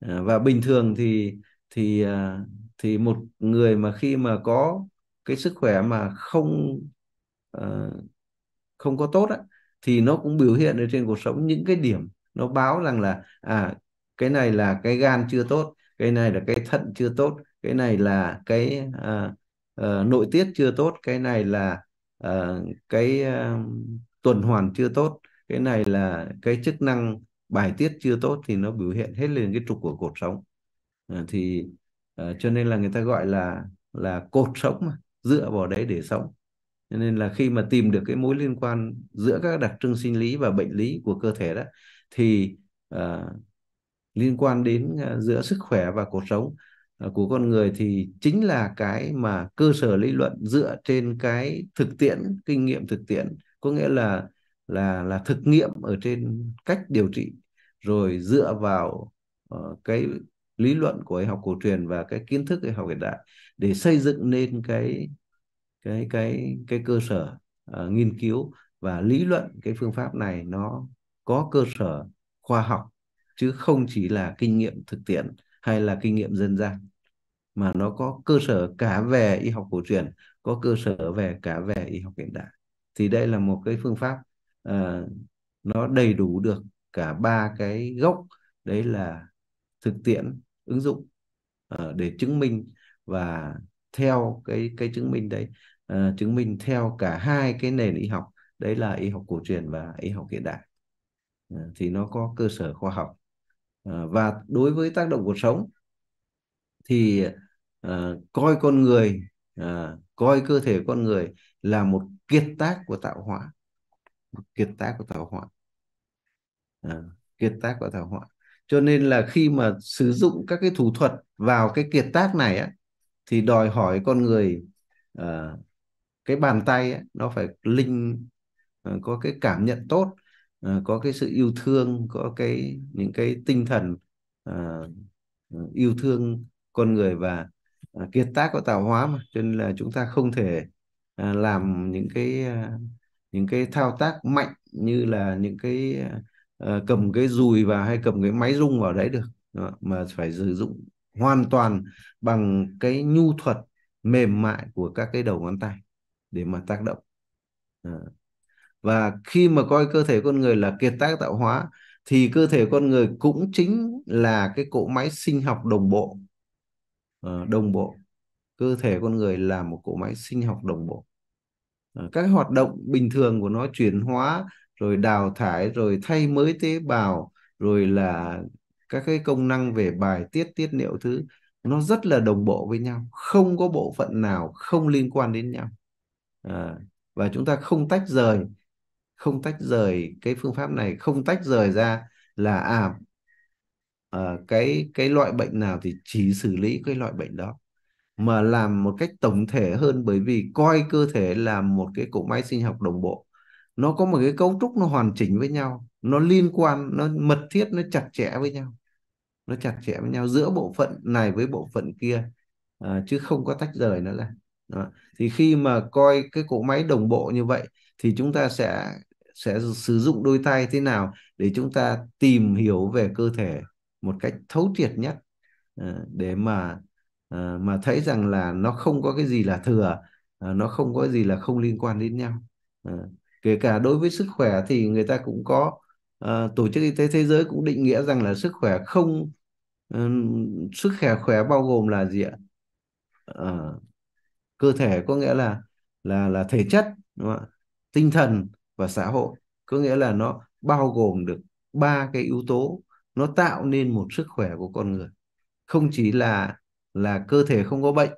ờ, và bình thường thì thì ờ, thì một người mà khi mà có cái sức khỏe mà không không có tốt á, thì nó cũng biểu hiện ở trên cuộc sống những cái điểm nó báo rằng là à cái này là cái gan chưa tốt cái này là cái thận chưa tốt cái này là cái à, à, nội tiết chưa tốt cái này là à, cái à, tuần hoàn chưa tốt cái này là cái chức năng bài tiết chưa tốt thì nó biểu hiện hết lên cái trục của cột sống à, thì à, cho nên là người ta gọi là là cột sống mà dựa vào đấy để sống cho nên là khi mà tìm được cái mối liên quan giữa các đặc trưng sinh lý và bệnh lý của cơ thể đó thì uh, liên quan đến uh, giữa sức khỏe và cuộc sống uh, của con người thì chính là cái mà cơ sở lý luận dựa trên cái thực tiễn kinh nghiệm thực tiễn có nghĩa là là là thực nghiệm ở trên cách điều trị rồi dựa vào uh, cái lý luận của y học cổ truyền và cái kiến thức y học hiện đại để xây dựng nên cái cái cái cái cơ sở uh, nghiên cứu và lý luận cái phương pháp này nó có cơ sở khoa học chứ không chỉ là kinh nghiệm thực tiễn hay là kinh nghiệm dân gian mà nó có cơ sở cả về y học cổ truyền có cơ sở về cả về y học hiện đại thì đây là một cái phương pháp uh, nó đầy đủ được cả ba cái gốc đấy là thực tiễn ứng dụng uh, để chứng minh và theo cái cái chứng minh đấy Ờ, chứng minh theo cả hai cái nền y học đấy là y học cổ truyền và y học hiện đại ờ, thì nó có cơ sở khoa học ờ, và đối với tác động cuộc sống thì coi con người coi cơ thể con người là một kiệt tác của tạo hóa một kiệt tác của tạo hóa kiệt tác của tạo hóa cho nên là khi mà sử dụng các cái thủ thuật vào cái kiệt tác này á, thì đòi hỏi con người cái bàn tay ấy, nó phải linh ờ, có cái cảm nhận tốt ờ, có cái sự yêu thương có cái những cái tinh thần uh, yêu thương con người và uh, kiệt tác của tạo hóa mà cho nên là chúng ta không thể uh, làm những cái uh, những cái thao tác mạnh như là những cái uh, cầm cái dùi vào hay cầm cái máy rung vào đấy được Đó, mà phải sử dụng hoàn toàn bằng cái nhu thuật mềm mại của các cái đầu ngón tay để mà tác động à. và khi mà coi cơ thể con người là kiệt tác tạo hóa thì cơ thể con người cũng chính là cái cỗ máy sinh học đồng bộ à, đồng bộ cơ thể con người là một cỗ máy sinh học đồng bộ à, các hoạt động bình thường của nó chuyển hóa rồi đào thải rồi thay mới tế bào rồi là các cái công năng về bài tiết tiết niệu thứ nó rất là đồng bộ với nhau không có bộ phận nào không liên quan đến nhau à, và chúng ta không tách rời không tách rời cái phương pháp này không tách rời ra là à, à cái cái loại bệnh nào thì chỉ xử lý cái loại bệnh đó mà làm một cách tổng thể hơn bởi vì coi cơ thể là một cái cỗ máy sinh học đồng bộ nó có một cái cấu trúc nó hoàn chỉnh với nhau nó liên quan nó mật thiết nó chặt chẽ với nhau nó chặt chẽ với nhau giữa bộ phận này với bộ phận kia à, chứ không có tách rời nữa là đó. thì khi mà coi cái cỗ máy đồng bộ như vậy thì chúng ta sẽ sẽ sử dụng đôi tay thế nào để chúng ta tìm hiểu về cơ thể một cách thấu triệt nhất ờ, để mà ờ, mà thấy rằng là nó không có cái gì là thừa ờ, nó không có gì là không liên quan đến nhau kể cả đối với sức khỏe thì người ta cũng có tổ chức y tế thế giới cũng định nghĩa rằng là sức khỏe không sức khỏe khỏe bao gồm là gì ạ cơ thể có nghĩa là là là thể chất đúng không tinh thần và xã hội có nghĩa là nó bao gồm được ba cái yếu tố nó tạo nên một sức khỏe của con người không chỉ là là cơ thể không có bệnh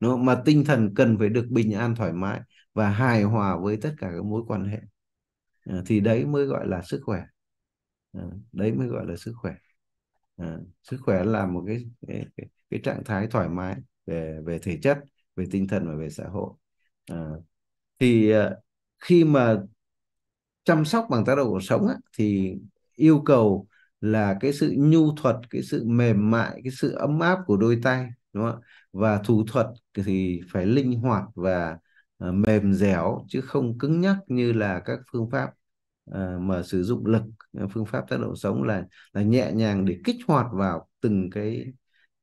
nó mà tinh thần cần phải được bình an thoải mái và hài hòa với tất cả các mối quan hệ à, thì đấy mới gọi là sức khỏe à, đấy mới gọi là sức khỏe à, sức khỏe là một cái cái, cái, cái trạng thái thoải mái về về thể chất về tinh thần và về xã hội à, thì à, khi mà chăm sóc bằng tác động cuộc sống á, thì yêu cầu là cái sự nhu thuật cái sự mềm mại cái sự ấm áp của đôi tay đúng không và thủ thuật thì phải linh hoạt và à, mềm dẻo chứ không cứng nhắc như là các phương pháp à, mà sử dụng lực phương pháp tác động sống là là nhẹ nhàng để kích hoạt vào từng cái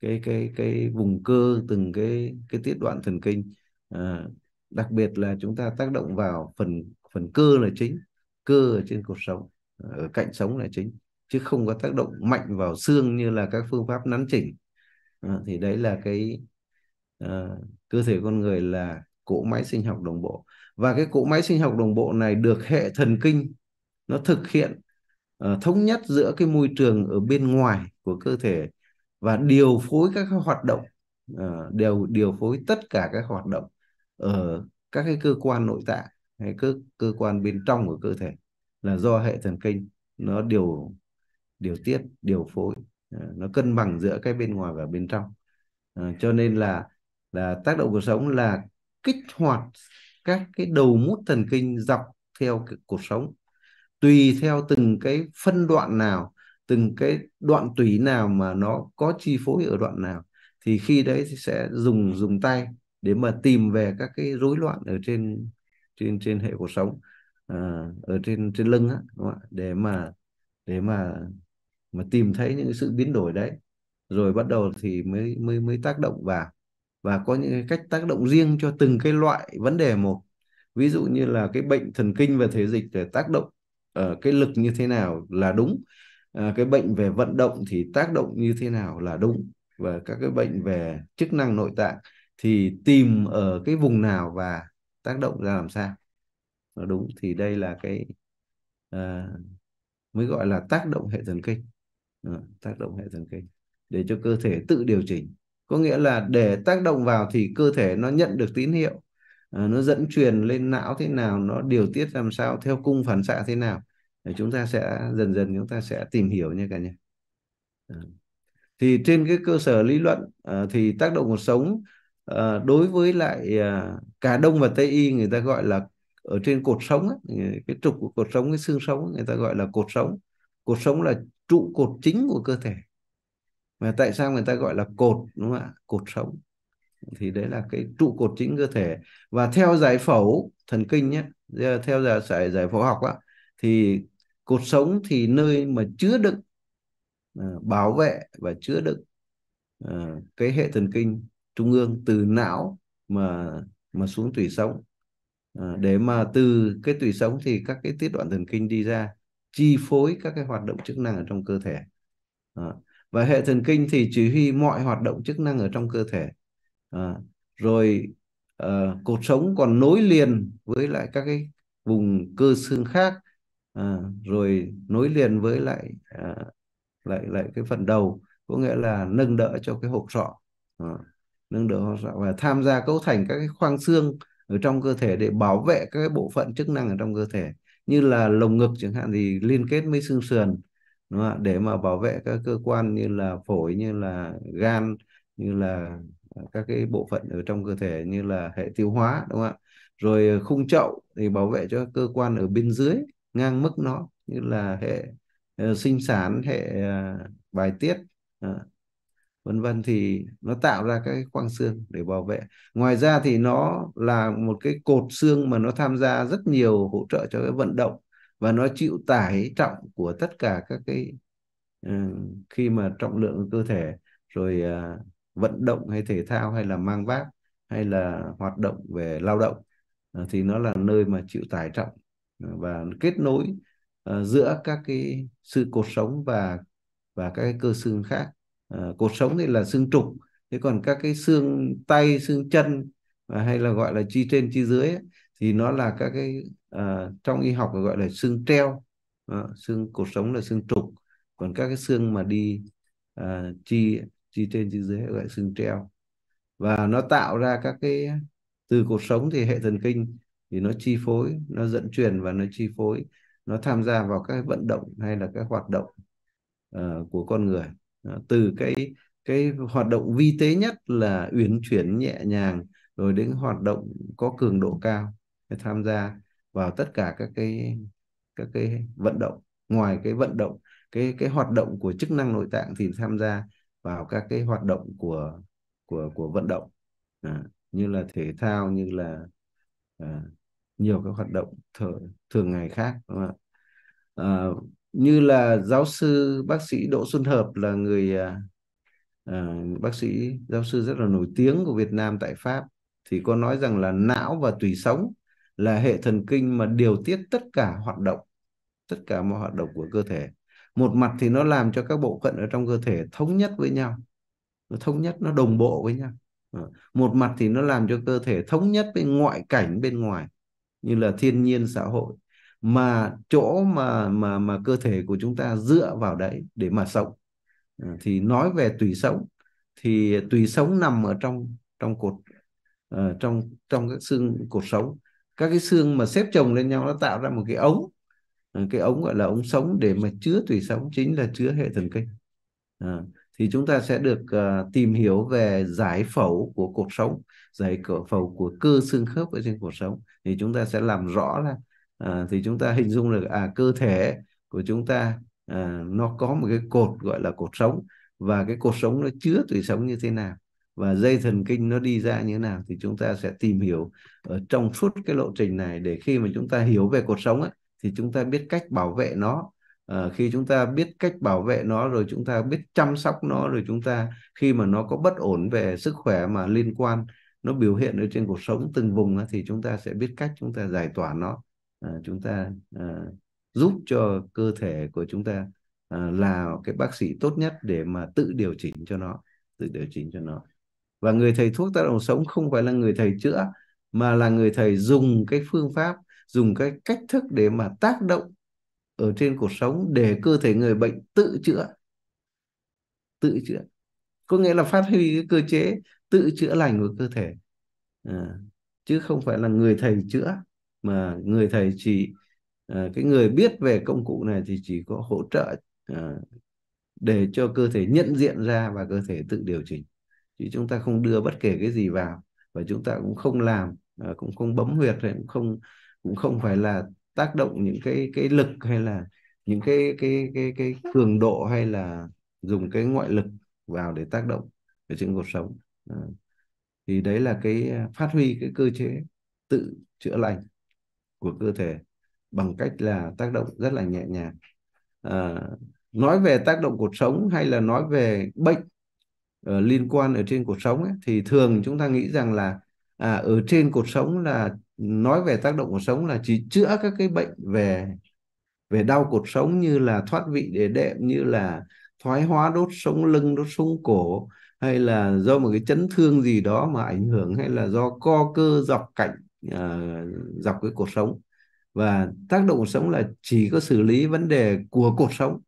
cái cái cái vùng cơ từng cái cái tiết đoạn thần kinh à, đặc biệt là chúng ta tác động vào phần phần cơ là chính cơ ở trên cột sống ở cạnh sống là chính chứ không có tác động mạnh vào xương như là các phương pháp nắn chỉnh à, thì đấy là cái à, cơ thể con người là cỗ máy sinh học đồng bộ và cái cỗ máy sinh học đồng bộ này được hệ thần kinh nó thực hiện uh, thống nhất giữa cái môi trường ở bên ngoài của cơ thể và điều phối các hoạt động uh, ờ, đều điều phối tất cả các hoạt động ở các cái cơ quan nội tạng hay cơ cơ quan bên trong của cơ thể là do hệ thần kinh nó điều điều tiết điều phối uh, nó cân bằng giữa cái bên ngoài và bên trong uh, cho nên là là tác động cuộc sống là kích hoạt các cái đầu mút thần kinh dọc theo cuộc sống tùy theo từng cái phân đoạn nào từng cái đoạn tủy nào mà nó có chi phối ở đoạn nào thì khi đấy thì sẽ dùng dùng tay để mà tìm về các cái rối loạn ở trên trên trên hệ cuộc sống à, ở trên trên lưng á đúng không? để mà để mà mà tìm thấy những sự biến đổi đấy rồi bắt đầu thì mới mới mới tác động vào và có những cái cách tác động riêng cho từng cái loại vấn đề một ví dụ như là cái bệnh thần kinh và thể dịch để tác động ở cái lực như thế nào là đúng à, cái bệnh về vận động thì tác động như thế nào là đúng và các cái bệnh về chức năng nội tạng thì tìm ở cái vùng nào và tác động ra làm sao là ờ, đúng thì đây là cái à, mới gọi là tác động hệ thần kinh à, tác động hệ thần kinh để cho cơ thể tự điều chỉnh có nghĩa là để tác động vào thì cơ thể nó nhận được tín hiệu à, nó dẫn truyền lên não thế nào nó điều tiết làm sao theo cung phản xạ thế nào chúng ta sẽ dần dần chúng ta sẽ tìm hiểu nha cả nhà ờ. thì trên cái cơ sở lý luận ờ, thì tác động cuộc sống ờ, đối với lại cả đông và tây y người ta gọi là ở trên cột sống cái trục của cột sống cái xương sống người ta gọi là cột sống cột sống là trụ cột chính của cơ thể mà tại sao người ta gọi là cột đúng không ạ cột sống thì đấy là cái trụ cột chính cơ thể và theo giải phẫu thần kinh nhé theo giải giải phẫu học á thì cột sống thì nơi mà chứa đựng à, bảo vệ và chứa đựng à, cái hệ thần kinh trung ương từ não mà mà xuống tủy sống à, để mà từ cái tủy sống thì các cái tiết đoạn thần kinh đi ra chi phối các cái hoạt động chức năng ở trong cơ thể và hệ thần kinh thì chỉ huy mọi hoạt động chức năng ở trong cơ thể rồi cột sống còn nối liền với lại các cái vùng cơ xương khác à, rồi nối liền với lại à, lại lại cái phần đầu có nghĩa là nâng đỡ cho cái hộp sọ à, nâng đỡ hộp sọ và tham gia cấu thành các cái khoang xương ở trong cơ thể để bảo vệ các cái bộ phận chức năng ở trong cơ thể như là lồng ngực chẳng hạn thì liên kết với xương sườn đúng không? để mà bảo vệ các cơ quan như là phổi như là gan như là à, các cái bộ phận ở trong cơ thể như là hệ tiêu hóa đúng không ạ rồi à, khung chậu thì bảo vệ cho cơ quan ở bên dưới ngang mức nó như là hệ ờ, sinh sản hệ ờ, bài tiết ờ, vân vân thì nó tạo ra cái quang xương để bảo vệ ngoài ra thì nó là một cái cột xương mà nó tham gia rất nhiều hỗ trợ cho cái vận động và nó chịu tải trọng của tất cả các cái uh, khi mà trọng lượng cơ thể rồi uh, vận động hay thể thao hay là mang vác hay là hoạt động về lao động thì nó là nơi mà chịu tải trọng và kết nối uh, giữa các cái xương cột sống và và các cái cơ xương khác uh, cột sống thì là xương trục thế còn các cái xương tay xương chân uh, hay là gọi là chi trên chi dưới ấy, thì nó là các cái uh, trong y học gọi là xương treo uh, xương cột sống là xương trục còn các cái xương mà đi uh, chi chi trên chi dưới gọi là xương treo và nó tạo ra các cái từ cột sống thì hệ thần kinh thì nó chi phối nó dẫn truyền và nó chi phối nó tham gia vào các vận động hay là các hoạt động uh, của con người uh, từ cái cái hoạt động vi tế nhất là uyển chuyển nhẹ nhàng rồi đến hoạt động có cường độ cao tham gia vào tất cả các cái các cái vận động ngoài cái vận động cái cái hoạt động của chức năng nội tạng thì tham gia vào các cái hoạt động của của của vận động à, như là thể thao như là à, nhiều các hoạt động thường thường ngày khác đúng không ạ à, như là giáo sư bác sĩ Đỗ Xuân Hợp là người à, à, bác sĩ giáo sư rất là nổi tiếng của Việt Nam tại Pháp thì có nói rằng là não và tủy sống là hệ thần kinh mà điều tiết tất cả hoạt động tất cả mọi hoạt động của cơ thể một mặt thì nó làm cho các bộ phận ở trong cơ thể thống nhất với nhau nó thống nhất nó đồng bộ với nhau ờ, một mặt thì nó làm cho cơ thể thống nhất với ngoại cảnh bên ngoài như là thiên nhiên xã hội mà chỗ mà mà mà cơ thể của chúng ta dựa vào đấy để mà sống à, thì nói về tùy sống thì tùy sống nằm ở trong trong cột uh, trong trong các xương cột sống các cái xương mà xếp chồng lên nhau nó tạo ra một cái ống à, cái ống gọi là ống sống để mà chứa tùy sống chính là chứa hệ thần kinh à, thì chúng ta sẽ được uh, tìm hiểu về giải phẫu của cột sống dày cửa phầu của cơ xương khớp ở trên cuộc sống thì chúng ta sẽ làm rõ là à, thì chúng ta hình dung được à cơ thể của chúng ta à, nó có một cái cột gọi là cột sống và cái cột sống nó chứa tủy sống như thế nào và dây thần kinh nó đi ra như thế nào thì chúng ta sẽ tìm hiểu ở trong suốt cái lộ trình này để khi mà chúng ta hiểu về cột sống ấy, thì chúng ta biết cách bảo vệ nó à, khi chúng ta biết cách bảo vệ nó rồi chúng ta biết chăm sóc nó rồi chúng ta khi mà nó có bất ổn về sức khỏe mà liên quan nó biểu hiện ở trên cuộc sống từng vùng thì chúng ta sẽ biết cách chúng ta giải tỏa nó à, chúng ta à, giúp cho cơ thể của chúng ta à, là cái bác sĩ tốt nhất để mà tự điều chỉnh cho nó tự điều chỉnh cho nó và người thầy thuốc tác động sống không phải là người thầy chữa mà là người thầy dùng cái phương pháp dùng cái cách thức để mà tác động ở trên cuộc sống để cơ thể người bệnh tự chữa tự chữa có nghĩa là phát huy cái cơ chế tự chữa lành của cơ thể à, chứ không phải là người thầy chữa mà người thầy chỉ à, cái người biết về công cụ này thì chỉ có hỗ trợ à, để cho cơ thể nhận diện ra và cơ thể tự điều chỉnh chứ chúng ta không đưa bất kể cái gì vào và chúng ta cũng không làm à, cũng không bấm huyệt cũng không cũng không phải là tác động những cái cái lực hay là những cái cái cái cái cường độ hay là dùng cái ngoại lực vào để tác động ở trên cuộc sống À, thì đấy là cái à, phát huy cái cơ chế tự chữa lành của cơ thể bằng cách là tác động rất là nhẹ nhàng à, nói về tác động cuộc sống hay là nói về bệnh ở ờ, liên quan ở trên cuộc sống ấy, thì thường chúng ta nghĩ rằng là à, ở trên cuộc sống là nói về tác động cuộc sống là chỉ chữa các cái bệnh về về đau cuộc sống như là thoát vị để đệm như là thoái hóa đốt sống lưng đốt sống cổ hay là do một cái chấn thương gì đó mà ảnh hưởng hay là do co cơ dọc cạnh uh, dọc cái cuộc sống và tác động cuộc sống là chỉ có xử lý vấn đề của cuộc sống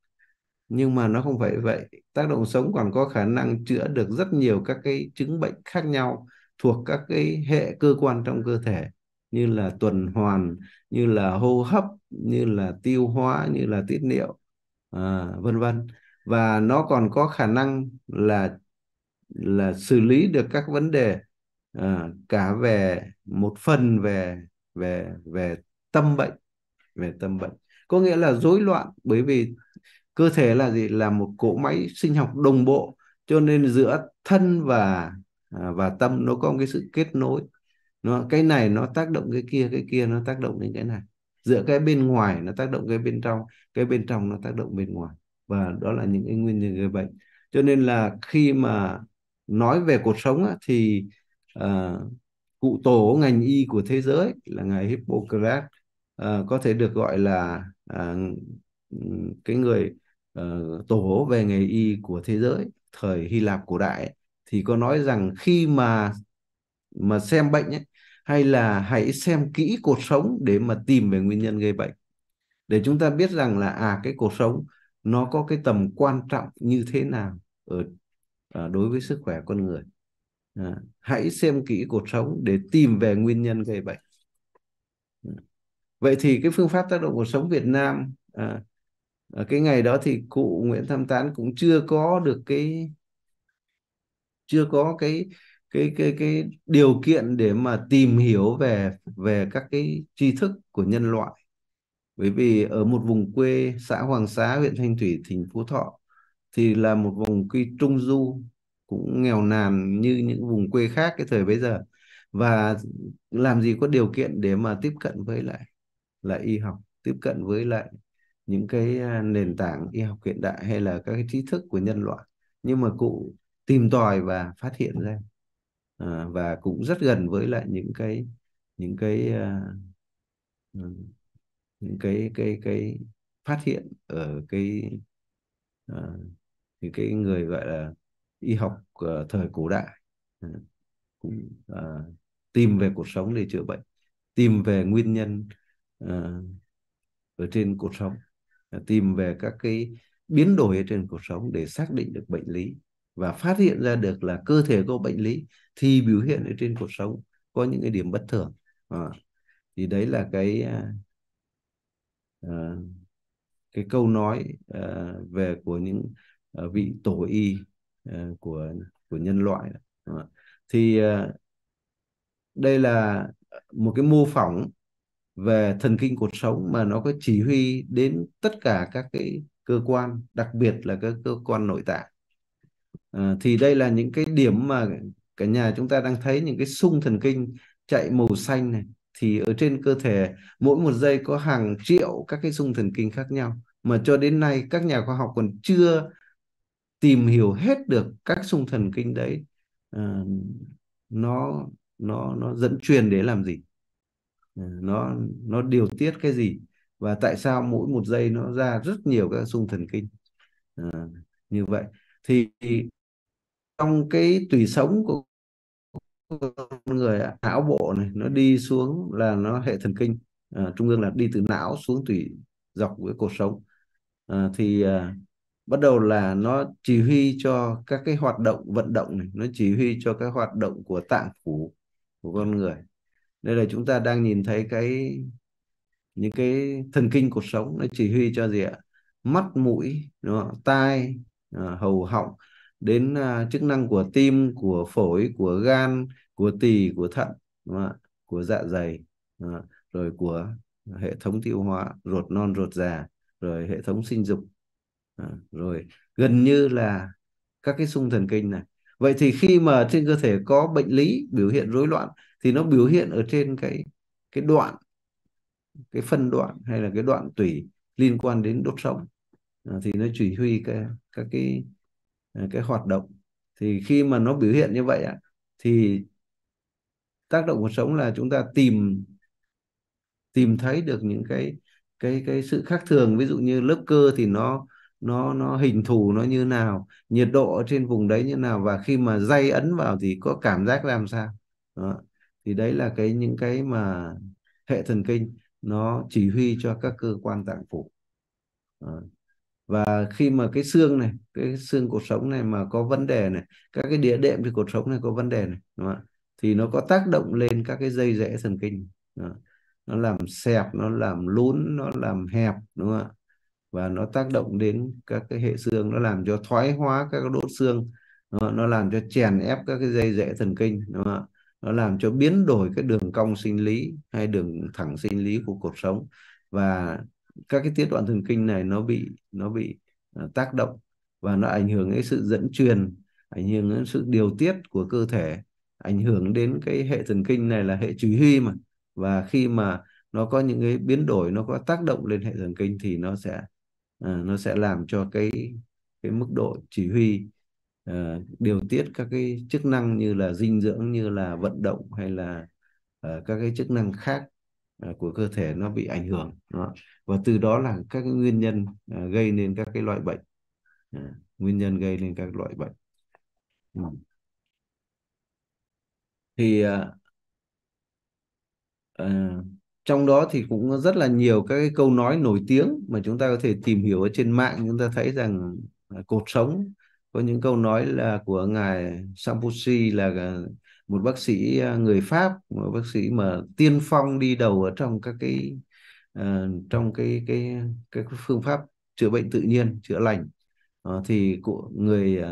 nhưng mà nó không phải vậy tác động sống còn có khả năng chữa được rất nhiều các cái chứng bệnh khác nhau thuộc các cái hệ cơ quan trong cơ thể như là tuần hoàn như là hô hấp như là tiêu hóa như là tiết niệu à, vân vân và nó còn có khả năng là là xử lý được các vấn đề à, cả về một phần về về về tâm bệnh về tâm bệnh có nghĩa là rối loạn bởi vì cơ thể là gì là một cỗ máy sinh học đồng bộ cho nên giữa thân và à, và tâm nó có một cái sự kết nối nó cái này nó tác động cái kia cái kia nó tác động đến cái này giữa cái bên ngoài nó tác động cái bên trong cái bên trong nó tác động bên ngoài và đó là những cái nguyên nhân gây bệnh cho nên là khi mà nói về cuộc sống á, thì uh, cụ tổ ngành y của thế giới là ngài Hippocrates uh, có thể được gọi là uh, cái người uh, tổ về nghề y của thế giới thời Hy Lạp cổ đại thì có nói rằng khi mà mà xem bệnh ấy, hay là hãy xem kỹ cuộc sống để mà tìm về nguyên nhân gây bệnh để chúng ta biết rằng là à cái cuộc sống nó có cái tầm quan trọng như thế nào ở à, đối với sức khỏe con người à, hãy xem kỹ cuộc sống để tìm về nguyên nhân gây bệnh ừ. vậy thì cái phương pháp tác động cuộc sống Việt Nam à, à, cái ngày đó thì cụ Nguyễn Tham Tán cũng chưa có được cái chưa có cái cái cái cái điều kiện để mà tìm hiểu về về các cái tri thức của nhân loại bởi vì ở một vùng quê xã Hoàng Xá huyện Thanh Thủy tỉnh Phú Thọ thì là một vùng quy trung du cũng nghèo nàn như những vùng quê khác cái thời bây giờ và làm gì có điều kiện để mà tiếp cận với lại là y học tiếp cận với lại những cái à, nền tảng y học hiện đại hay là các cái trí thức của nhân loại nhưng mà cụ tìm tòi và phát hiện ra à, và cũng rất gần với lại những cái những cái uh, những cái cái cái phát hiện ở cái uh, thì cái người gọi là y học uh, thời cổ đại uh, cũng uh, tìm về cuộc sống để chữa bệnh tìm về nguyên nhân uh, ở trên cuộc sống uh, tìm về các cái biến đổi ở trên cuộc sống để xác định được bệnh lý và phát hiện ra được là cơ thể có bệnh lý thì biểu hiện ở trên cuộc sống có những cái điểm bất thường à, thì đấy là cái uh, cái câu nói uh, về của những Ờ, vị tổ y ờ, của của nhân loại thì ờ, đây là một cái mô phỏng về thần kinh cột sống mà nó có chỉ huy đến tất cả các cái cơ quan đặc biệt là các cơ quan nội tạng thì đây là những cái điểm mà cả nhà chúng ta đang thấy những cái sung thần kinh chạy màu xanh này thì ở trên cơ thể mỗi một giây có hàng triệu các cái sung thần kinh khác nhau mà cho đến nay các nhà khoa học còn chưa tìm hiểu hết được các sung thần kinh đấy uh, nó nó nó dẫn truyền để làm gì ờ, nó nó điều tiết cái gì và tại sao mỗi một giây nó ra rất nhiều các sung thần kinh à, như vậy thì trong cái tùy sống của con người não bộ này nó đi xuống là nó hệ thần kinh à, trung ương là đi từ não xuống tùy dọc với cột sống à, thì à, bắt đầu là nó chỉ huy cho các cái hoạt động vận động này nó chỉ huy cho các hoạt động của tạng phủ của con người đây là chúng ta đang nhìn thấy cái những cái thần kinh cuộc sống nó chỉ huy cho gì ạ mắt mũi đúng không? tai à, hầu họng đến à, chức năng của tim của phổi của gan của tỳ của thận đúng không? của dạ dày rồi của hệ thống tiêu hóa ruột non ruột già rồi hệ thống sinh dục À, rồi gần như là các cái sung thần kinh này vậy thì khi mà trên cơ thể có bệnh lý biểu hiện rối loạn thì nó biểu hiện ở trên cái cái đoạn cái phân đoạn hay là cái đoạn tủy liên quan đến đốt sống à, thì nó chỉ huy cái, các cái à, cái hoạt động thì khi mà nó biểu hiện như vậy á thì tác động cuộc sống là chúng ta tìm tìm thấy được những cái cái cái sự khác thường ví dụ như lớp cơ thì nó nó nó hình thù nó như nào nhiệt độ ở trên vùng đấy như nào và khi mà dây ấn vào thì có cảm giác làm sao đó. thì đấy là cái những cái mà hệ thần kinh nó chỉ huy cho các cơ quan tạng phủ đó. và khi mà cái xương này cái xương cột sống này mà có vấn đề này các cái địa đệm thì cột sống này có vấn đề này đúng không? thì nó có tác động lên các cái dây rễ thần kinh đó. nó làm xẹp nó làm lún nó làm hẹp đúng không ạ và nó tác động đến các cái hệ xương nó làm cho thoái hóa các đốt xương nó, nó làm cho chèn ép các cái dây rễ thần kinh nó, nó làm cho biến đổi cái đường cong sinh lý hay đường thẳng sinh lý của cuộc sống và các cái tiết đoạn thần kinh này nó bị nó bị à, tác động và nó ảnh hưởng đến sự dẫn truyền ảnh hưởng đến sự điều tiết của cơ thể ảnh hưởng đến cái hệ thần kinh này là hệ chỉ huy mà và khi mà nó có những cái biến đổi nó có tác động lên hệ thần kinh thì nó sẽ à, nó sẽ làm cho cái cái mức độ chỉ huy à, điều tiết các cái chức năng như là dinh dưỡng như là vận động hay là à, các cái chức năng khác à, của cơ thể nó bị ảnh hưởng đó. và từ đó là các cái nguyên nhân à, gây nên các cái loại bệnh à, nguyên nhân gây nên các loại bệnh ừ. thì à, à, trong đó thì cũng rất là nhiều các cái câu nói nổi tiếng mà chúng ta có thể tìm hiểu ở trên mạng chúng ta thấy rằng cột sống có những câu nói là của ngài Sampusi là à, một bác sĩ à, người Pháp một bác sĩ mà tiên phong đi đầu ở trong các cái à, trong cái cái cái phương pháp chữa bệnh tự nhiên chữa lành ờ, thì của người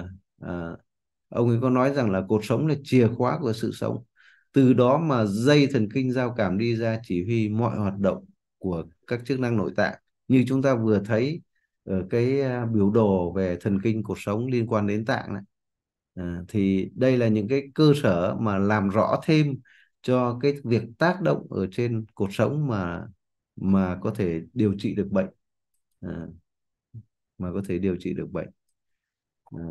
ông ấy có nói rằng là cột sống là chìa khóa của sự sống từ đó mà dây thần kinh giao cảm đi ra chỉ huy mọi hoạt động của các chức năng nội tạng như chúng ta vừa thấy ở cái à, biểu đồ về thần kinh cuộc sống liên quan đến tạng này à, thì đây là những cái cơ sở mà làm rõ thêm cho cái việc tác động ở trên cuộc sống mà mà có thể điều trị được bệnh à, mà có thể điều trị được bệnh à.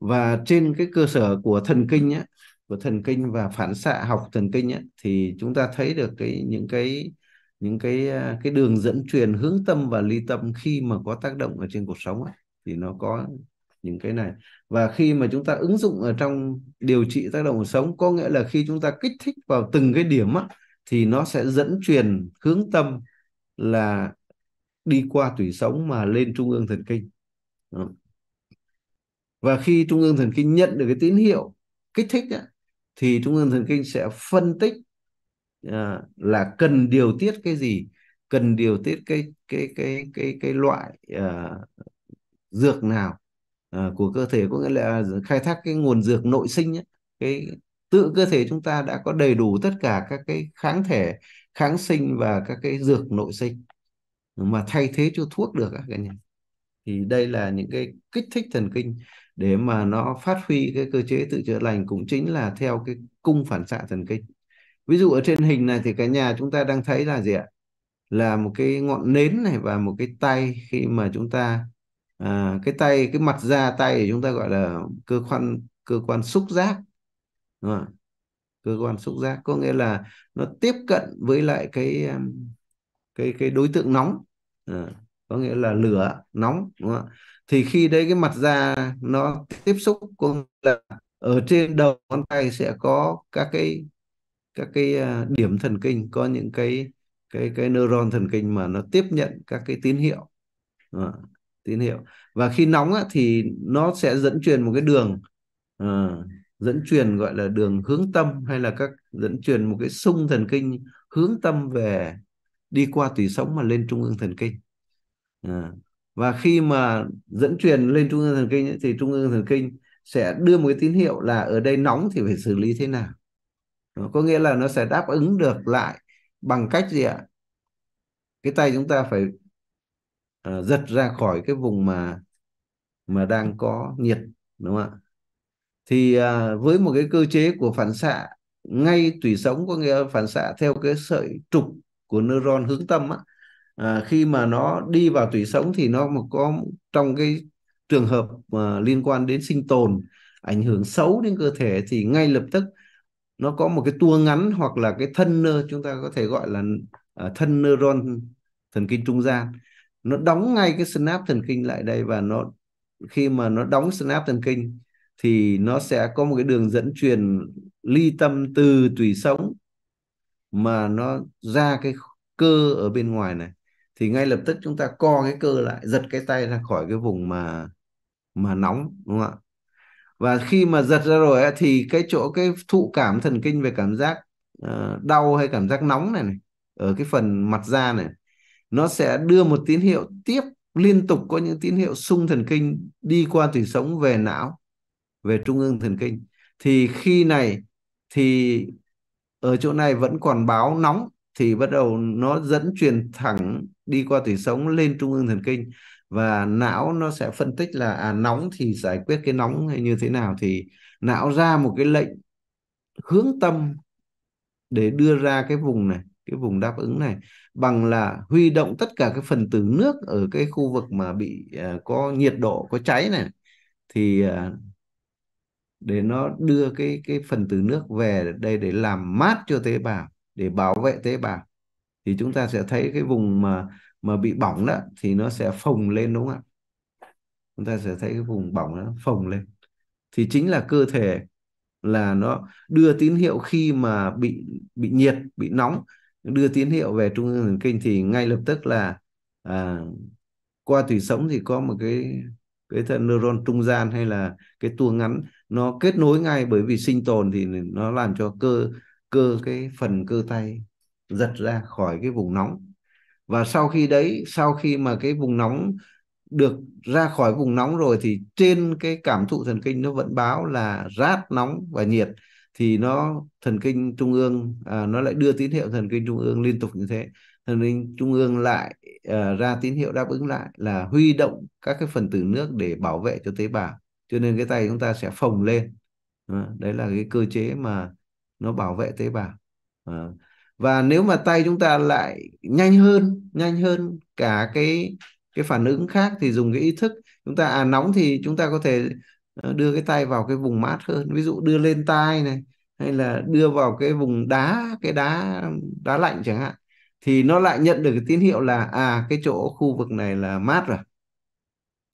và trên cái cơ sở của thần kinh á, của thần kinh và phản xạ học thần kinh ấy, thì chúng ta thấy được cái những cái những cái à, cái đường dẫn truyền hướng tâm và ly tâm khi mà có tác động ở trên cuộc sống ấy, thì nó có những cái này và khi mà chúng ta ứng dụng ở trong điều trị tác động cuộc sống có nghĩa là khi chúng ta kích thích vào từng cái điểm á, thì nó sẽ dẫn truyền hướng tâm là đi qua tủy sống mà lên trung ương thần kinh và khi trung ương thần kinh nhận được cái tín hiệu kích thích á, thì trung ương thần kinh sẽ phân tích uh, là cần điều tiết cái gì cần điều tiết cái cái cái cái cái loại uh, dược nào uh, của cơ thể có nghĩa là khai thác cái nguồn dược nội sinh ấy. cái tự cơ thể chúng ta đã có đầy đủ tất cả các cái kháng thể kháng sinh và các cái dược nội sinh mà thay thế cho thuốc được các nhà thì đây là những cái kích thích thần kinh để mà nó phát huy cái cơ chế tự chữa lành cũng chính là theo cái cung phản xạ thần kinh ví dụ ở trên hình này thì cả nhà chúng ta đang thấy là gì ạ là một cái ngọn nến này và một cái tay khi mà chúng ta à, cái tay cái mặt da tay thì chúng ta gọi là cơ quan cơ quan xúc giác đúng không? cơ quan xúc giác có nghĩa là nó tiếp cận với lại cái cái cái đối tượng nóng à, có nghĩa là lửa nóng đúng không? thì khi đấy cái mặt da nó tiếp xúc cũng là ở trên đầu ngón tay sẽ có các cái các cái à, điểm thần kinh có những cái cái cái neuron thần kinh mà nó tiếp nhận các cái tín hiệu à, tín hiệu và khi nóng á, thì nó sẽ dẫn truyền một cái đường à, dẫn truyền gọi là đường hướng tâm hay là các dẫn truyền một cái sung thần kinh hướng tâm về đi qua tủy sống mà lên trung ương thần kinh ờ và khi mà dẫn truyền lên trung ương thần kinh ấy, thì trung ương thần kinh sẽ đưa một cái tín hiệu là ở đây nóng thì phải xử lý thế nào Đó, có nghĩa là nó sẽ đáp ứng được lại bằng cách gì ạ cái tay chúng ta phải uh, giật ra khỏi cái vùng mà mà đang có nhiệt đúng không ạ thì uh, với một cái cơ chế của phản xạ ngay tủy sống có nghĩa là phản xạ theo cái sợi trục của neuron hướng tâm á, à, khi mà nó đi vào tủy sống thì nó có trong cái trường hợp mà liên quan đến sinh tồn ảnh hưởng xấu đến cơ thể thì ngay lập tức nó có một cái tua ngắn hoặc là cái thân nơ chúng ta có thể gọi là à, thân neuron thần kinh trung gian nó đóng ngay cái synapse thần kinh lại đây và nó khi mà nó đóng synapse thần kinh thì nó sẽ có một cái đường dẫn truyền ly tâm từ tủy sống mà nó ra cái cơ ở bên ngoài này thì ngay lập tức chúng ta co cái cơ lại giật cái tay ra khỏi cái vùng mà mà nóng đúng không ạ và khi mà giật ra rồi ấy, thì cái chỗ cái thụ cảm thần kinh về cảm giác uh, đau hay cảm giác nóng này, này ở cái phần mặt da này nó sẽ đưa một tín hiệu tiếp liên tục có những tín hiệu sung thần kinh đi qua tủy sống về não về trung ương thần kinh thì khi này thì ở chỗ này vẫn còn báo nóng thì bắt đầu nó dẫn truyền thẳng đi qua tủy sống lên trung ương thần kinh và não nó sẽ phân tích là à nóng thì giải quyết cái nóng hay như thế nào thì não ra một cái lệnh hướng tâm để đưa ra cái vùng này cái vùng đáp ứng này bằng là huy động tất cả các phần tử nước ở cái khu vực mà bị uh, có nhiệt độ có cháy này thì uh, để nó đưa cái cái phần tử nước về đây để làm mát cho tế bào để bảo vệ tế bào thì chúng ta sẽ thấy cái vùng mà mà bị bỏng đó thì nó sẽ phồng lên đúng không ạ chúng ta sẽ thấy cái vùng bỏng nó phồng lên thì chính là cơ thể là nó đưa tín hiệu khi mà bị bị nhiệt bị nóng đưa tín hiệu về trung ương thần kinh thì ngay lập tức là à, qua tủy sống thì có một cái cái thân neuron trung gian hay là cái tua ngắn nó kết nối ngay bởi vì sinh tồn thì nó làm cho cơ cơ cái phần cơ tay giật ra khỏi cái vùng nóng và sau khi đấy sau khi mà cái vùng nóng được ra khỏi vùng nóng rồi thì trên cái cảm thụ thần kinh nó vẫn báo là rát nóng và nhiệt thì nó thần kinh trung ương à, nó lại đưa tín hiệu thần kinh trung ương liên tục như thế thần kinh trung ương lại à, ra tín hiệu đáp ứng lại là huy động các cái phần tử nước để bảo vệ cho tế bào cho nên cái tay chúng ta sẽ phồng lên đấy là cái cơ chế mà nó bảo vệ tế bào à, và nếu mà tay chúng ta lại nhanh hơn nhanh hơn cả cái cái phản ứng khác thì dùng cái ý thức chúng ta à nóng thì chúng ta có thể ờ, đưa cái tay vào cái vùng mát hơn ví dụ đưa lên tai này hay là đưa vào cái vùng đá cái đá đá lạnh chẳng hạn thì nó lại nhận được cái tín hiệu là à cái chỗ khu vực này là mát rồi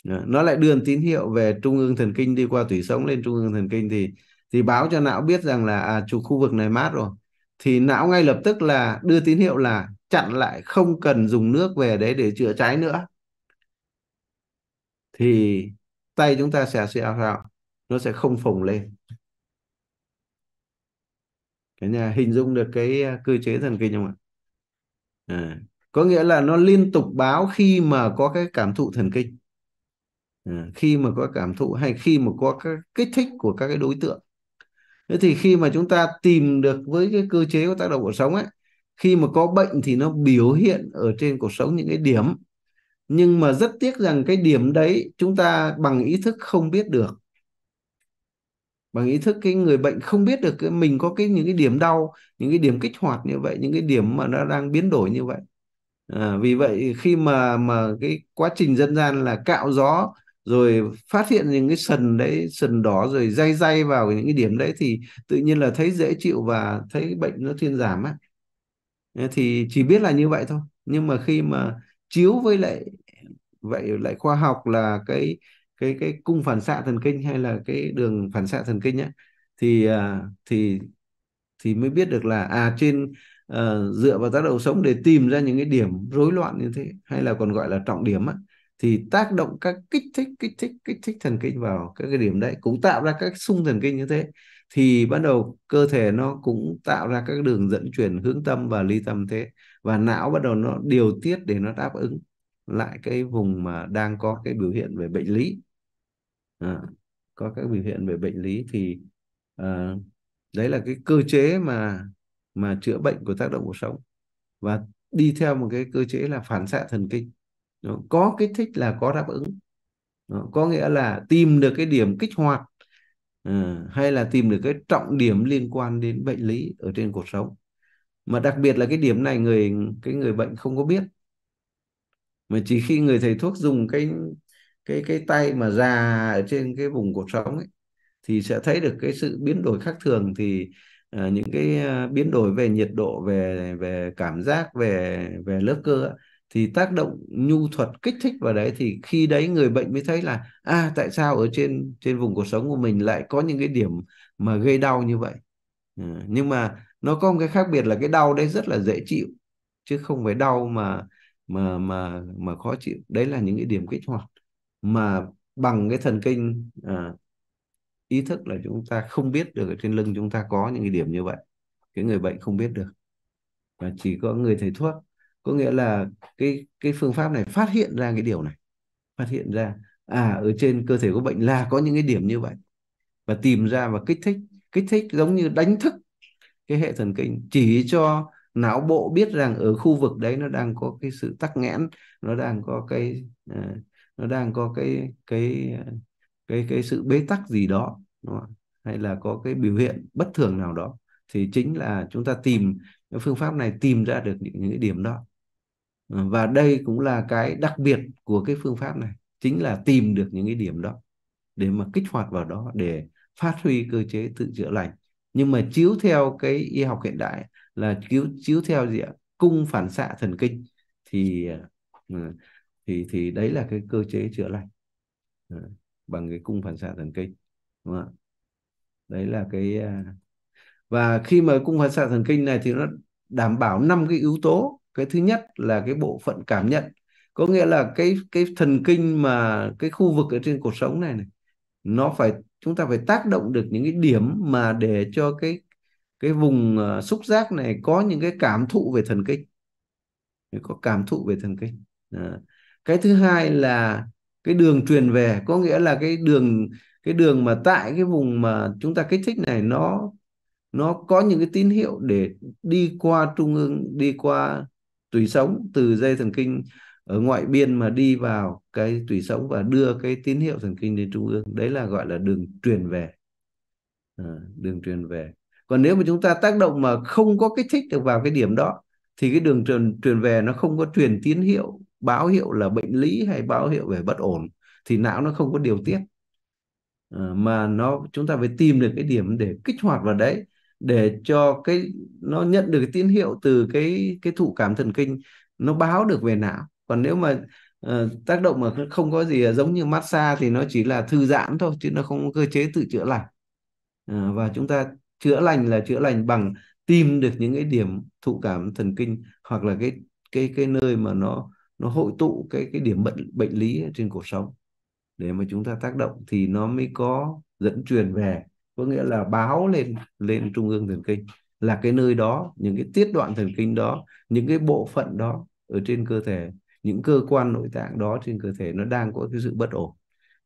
ờ, nó lại đưa tín hiệu về trung ương thần kinh đi qua tủy sống lên trung ương thần kinh thì thì báo cho não biết rằng là à, chủ khu vực này mát rồi thì não ngay lập tức là đưa tín hiệu là chặn lại không cần dùng nước về đấy để chữa cháy nữa thì tay chúng ta sẽ sẽ sao nó sẽ không phồng lên cái nhà hình dung được cái à, cơ chế thần kinh không ạ à, có nghĩa là nó liên tục báo khi mà có cái cảm thụ thần kinh à, khi mà có cảm thụ hay khi mà có các kích thích của các cái đối tượng thế thì khi mà chúng ta tìm được với cái cơ chế của tác động cuộc sống ấy khi mà có bệnh thì nó biểu hiện ở trên cuộc sống những cái điểm nhưng mà rất tiếc rằng cái điểm đấy chúng ta bằng ý thức không biết được bằng ý thức cái người bệnh không biết được cái mình có cái những cái điểm đau những cái điểm kích hoạt như vậy những cái điểm mà nó đang biến đổi như vậy à, vì vậy khi mà mà cái quá trình dân gian là cạo gió rồi phát hiện những cái sần đấy sần đỏ rồi day day vào những cái điểm đấy thì tự nhiên là thấy dễ chịu và thấy bệnh nó thuyên giảm á thì chỉ biết là như vậy thôi nhưng mà khi mà chiếu với lại vậy lại khoa học là cái cái cái cung phản xạ thần kinh hay là cái đường phản xạ thần kinh á thì à, thì thì mới biết được là à trên uh, dựa vào tác động sống để tìm ra những cái điểm rối loạn như thế hay là còn gọi là trọng điểm á thì tác động các kích thích kích thích kích thích thần kinh vào các cái điểm đấy cũng tạo ra các xung thần kinh như thế thì bắt đầu cơ thể nó cũng tạo ra các đường dẫn chuyển hướng tâm và ly tâm thế và não bắt đầu nó điều tiết để nó đáp ứng lại cái vùng mà đang có cái biểu hiện về bệnh lý à, có các biểu hiện về bệnh lý thì à, đấy là cái cơ chế mà mà chữa bệnh của tác động cuộc sống và đi theo một cái cơ chế là phản xạ thần kinh có kích thích là có đáp ứng có nghĩa là tìm được cái điểm kích hoạt ờ, hay là tìm được cái trọng điểm liên quan đến bệnh lý ở trên cuộc sống mà đặc biệt là cái điểm này người cái người bệnh không có biết mà chỉ khi người thầy thuốc dùng cái cái cái tay mà già ở trên cái vùng cuộc sống ấy thì sẽ thấy được cái sự biến đổi khác thường thì à, những cái ờ, biến đổi về nhiệt độ về về cảm giác về về lớp cơ ấy, thì tác động nhu thuật kích thích vào đấy thì khi đấy người bệnh mới thấy là à tại sao ở trên trên vùng cuộc sống của mình lại có những cái điểm mà gây đau như vậy ừ. nhưng mà nó có một cái khác biệt là cái đau đấy rất là dễ chịu chứ không phải đau mà mà mà mà khó chịu đấy là những cái điểm kích hoạt mà bằng cái thần kinh à, ý thức là chúng ta không biết được ở trên lưng chúng ta có những cái điểm như vậy cái người bệnh không biết được và chỉ có người thầy thuốc có nghĩa là cái cái phương pháp này phát hiện ra cái điều này phát hiện ra à ở trên cơ thể có bệnh là có những cái điểm như vậy và tìm ra và kích thích kích thích giống như đánh thức cái hệ thần kinh chỉ cho não bộ biết rằng ở khu vực đấy nó đang có cái sự tắc nghẽn nó đang có cái ờ, nó đang có cái cái cái cái sự bế tắc gì đó đúng không? hay là có cái biểu hiện bất thường nào đó thì chính là chúng ta tìm phương pháp này tìm ra được những, những cái điểm đó và đây cũng là cái đặc biệt của cái phương pháp này chính là tìm được những cái điểm đó để mà kích hoạt vào đó để phát huy cơ chế tự chữa lành nhưng mà chiếu theo cái y học hiện đại là chiếu chiếu theo gì ạ cung phản xạ thần kinh thì ờ, thì thì đấy là cái cơ chế chữa lành ờ, bằng cái cung phản xạ thần kinh đúng không ạ đấy là cái ờ, và khi mà cung phản xạ thần kinh này thì nó đảm bảo năm cái yếu tố cái thứ nhất là cái bộ phận cảm nhận có nghĩa là cái cái thần kinh mà cái khu vực ở trên cột sống này này nó phải chúng ta phải tác động được những cái điểm mà để cho cái cái vùng ờ, xúc giác này có những cái cảm thụ về thần kinh có cảm thụ về thần kinh à. cái thứ hai là cái đường truyền về có nghĩa là cái đường cái đường mà tại cái vùng mà chúng ta kích thích này nó nó có những cái tín hiệu để đi qua trung ương đi qua tủy sống từ dây thần kinh ở ngoại biên mà đi vào cái tủy sống và đưa cái tín hiệu thần kinh đến trung ương đấy là gọi là đường truyền về à, đường truyền về còn nếu mà chúng ta tác động mà không có kích thích được vào cái điểm đó thì cái đường truyền truyền về nó không có truyền tín hiệu báo hiệu là bệnh lý hay báo hiệu về bất ổn thì não nó không có điều tiết à, mà nó chúng ta phải tìm được cái điểm để kích hoạt vào đấy để cho cái nó nhận được cái tín hiệu từ cái cái thụ cảm thần kinh nó báo được về não còn nếu mà uh, tác động mà không có gì ờ, giống như massage thì nó chỉ là thư giãn thôi chứ nó không có cơ chế tự chữa lành uh, và chúng ta chữa lành là chữa lành bằng tìm được những cái điểm thụ cảm thần kinh hoặc là cái cái cái nơi mà nó nó hội tụ cái cái điểm bệnh bệnh lý trên cuộc sống để mà chúng ta tác động thì nó mới có dẫn truyền về có nghĩa là báo lên lên trung ương thần kinh là cái nơi đó những cái tiết đoạn thần kinh đó những cái bộ phận đó ở trên cơ thể những cơ quan nội tạng đó trên cơ thể nó đang có cái sự bất ổn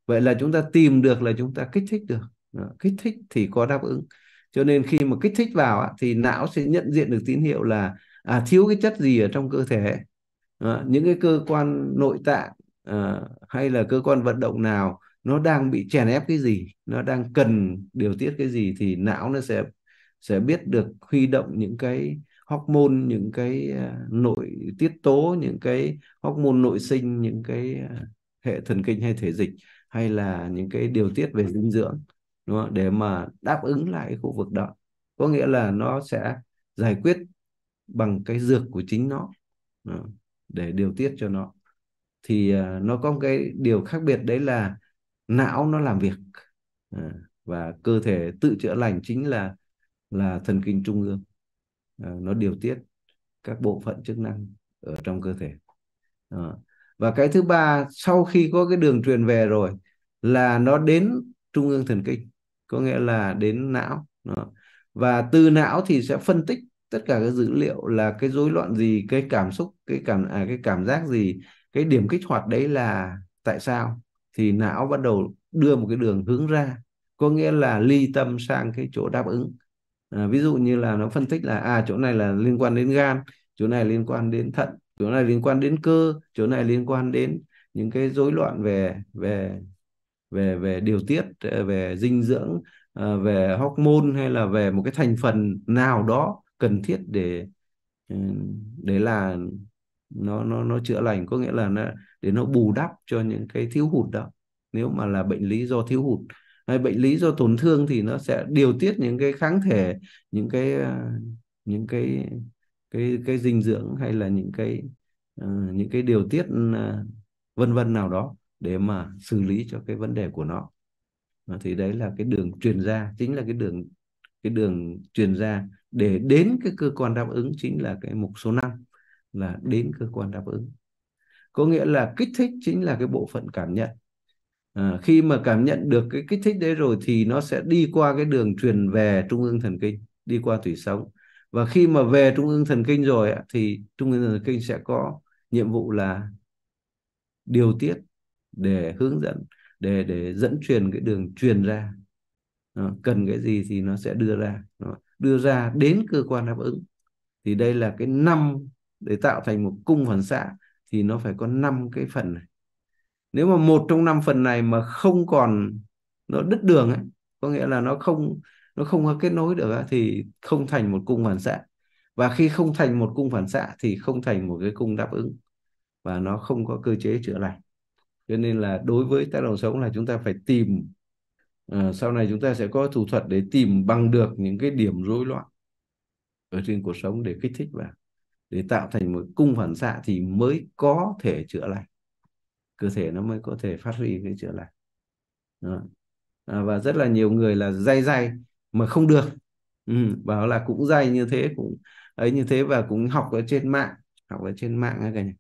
vậy là chúng ta tìm được là chúng ta kích thích được đó. kích thích thì có đáp ứng cho nên khi mà kích thích vào á, thì não sẽ nhận diện được tín hiệu là à, thiếu cái chất gì ở trong cơ thể đó. những cái cơ quan nội tạng à, hay là cơ quan vận động nào nó đang bị chèn ép cái gì nó đang cần điều tiết cái gì thì não nó sẽ sẽ biết được huy động những cái hormone những cái à, nội tiết tố những cái hormone nội sinh những cái à, hệ thần kinh hay thể dịch hay là những cái điều tiết về dinh dưỡng đúng không? để mà đáp ứng lại khu vực đó có nghĩa là nó sẽ giải quyết bằng cái dược của chính nó à, để điều tiết cho nó thì nó có một cái điều khác biệt đấy là não nó làm việc à, và cơ thể tự chữa lành chính là là thần kinh trung ương à, nó điều tiết các bộ phận chức năng ở trong cơ thể à, và cái thứ ba sau khi có cái đường truyền về rồi là nó đến trung ương thần kinh có nghĩa là đến não đó. và từ não thì sẽ phân tích tất cả các dữ liệu là cái rối loạn gì cái cảm xúc cái cảm à, cái cảm giác gì cái điểm kích hoạt đấy là tại sao thì não bắt đầu đưa một cái đường hướng ra có nghĩa là ly tâm sang cái chỗ đáp ứng à, ví dụ như là nó phân tích là à chỗ này là liên quan đến gan chỗ này liên quan đến thận chỗ này liên quan đến cơ chỗ này liên quan đến những cái rối loạn về về về về điều tiết về dinh dưỡng à, về hormone hay là về một cái thành phần nào đó cần thiết để ừ, để là nó nó nó chữa lành có nghĩa là nó để nó bù đắp cho những cái thiếu hụt đó nếu mà là bệnh lý do thiếu hụt hay bệnh lý do tổn thương thì nó sẽ điều tiết những cái kháng thể những cái ờ, những cái cái cái dinh dưỡng hay là những cái ờ, những cái điều tiết ờ, vân vân nào đó để mà xử lý cho cái vấn đề của nó thì đấy là cái đường truyền ra chính là cái đường cái đường truyền ra để đến cái cơ quan đáp ứng chính là cái mục số 5 là đến cơ quan đáp ứng có nghĩa là kích thích chính là cái bộ phận cảm nhận à, khi mà cảm nhận được cái kích thích đấy rồi thì nó sẽ đi qua cái đường truyền về trung ương thần kinh đi qua thủy sống và khi mà về trung ương thần kinh rồi thì trung ương thần kinh sẽ có nhiệm vụ là điều tiết để hướng dẫn để để dẫn truyền cái đường truyền ra à, cần cái gì thì nó sẽ đưa ra đưa ra đến cơ quan đáp ứng thì đây là cái năm để tạo thành một cung phản xạ thì nó phải có 5 cái phần này nếu mà một trong năm phần này mà không còn nó đứt đường ấy, có nghĩa là nó không nó không có kết nối được ấy, thì không thành một cung phản xạ và khi không thành một cung phản xạ thì không thành một cái cung đáp ứng và nó không có cơ chế chữa lành cho nên là đối với tác động sống là chúng ta phải tìm uh, sau này chúng ta sẽ có thủ thuật để tìm bằng được những cái điểm rối loạn ở trên cuộc sống để kích thích vào để tạo thành một cung phản xạ thì mới có thể chữa lành cơ thể nó mới có thể phát huy cái chữa lành À, và rất là nhiều người là dai dai mà không được ừ, bảo là cũng dai như thế cũng ấy như thế và cũng học ở trên mạng học ở trên mạng cả nhà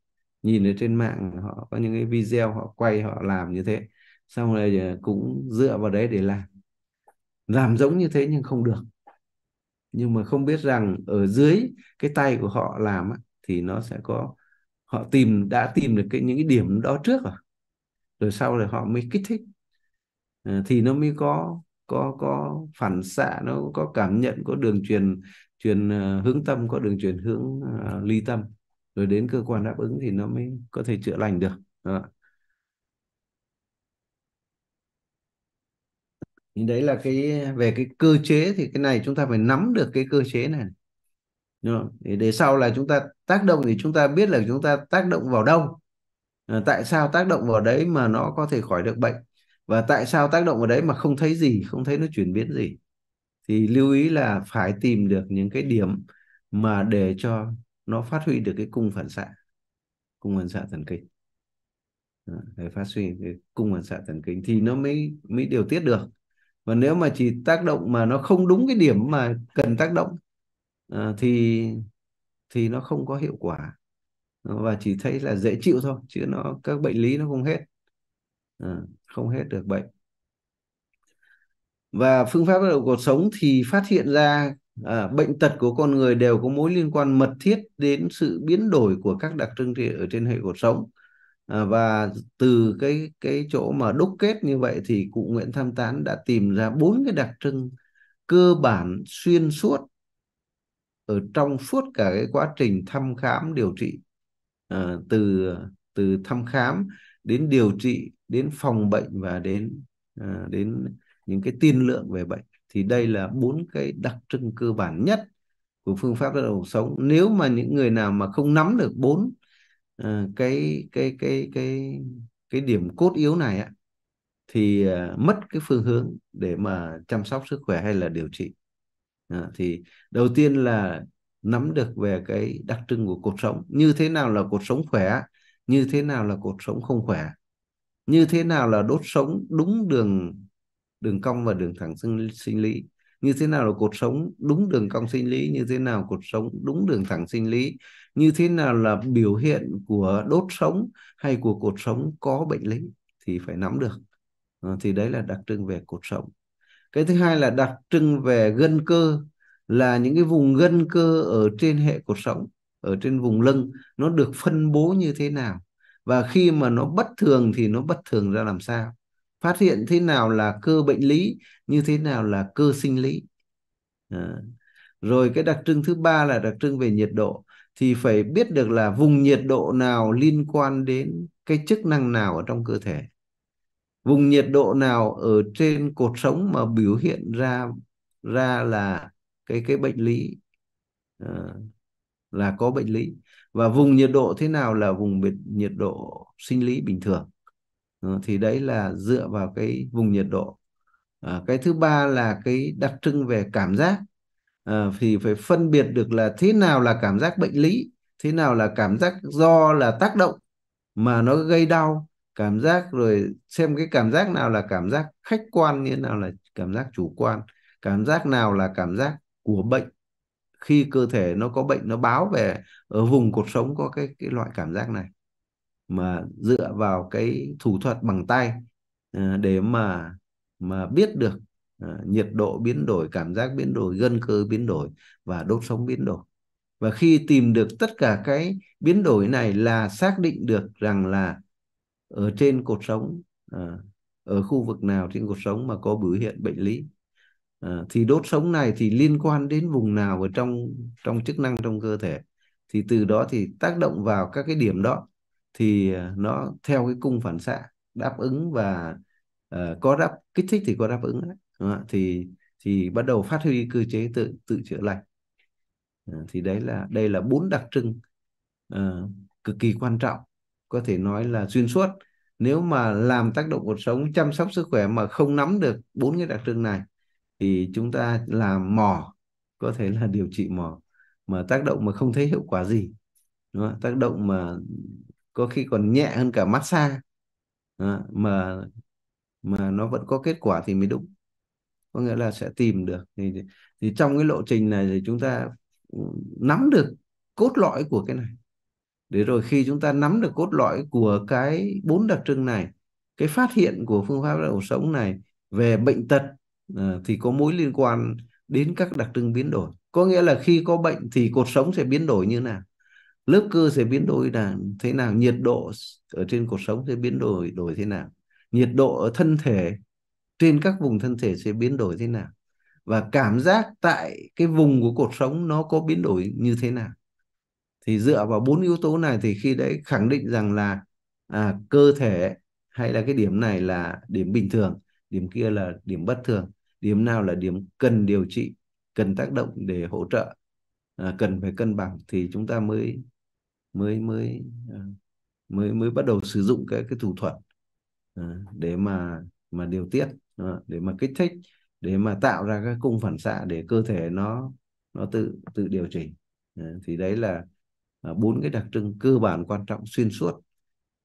nhìn ở trên mạng họ có những cái video họ quay họ làm như thế xong rồi ờ, cũng dựa vào đấy để làm làm giống như thế nhưng không được nhưng mà không biết rằng ở dưới cái tay của họ làm thì nó sẽ có họ tìm đã tìm được cái những cái điểm đó trước rồi rồi sau rồi họ mới kích thích ờ, thì nó mới có có có phản xạ nó có cảm nhận có đường truyền truyền ờ, hướng tâm có đường truyền hướng uh, ly tâm rồi đến cơ quan đáp ứng thì nó mới có thể chữa lành được đó. thì đấy là cái về cái cơ chế thì cái này chúng ta phải nắm được cái cơ chế này Đúng không? để, để sau là chúng ta tác động thì chúng ta biết là chúng ta tác động vào đâu ờ, tại sao tác động vào đấy mà nó có thể khỏi được bệnh và tại sao tác động vào đấy mà không thấy gì không thấy nó chuyển biến gì thì lưu ý là phải tìm được những cái điểm mà để cho nó phát huy được cái cung phản xạ cung phản xạ thần kinh ờ, để phát huy cái cung phản xạ thần kinh thì nó mới mới điều tiết được và nếu mà chỉ tác động mà nó không đúng cái điểm mà cần tác động à, thì thì nó không có hiệu quả và chỉ thấy là dễ chịu thôi chứ nó các bệnh lý nó không hết à, không hết được bệnh và phương pháp bắt đầu cuộc sống thì phát hiện ra à, bệnh tật của con người đều có mối liên quan mật thiết đến sự biến đổi của các đặc trưng ở trên hệ cuộc sống Ờ, và từ cái cái chỗ mà đúc kết như vậy thì cụ Nguyễn Tham Tán đã tìm ra bốn cái đặc trưng cơ bản xuyên suốt ở trong suốt cả cái quá trình thăm khám điều trị à, từ từ thăm khám đến điều trị đến phòng bệnh và đến à, đến những cái tiên lượng về bệnh thì đây là bốn cái đặc trưng cơ bản nhất của phương pháp lao sống nếu mà những người nào mà không nắm được bốn Ờ, cái cái cái cái cái điểm cốt yếu này á thì ờ, mất cái phương hướng để mà chăm sóc sức khỏe hay là điều trị ờ, thì đầu tiên là nắm được về cái đặc trưng của cuộc sống như thế nào là cuộc sống khỏe như thế nào là cuộc sống không khỏe như thế nào là đốt sống đúng đường đường cong và đường thẳng sinh, sinh lý như thế nào là cuộc sống đúng đường cong sinh lý như thế nào cuộc sống đúng đường thẳng sinh lý như thế nào là biểu hiện của đốt sống hay của cột sống có bệnh lý thì phải nắm được ờ, thì đấy là đặc trưng về cột sống cái thứ hai là đặc trưng về gân cơ là những cái vùng gân cơ ở trên hệ cột sống ở trên vùng lưng nó được phân bố như thế nào và khi mà nó bất thường thì nó bất thường ra làm sao phát hiện thế nào là cơ bệnh lý như thế nào là cơ sinh lý à. rồi cái đặc trưng thứ ba là đặc trưng về nhiệt độ thì phải biết được là vùng nhiệt độ nào liên quan đến cái chức năng nào ở trong cơ thể vùng nhiệt độ nào ở trên cột sống mà biểu hiện ra ra là cái cái bệnh lý à, là có bệnh lý và vùng nhiệt độ thế nào là vùng nhiệt độ sinh lý bình thường à, thì đấy là dựa vào cái vùng nhiệt độ à, cái thứ ba là cái đặc trưng về cảm giác à, thì phải phân biệt được là thế nào là cảm giác bệnh lý thế nào là cảm giác do là tác động mà nó gây đau cảm giác rồi xem cái cảm giác nào là cảm giác khách quan như thế nào là cảm giác chủ quan cảm giác nào là cảm giác của bệnh khi cơ thể nó có bệnh nó báo về ở vùng cột sống có cái cái loại cảm giác này mà dựa vào cái thủ thuật bằng tay ờ, để mà mà biết được Ờ, nhiệt độ biến đổi cảm giác biến đổi gân cơ biến đổi và đốt sống biến đổi và khi tìm được tất cả cái biến đổi này là xác định được rằng là ở trên cột sống ờ, ở khu vực nào trên cột sống mà có biểu hiện bệnh lý ờ, thì đốt sống này thì liên quan đến vùng nào ở trong trong chức năng trong cơ thể thì từ đó thì tác động vào các cái điểm đó thì nó theo cái cung phản xạ đáp ứng và uh, có đáp kích thích thì có đáp ứng đấy đúng không? thì thì bắt đầu phát huy cơ chế tự tự chữa lành ờ, thì đấy là đây là bốn đặc trưng à, cực kỳ quan trọng có thể nói là xuyên suốt nếu mà làm tác động cuộc sống chăm sóc sức khỏe mà không nắm được bốn cái đặc trưng này thì chúng ta làm mò có thể là điều trị mò mà tác động mà không thấy hiệu quả gì đúng không? tác động mà có khi còn nhẹ hơn cả massage à, mà mà nó vẫn có kết quả thì mới đúng có nghĩa là sẽ tìm được thì thì trong cái lộ trình này thì chúng ta ừ, nắm được cốt lõi của cái này để rồi khi chúng ta nắm được cốt lõi của cái bốn đặc trưng này cái phát hiện của phương pháp đầu sống này về bệnh tật ờ, thì có mối liên quan đến các đặc trưng biến đổi có nghĩa là khi có bệnh thì cột sống sẽ biến đổi như nào lớp cơ sẽ biến đổi là thế nào nhiệt độ ở trên cột sống sẽ biến đổi đổi thế nào nhiệt độ ở thân thể trên các vùng thân thể sẽ biến đổi thế nào và cảm giác tại cái vùng của cột sống nó có biến đổi như thế nào thì dựa vào bốn yếu tố này thì khi đấy khẳng định rằng là à, cơ thể hay là cái điểm này là điểm bình thường điểm kia là điểm bất thường điểm nào là điểm cần điều trị cần tác động để hỗ trợ à, cần phải cân bằng thì chúng ta mới mới mới à, mới mới bắt đầu sử dụng cái cái thủ thuật à, để mà mà điều tiết đó, để mà kích thích để mà tạo ra các cung phản xạ để cơ thể nó nó tự tự điều chỉnh đó, ờ, thì đấy là à, bốn cái đặc trưng cơ bản quan trọng xuyên suốt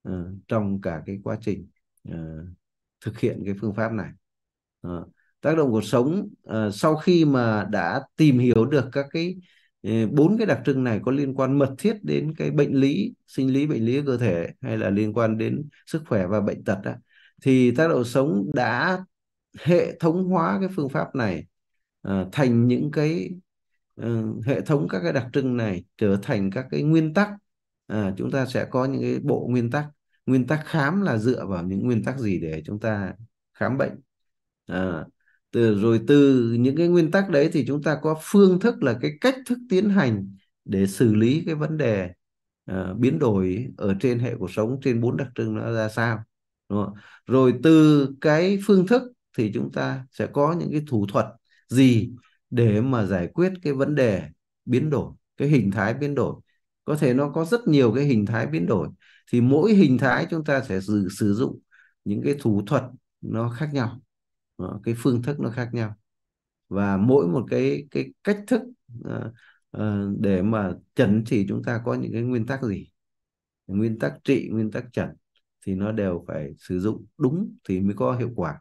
uh, trong cả cái quá trình uh, thực hiện cái phương pháp này uh, tác động cuộc sống uh, sau khi mà đã tìm hiểu được các cái bốn cái đặc trưng này có liên quan mật thiết đến cái bệnh lý sinh lý bệnh lý cơ thể hay là liên quan đến sức khỏe và bệnh tật đó. thì tác động sống đã hệ thống hóa cái phương pháp này uh, thành những cái uh, hệ thống các cái đặc trưng này trở thành các cái nguyên tắc uh, chúng ta sẽ có những cái bộ nguyên tắc nguyên tắc khám là dựa vào những nguyên tắc gì để chúng ta khám bệnh uh, từ rồi từ những cái nguyên tắc đấy thì chúng ta có phương thức là cái cách thức tiến hành để xử lý cái vấn đề uh, biến đổi ở trên hệ cuộc sống trên bốn đặc trưng nó ra sao đúng không? rồi từ cái phương thức thì chúng ta sẽ có những cái thủ thuật gì để mà giải quyết cái vấn đề biến đổi cái hình thái biến đổi có thể nó có rất nhiều cái hình thái biến đổi thì mỗi hình thái chúng ta sẽ sử, sử dụng những cái thủ thuật nó khác nhau ờ, cái phương thức nó khác nhau và mỗi một cái cái cách thức uh, uh, để mà chẩn thì chúng ta có những cái nguyên tắc gì nguyên tắc trị nguyên tắc chẩn thì nó đều phải sử dụng đúng thì mới có hiệu quả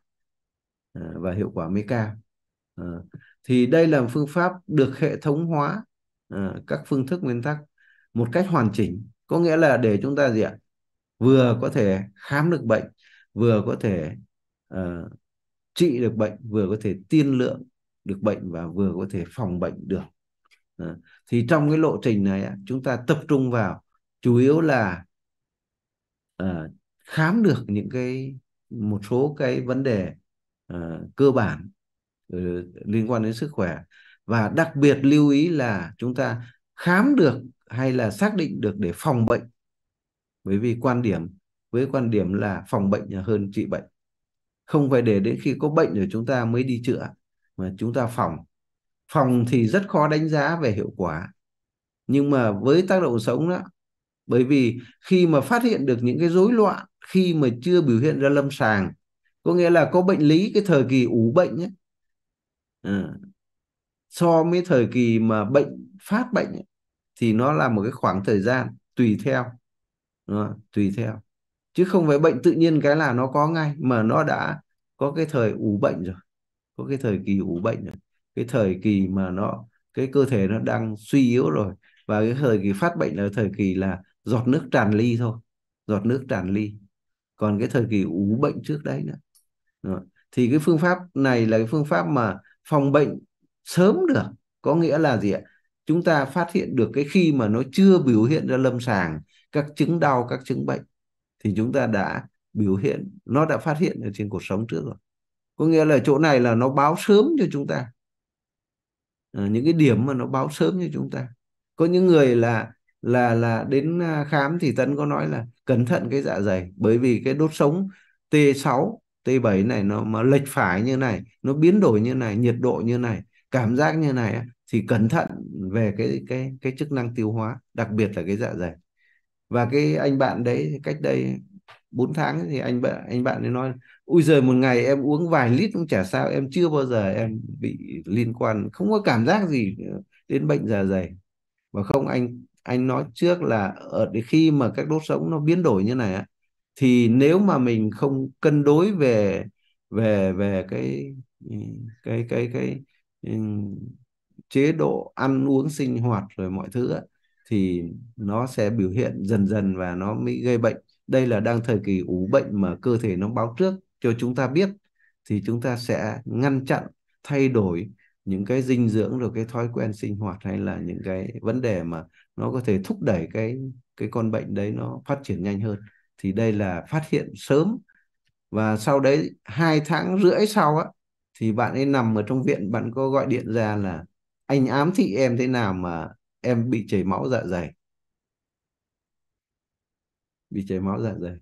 Ờ, và hiệu quả mới cao ờ, thì đây là phương pháp được hệ thống hóa ờ, các phương thức nguyên tắc một cách hoàn chỉnh có nghĩa là để chúng ta gì ạ vừa có thể khám được bệnh vừa có thể uh, trị được bệnh vừa có thể tiên lượng được bệnh và vừa có thể phòng bệnh được uh, thì trong cái lộ trình này chúng ta tập trung vào chủ yếu là uh, khám được những cái một số cái vấn đề Ờ, cơ bản ờ, liên quan đến sức khỏe và đặc biệt lưu ý là chúng ta khám được hay là xác định được để phòng bệnh bởi vì quan điểm với quan điểm là phòng bệnh hơn trị bệnh không phải để đến khi có bệnh rồi chúng ta mới đi chữa mà chúng ta phòng phòng thì rất khó đánh giá về hiệu quả nhưng mà với tác động sống đó bởi vì khi mà phát hiện được những cái rối loạn khi mà chưa biểu hiện ra lâm sàng có nghĩa là có bệnh lý cái thời kỳ ủ bệnh nhé, à, so với thời kỳ mà bệnh phát bệnh ấy, thì nó là một cái khoảng thời gian tùy theo à, tùy theo chứ không phải bệnh tự nhiên cái là nó có ngay mà nó đã có cái thời ủ bệnh rồi có cái thời kỳ ủ bệnh rồi cái thời kỳ mà nó cái cơ thể nó đang suy yếu rồi và cái thời kỳ phát bệnh là thời kỳ là giọt nước tràn ly thôi giọt nước tràn ly còn cái thời kỳ ủ bệnh trước đấy nữa rồi. thì cái phương pháp này là cái phương pháp mà phòng bệnh sớm được có nghĩa là gì ạ chúng ta phát hiện được cái khi mà nó chưa biểu hiện ra lâm sàng các chứng đau các chứng bệnh thì chúng ta đã biểu hiện nó đã phát hiện ở trên cuộc sống trước rồi có nghĩa là chỗ này là nó báo sớm cho chúng ta à, những cái điểm mà nó báo sớm cho chúng ta có những người là là là đến à, khám thì tấn có nói là cẩn thận cái dạ dày bởi vì cái đốt sống T6 T7 này nó mà lệch phải như này nó biến đổi như này nhiệt độ như này cảm giác như này thì cẩn thận về cái cái cái chức năng tiêu hóa đặc biệt là cái dạ dày và cái anh bạn đấy cách đây 4 tháng thì anh bạn anh bạn ấy nói ui giời một ngày em uống vài lít cũng chả sao em chưa bao giờ em bị liên quan không có cảm giác gì đến bệnh dạ dày và không anh anh nói trước là ở khi mà các đốt sống nó biến đổi như này á thì nếu mà mình không cân đối về về về cái ừ, cái cái cái, cái ừ, chế độ ăn uống sinh hoạt rồi mọi thứ ấy, thì nó sẽ biểu hiện dần dần và nó mới gây bệnh đây là đang thời kỳ ủ bệnh mà cơ thể nó báo trước cho chúng ta biết thì chúng ta sẽ ngăn chặn thay đổi những cái dinh dưỡng rồi cái thói quen sinh hoạt hay là những cái vấn đề mà nó có thể thúc đẩy cái cái con bệnh đấy nó phát triển nhanh hơn thì đây là phát hiện sớm và sau đấy hai tháng rưỡi sau á thì bạn ấy nằm ở trong viện bạn có gọi điện ra là anh ám thị em thế nào mà em bị chảy máu dạ dày bị chảy máu dạ dày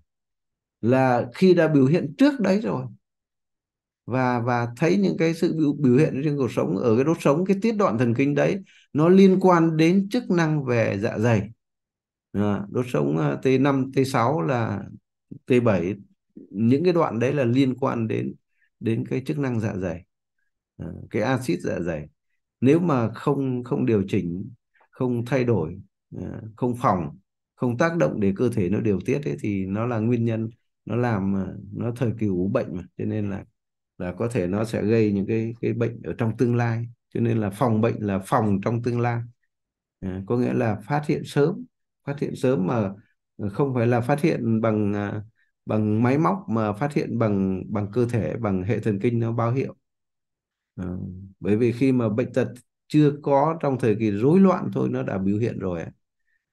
là khi đã biểu hiện trước đấy rồi và và thấy những cái sự biểu, biểu hiện trên cuộc sống ở cái đốt sống cái tiết đoạn thần kinh đấy nó liên quan đến chức năng về dạ dày à, đốt sống T5 à, T6 là T7 những cái đoạn đấy là liên quan đến đến cái chức năng dạ dày à, cái axit dạ dày nếu mà không không điều chỉnh không thay đổi à, không phòng không tác động để cơ thể nó điều tiết ấy, thì nó là nguyên nhân nó làm à, nó thời kỳ ủ bệnh mà cho nên là là có thể nó sẽ gây những cái cái bệnh ở trong tương lai cho nên là phòng bệnh là phòng trong tương lai à, có nghĩa là phát hiện sớm phát hiện sớm mà ờ, không phải là phát hiện bằng à, bằng máy móc mà phát hiện bằng bằng cơ thể bằng hệ thần kinh nó báo hiệu à, bởi vì khi mà bệnh tật chưa có trong thời kỳ rối loạn thôi nó đã biểu hiện rồi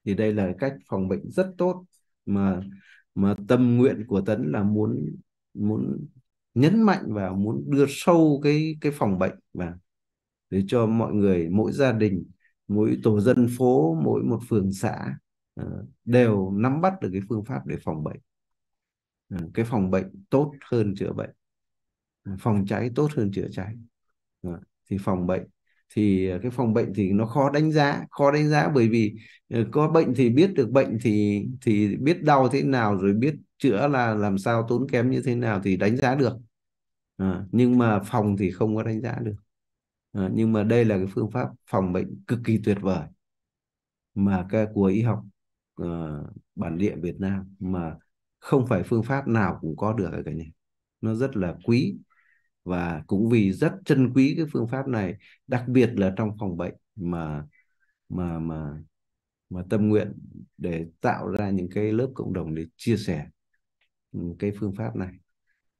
thì đây là cách phòng bệnh rất tốt mà mà tâm nguyện của tấn là muốn muốn nhấn mạnh và muốn đưa sâu cái cái phòng bệnh và để cho mọi người mỗi gia đình mỗi tổ dân phố mỗi một phường xã Ờ, đều nắm bắt được cái phương pháp để phòng bệnh ờ, cái phòng bệnh tốt hơn chữa bệnh ờ, phòng cháy tốt hơn chữa cháy thì phòng bệnh thì cái phòng bệnh thì nó khó đánh giá khó đánh giá bởi vì có bệnh thì biết được bệnh thì thì biết đau thế nào rồi biết chữa là làm sao tốn kém như thế nào thì đánh giá được nhưng mà phòng thì không có đánh giá được nhưng mà đây là cái phương pháp phòng bệnh cực kỳ tuyệt vời mà cái của y học Ờ, bản địa Việt Nam mà không phải phương pháp nào cũng có được ở cái này nó rất là quý và cũng vì rất trân quý cái phương pháp này đặc biệt là trong phòng bệnh mà mà mà mà tâm nguyện để tạo ra những cái lớp cộng đồng để chia sẻ ừ, cái phương pháp này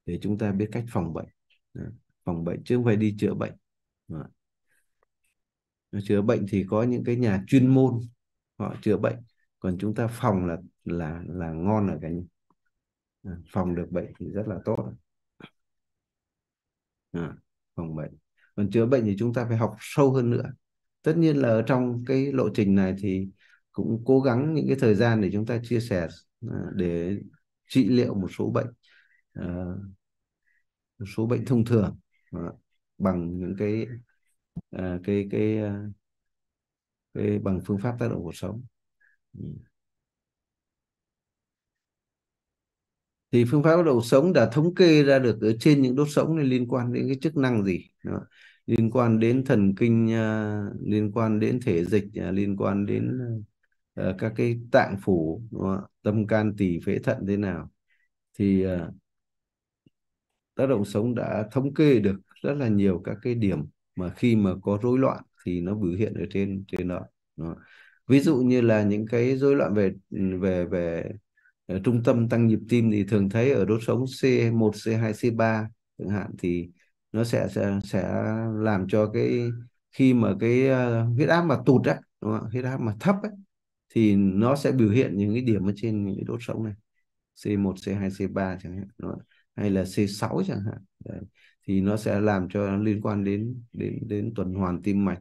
để chúng ta biết cách phòng bệnh phòng bệnh chứ không phải đi chữa bệnh chữa bệnh thì có những cái nhà chuyên môn họ chữa bệnh còn chúng ta phòng là là là ngon ở cả à, phòng được bệnh thì rất là tốt à, phòng bệnh còn chữa bệnh thì chúng ta phải học sâu hơn nữa tất nhiên là ở trong cái lộ trình này thì cũng cố gắng những cái thời gian để chúng ta chia sẻ à, để trị liệu một số bệnh à, một số bệnh thông thường bằng những cái cái cái, cái bằng phương pháp tác động cuộc sống Ừ. thì phương pháp đốt sống đã thống kê ra được ở trên những đốt sống này liên quan đến cái chức năng gì Đó. liên quan đến thần kinh à, liên quan đến thể dịch à, liên quan đến à, các cái tạng phủ tâm can tỳ phế thận thế nào thì tác động sống đã thống kê được rất là nhiều các cái điểm mà khi mà có rối loạn thì nó biểu hiện ở trên trên đó, đó ví dụ như là những cái rối loạn về về về ờ, trung tâm tăng nhịp tim thì thường thấy ở đốt sống C1 C2 C3 chẳng hạn thì nó sẽ sẽ sẽ làm cho cái khi mà cái ờ, huyết áp mà tụt á đúng không? huyết áp mà thấp ấy, thì nó sẽ biểu hiện những cái điểm ở trên những cái đốt sống này C1 C2 C3 chẳng hạn đúng không? hay là C6 chẳng hạn Đấy. thì nó sẽ làm cho liên quan đến đến đến tuần hoàn tim mạch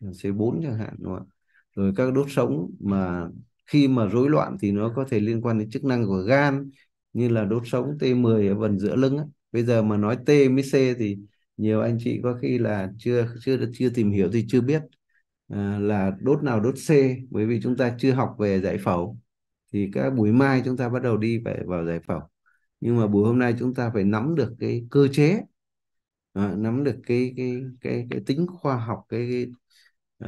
C4 chẳng hạn đúng không? rồi các đốt sống mà khi mà rối loạn thì nó có thể liên quan đến chức năng của gan như là đốt sống T10 ở phần giữa lưng ấy. bây giờ mà nói T với C thì nhiều anh chị có khi là chưa chưa chưa tìm hiểu thì chưa biết à, là đốt nào đốt C bởi vì chúng ta chưa học về giải phẫu thì các buổi mai chúng ta bắt đầu đi phải vào giải phẫu nhưng mà buổi hôm nay chúng ta phải nắm được cái cơ chế à, nắm được cái cái cái cái tính khoa học cái, cái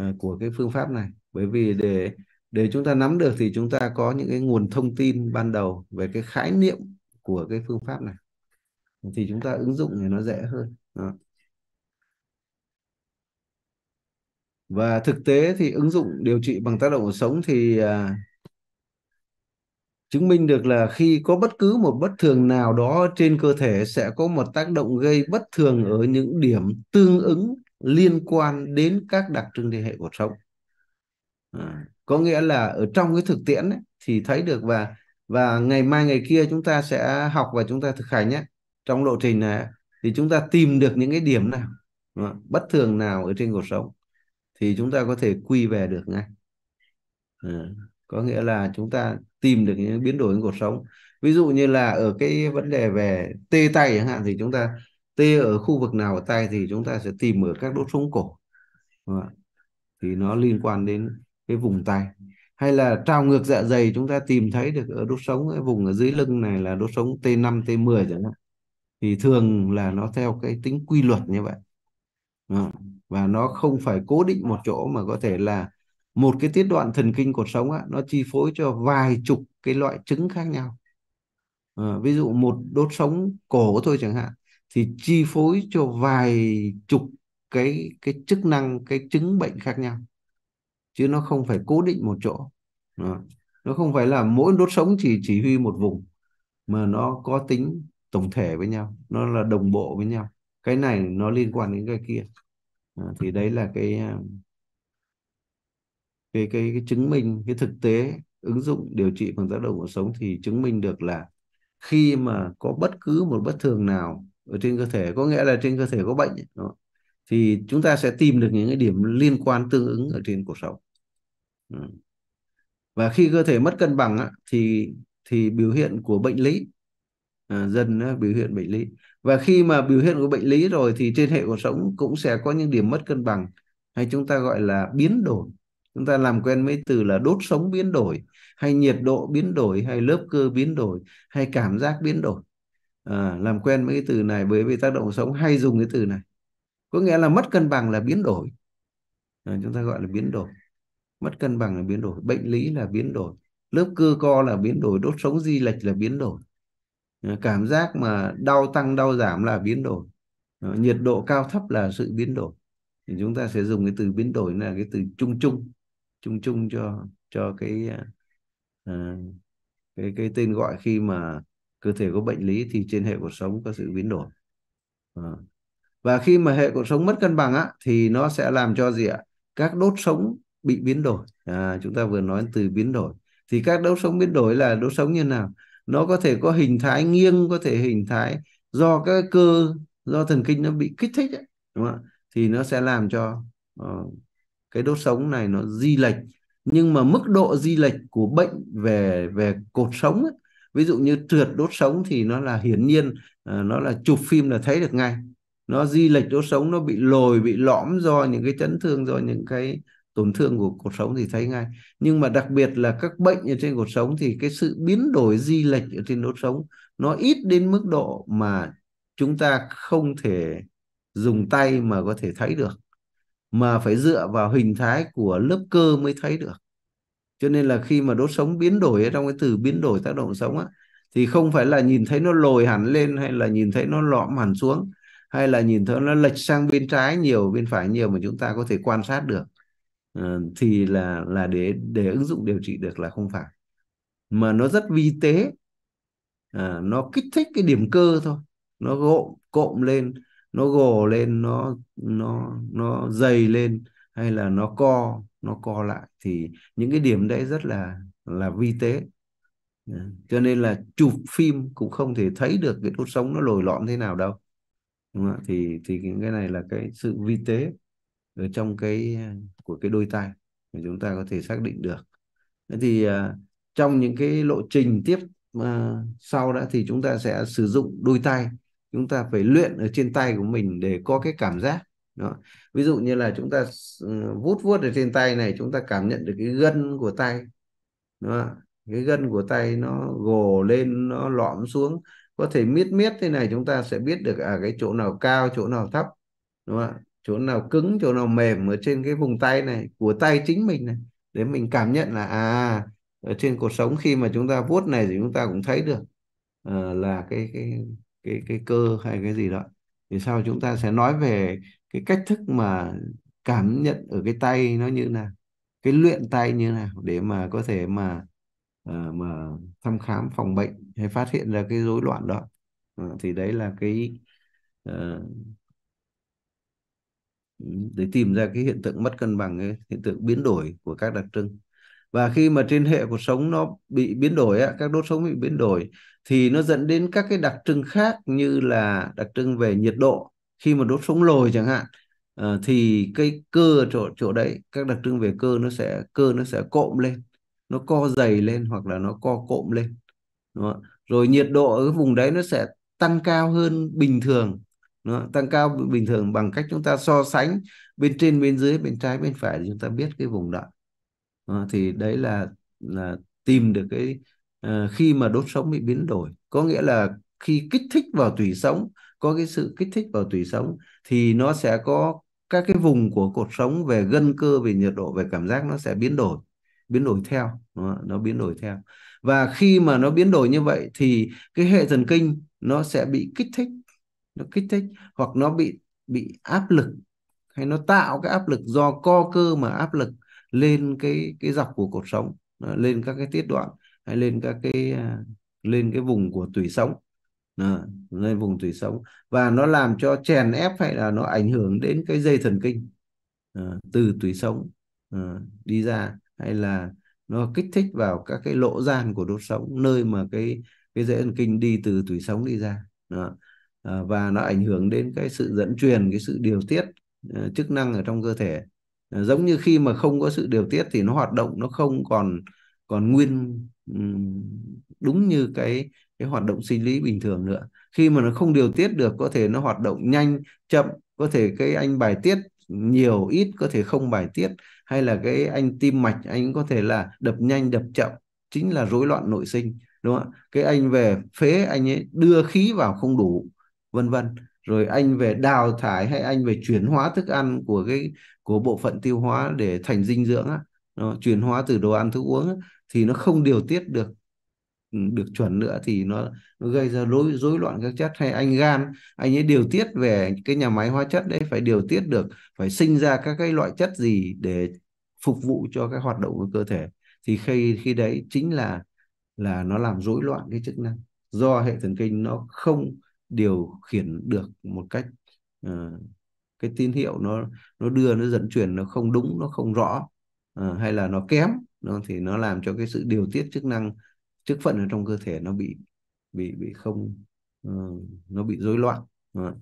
à, của cái phương pháp này bởi vì để để chúng ta nắm được thì chúng ta có những cái nguồn thông tin ban đầu về cái khái niệm của cái phương pháp này thì chúng ta ứng dụng thì nó dễ hơn Đó. và thực tế thì ứng dụng điều trị bằng tác động của sống thì à, chứng minh được là khi có bất cứ một bất thường nào đó trên cơ thể sẽ có một tác động gây bất thường ở những điểm tương ứng liên quan đến các đặc trưng thể hệ của sống À, có nghĩa là ở trong cái thực tiễn ấy, thì thấy được và và ngày mai ngày kia chúng ta sẽ học và chúng ta thực hành nhé trong lộ trình này thì chúng ta tìm được những cái điểm nào bất thường nào ở trên cuộc sống thì chúng ta có thể quy về được ngay à, có nghĩa là chúng ta tìm được những biến đổi trong cuộc sống ví dụ như là ở cái vấn đề về tê tay chẳng hạn thì chúng ta tê ở khu vực nào ở tay thì chúng ta sẽ tìm ở các đốt sống cổ thì nó liên quan đến cái vùng tay hay là trào ngược dạ dày chúng ta tìm thấy được ở đốt sống cái vùng ở dưới lưng này là đốt sống T5 T10 chẳng hạn thì thường là nó theo cái tính quy luật như vậy và nó không phải cố định một chỗ mà có thể là một cái tiết đoạn thần kinh cột sống á, nó chi phối cho vài chục cái loại chứng khác nhau à, ví dụ một đốt sống cổ thôi chẳng hạn thì chi phối cho vài chục cái cái chức năng cái chứng bệnh khác nhau chứ nó không phải cố định một chỗ Đó. nó không phải là mỗi đốt sống chỉ chỉ huy một vùng mà nó có tính tổng thể với nhau nó là đồng bộ với nhau cái này nó liên quan đến cái kia à, thì đấy là cái ờ, cái cái, cái chứng minh cái thực tế ứng dụng điều trị bằng tác động của sống thì chứng minh được là khi mà có bất cứ một bất thường nào ở trên cơ thể có nghĩa là trên cơ thể có bệnh đó, thì chúng ta sẽ tìm được những cái điểm liên quan tương ứng ở trên cuộc sống Ừ. và khi cơ thể mất cân bằng thì thì biểu hiện của bệnh lý à, dần biểu hiện bệnh lý và khi mà biểu hiện của bệnh lý rồi thì trên hệ cuộc sống cũng sẽ có những điểm mất cân bằng hay chúng ta gọi là biến đổi chúng ta làm quen mấy từ là đốt sống biến đổi hay nhiệt độ biến đổi hay lớp cơ biến đổi hay cảm giác biến đổi à, làm quen mấy cái từ này bởi vì tác động sống hay dùng cái từ này có nghĩa là mất cân bằng là biến đổi à, chúng ta gọi là biến đổi mất cân bằng là biến đổi bệnh lý là biến đổi lớp cơ co là biến đổi đốt sống di lệch là biến đổi ờ, cảm giác mà đau tăng đau giảm là biến đổi ờ, nhiệt độ cao thấp là sự biến đổi thì chúng ta sẽ dùng cái từ biến đổi là cái từ chung chung chung chung cho cho cái à, cái cái tên gọi khi mà cơ thể có bệnh lý thì trên hệ cuộc sống có sự biến đổi à. và khi mà hệ cuộc sống mất cân bằng á thì nó sẽ làm cho gì ạ các đốt sống bị biến đổi à, chúng ta vừa nói từ biến đổi thì các đốt sống biến đổi là đốt sống như nào nó có thể có hình thái nghiêng có thể hình thái do các cơ do thần kinh nó bị kích thích ấy, đúng không? thì nó sẽ làm cho uh, cái đốt sống này nó di lệch nhưng mà mức độ di lệch của bệnh về về cột sống ấy, ví dụ như trượt đốt sống thì nó là hiển nhiên uh, nó là chụp phim là thấy được ngay nó di lệch đốt sống nó bị lồi bị lõm do những cái chấn thương do những cái tổn thương của cuộc sống thì thấy ngay nhưng mà đặc biệt là các bệnh ở trên cuộc sống thì cái sự biến đổi di lệch ở trên đốt sống nó ít đến mức độ mà chúng ta không thể dùng tay mà có thể thấy được mà phải dựa vào hình thái của lớp cơ mới thấy được cho nên là khi mà đốt sống biến đổi trong cái từ biến đổi tác động sống á thì không phải là nhìn thấy nó lồi hẳn lên hay là nhìn thấy nó lõm hẳn xuống hay là nhìn thấy nó lệch sang bên trái nhiều bên phải nhiều mà chúng ta có thể quan sát được Ờ, thì là là để để ứng dụng điều trị được là không phải mà nó rất vi tế à, nó kích thích cái điểm cơ thôi nó gộm cộm lên nó gồ lên nó nó nó dày lên hay là nó co nó co lại thì những cái điểm đấy rất là là vi tế ờ, cho nên là chụp phim cũng không thể thấy được cái đốt sống nó lồi lõm thế nào đâu Đúng không? thì thì cái này là cái sự vi tế ở trong cái của cái đôi tay mà chúng ta có thể xác định được thế thì à, trong những cái lộ trình tiếp à, sau đó thì chúng ta sẽ sử dụng đôi tay chúng ta phải luyện ở trên tay của mình để có cái cảm giác đó ví dụ như là chúng ta ừ, vuốt vuốt ở trên tay này chúng ta cảm nhận được cái gân của tay đó cái gân của tay nó gồ lên nó lõm xuống có thể miết miết thế này chúng ta sẽ biết được à cái chỗ nào cao chỗ nào thấp đúng không ạ chỗ nào cứng chỗ nào mềm ở trên cái vùng tay này của tay chính mình này để mình cảm nhận là à ở trên cuộc sống khi mà chúng ta vuốt này thì chúng ta cũng thấy được uh, là cái cái cái cái cơ hay cái gì đó thì sau chúng ta sẽ nói về cái cách thức mà cảm nhận ở cái tay nó như nào cái luyện tay như nào để mà có thể mà uh, mà thăm khám phòng bệnh hay phát hiện ra cái rối loạn đó uh, thì đấy là cái uh, để tìm ra cái hiện tượng mất cân bằng ấy, hiện tượng biến đổi của các đặc trưng và khi mà trên hệ cuộc sống nó bị biến đổi á, các đốt sống bị biến đổi thì nó dẫn đến các cái đặc trưng khác như là đặc trưng về nhiệt độ khi mà đốt sống lồi chẳng hạn ờ, thì cái cơ chỗ chỗ đấy các đặc trưng về cơ nó sẽ cơ nó sẽ cộm lên nó co dày lên hoặc là nó co cộm lên Đúng không? rồi nhiệt độ ở vùng đấy nó sẽ tăng cao hơn bình thường đó, tăng cao bình thường bằng cách chúng ta so sánh bên trên bên dưới bên trái bên phải thì chúng ta biết cái vùng đạn đó, thì đấy là là tìm được cái uh, khi mà đốt sống bị biến đổi có nghĩa là khi kích thích vào tủy sống có cái sự kích thích vào tủy sống thì nó sẽ có các cái vùng của cột sống về gân cơ về nhiệt độ về cảm giác nó sẽ biến đổi biến đổi theo nó, nó biến đổi theo và khi mà nó biến đổi như vậy thì cái hệ thần kinh nó sẽ bị kích thích nó kích thích hoặc nó bị bị áp lực hay nó tạo cái áp lực do co cơ mà áp lực lên cái cái dọc của cột sống à, lên các cái tiết đoạn hay lên các cái à, lên cái vùng của tủy sống ờ, lên vùng tủy sống và nó làm cho chèn ép hay là nó ảnh hưởng đến cái dây thần kinh ờ, từ tủy sống ờ, đi ra hay là nó kích thích vào các cái lỗ gian của đốt sống nơi mà cái cái dây thần kinh đi từ tủy sống đi ra Ờ, và nó ảnh hưởng đến cái sự dẫn truyền cái sự điều tiết ờ, chức năng ở trong cơ thể ờ, giống như khi mà không có sự điều tiết thì nó hoạt động nó không còn còn nguyên đúng như cái cái hoạt động sinh lý bình thường nữa khi mà nó không điều tiết được có thể nó hoạt động nhanh chậm có thể cái anh bài tiết nhiều ít có thể không bài tiết hay là cái anh tim mạch anh có thể là đập nhanh đập chậm chính là rối loạn nội sinh đúng không ạ cái anh về phế anh ấy đưa khí vào không đủ vân vân rồi anh về đào thải hay anh về chuyển hóa thức ăn của cái của bộ phận tiêu hóa để thành dinh dưỡng á nó chuyển hóa từ đồ ăn thức uống á, thì nó không điều tiết được ừ, được chuẩn nữa thì nó, nó gây ra rối rối loạn các chất hay anh gan anh ấy điều tiết về cái nhà máy hóa chất đấy phải điều tiết được phải sinh ra các cái loại chất gì để phục vụ cho cái hoạt động của cơ thể thì khi khi đấy chính là là nó làm rối loạn cái chức năng do hệ thần kinh nó không điều khiển được một cách uh, cái tín hiệu nó nó đưa nó dẫn truyền nó không đúng nó không rõ uh, hay là nó kém nó thì nó làm cho cái sự điều tiết chức năng chức phận ở trong cơ thể nó bị bị bị không uh, nó bị rối loạn uh,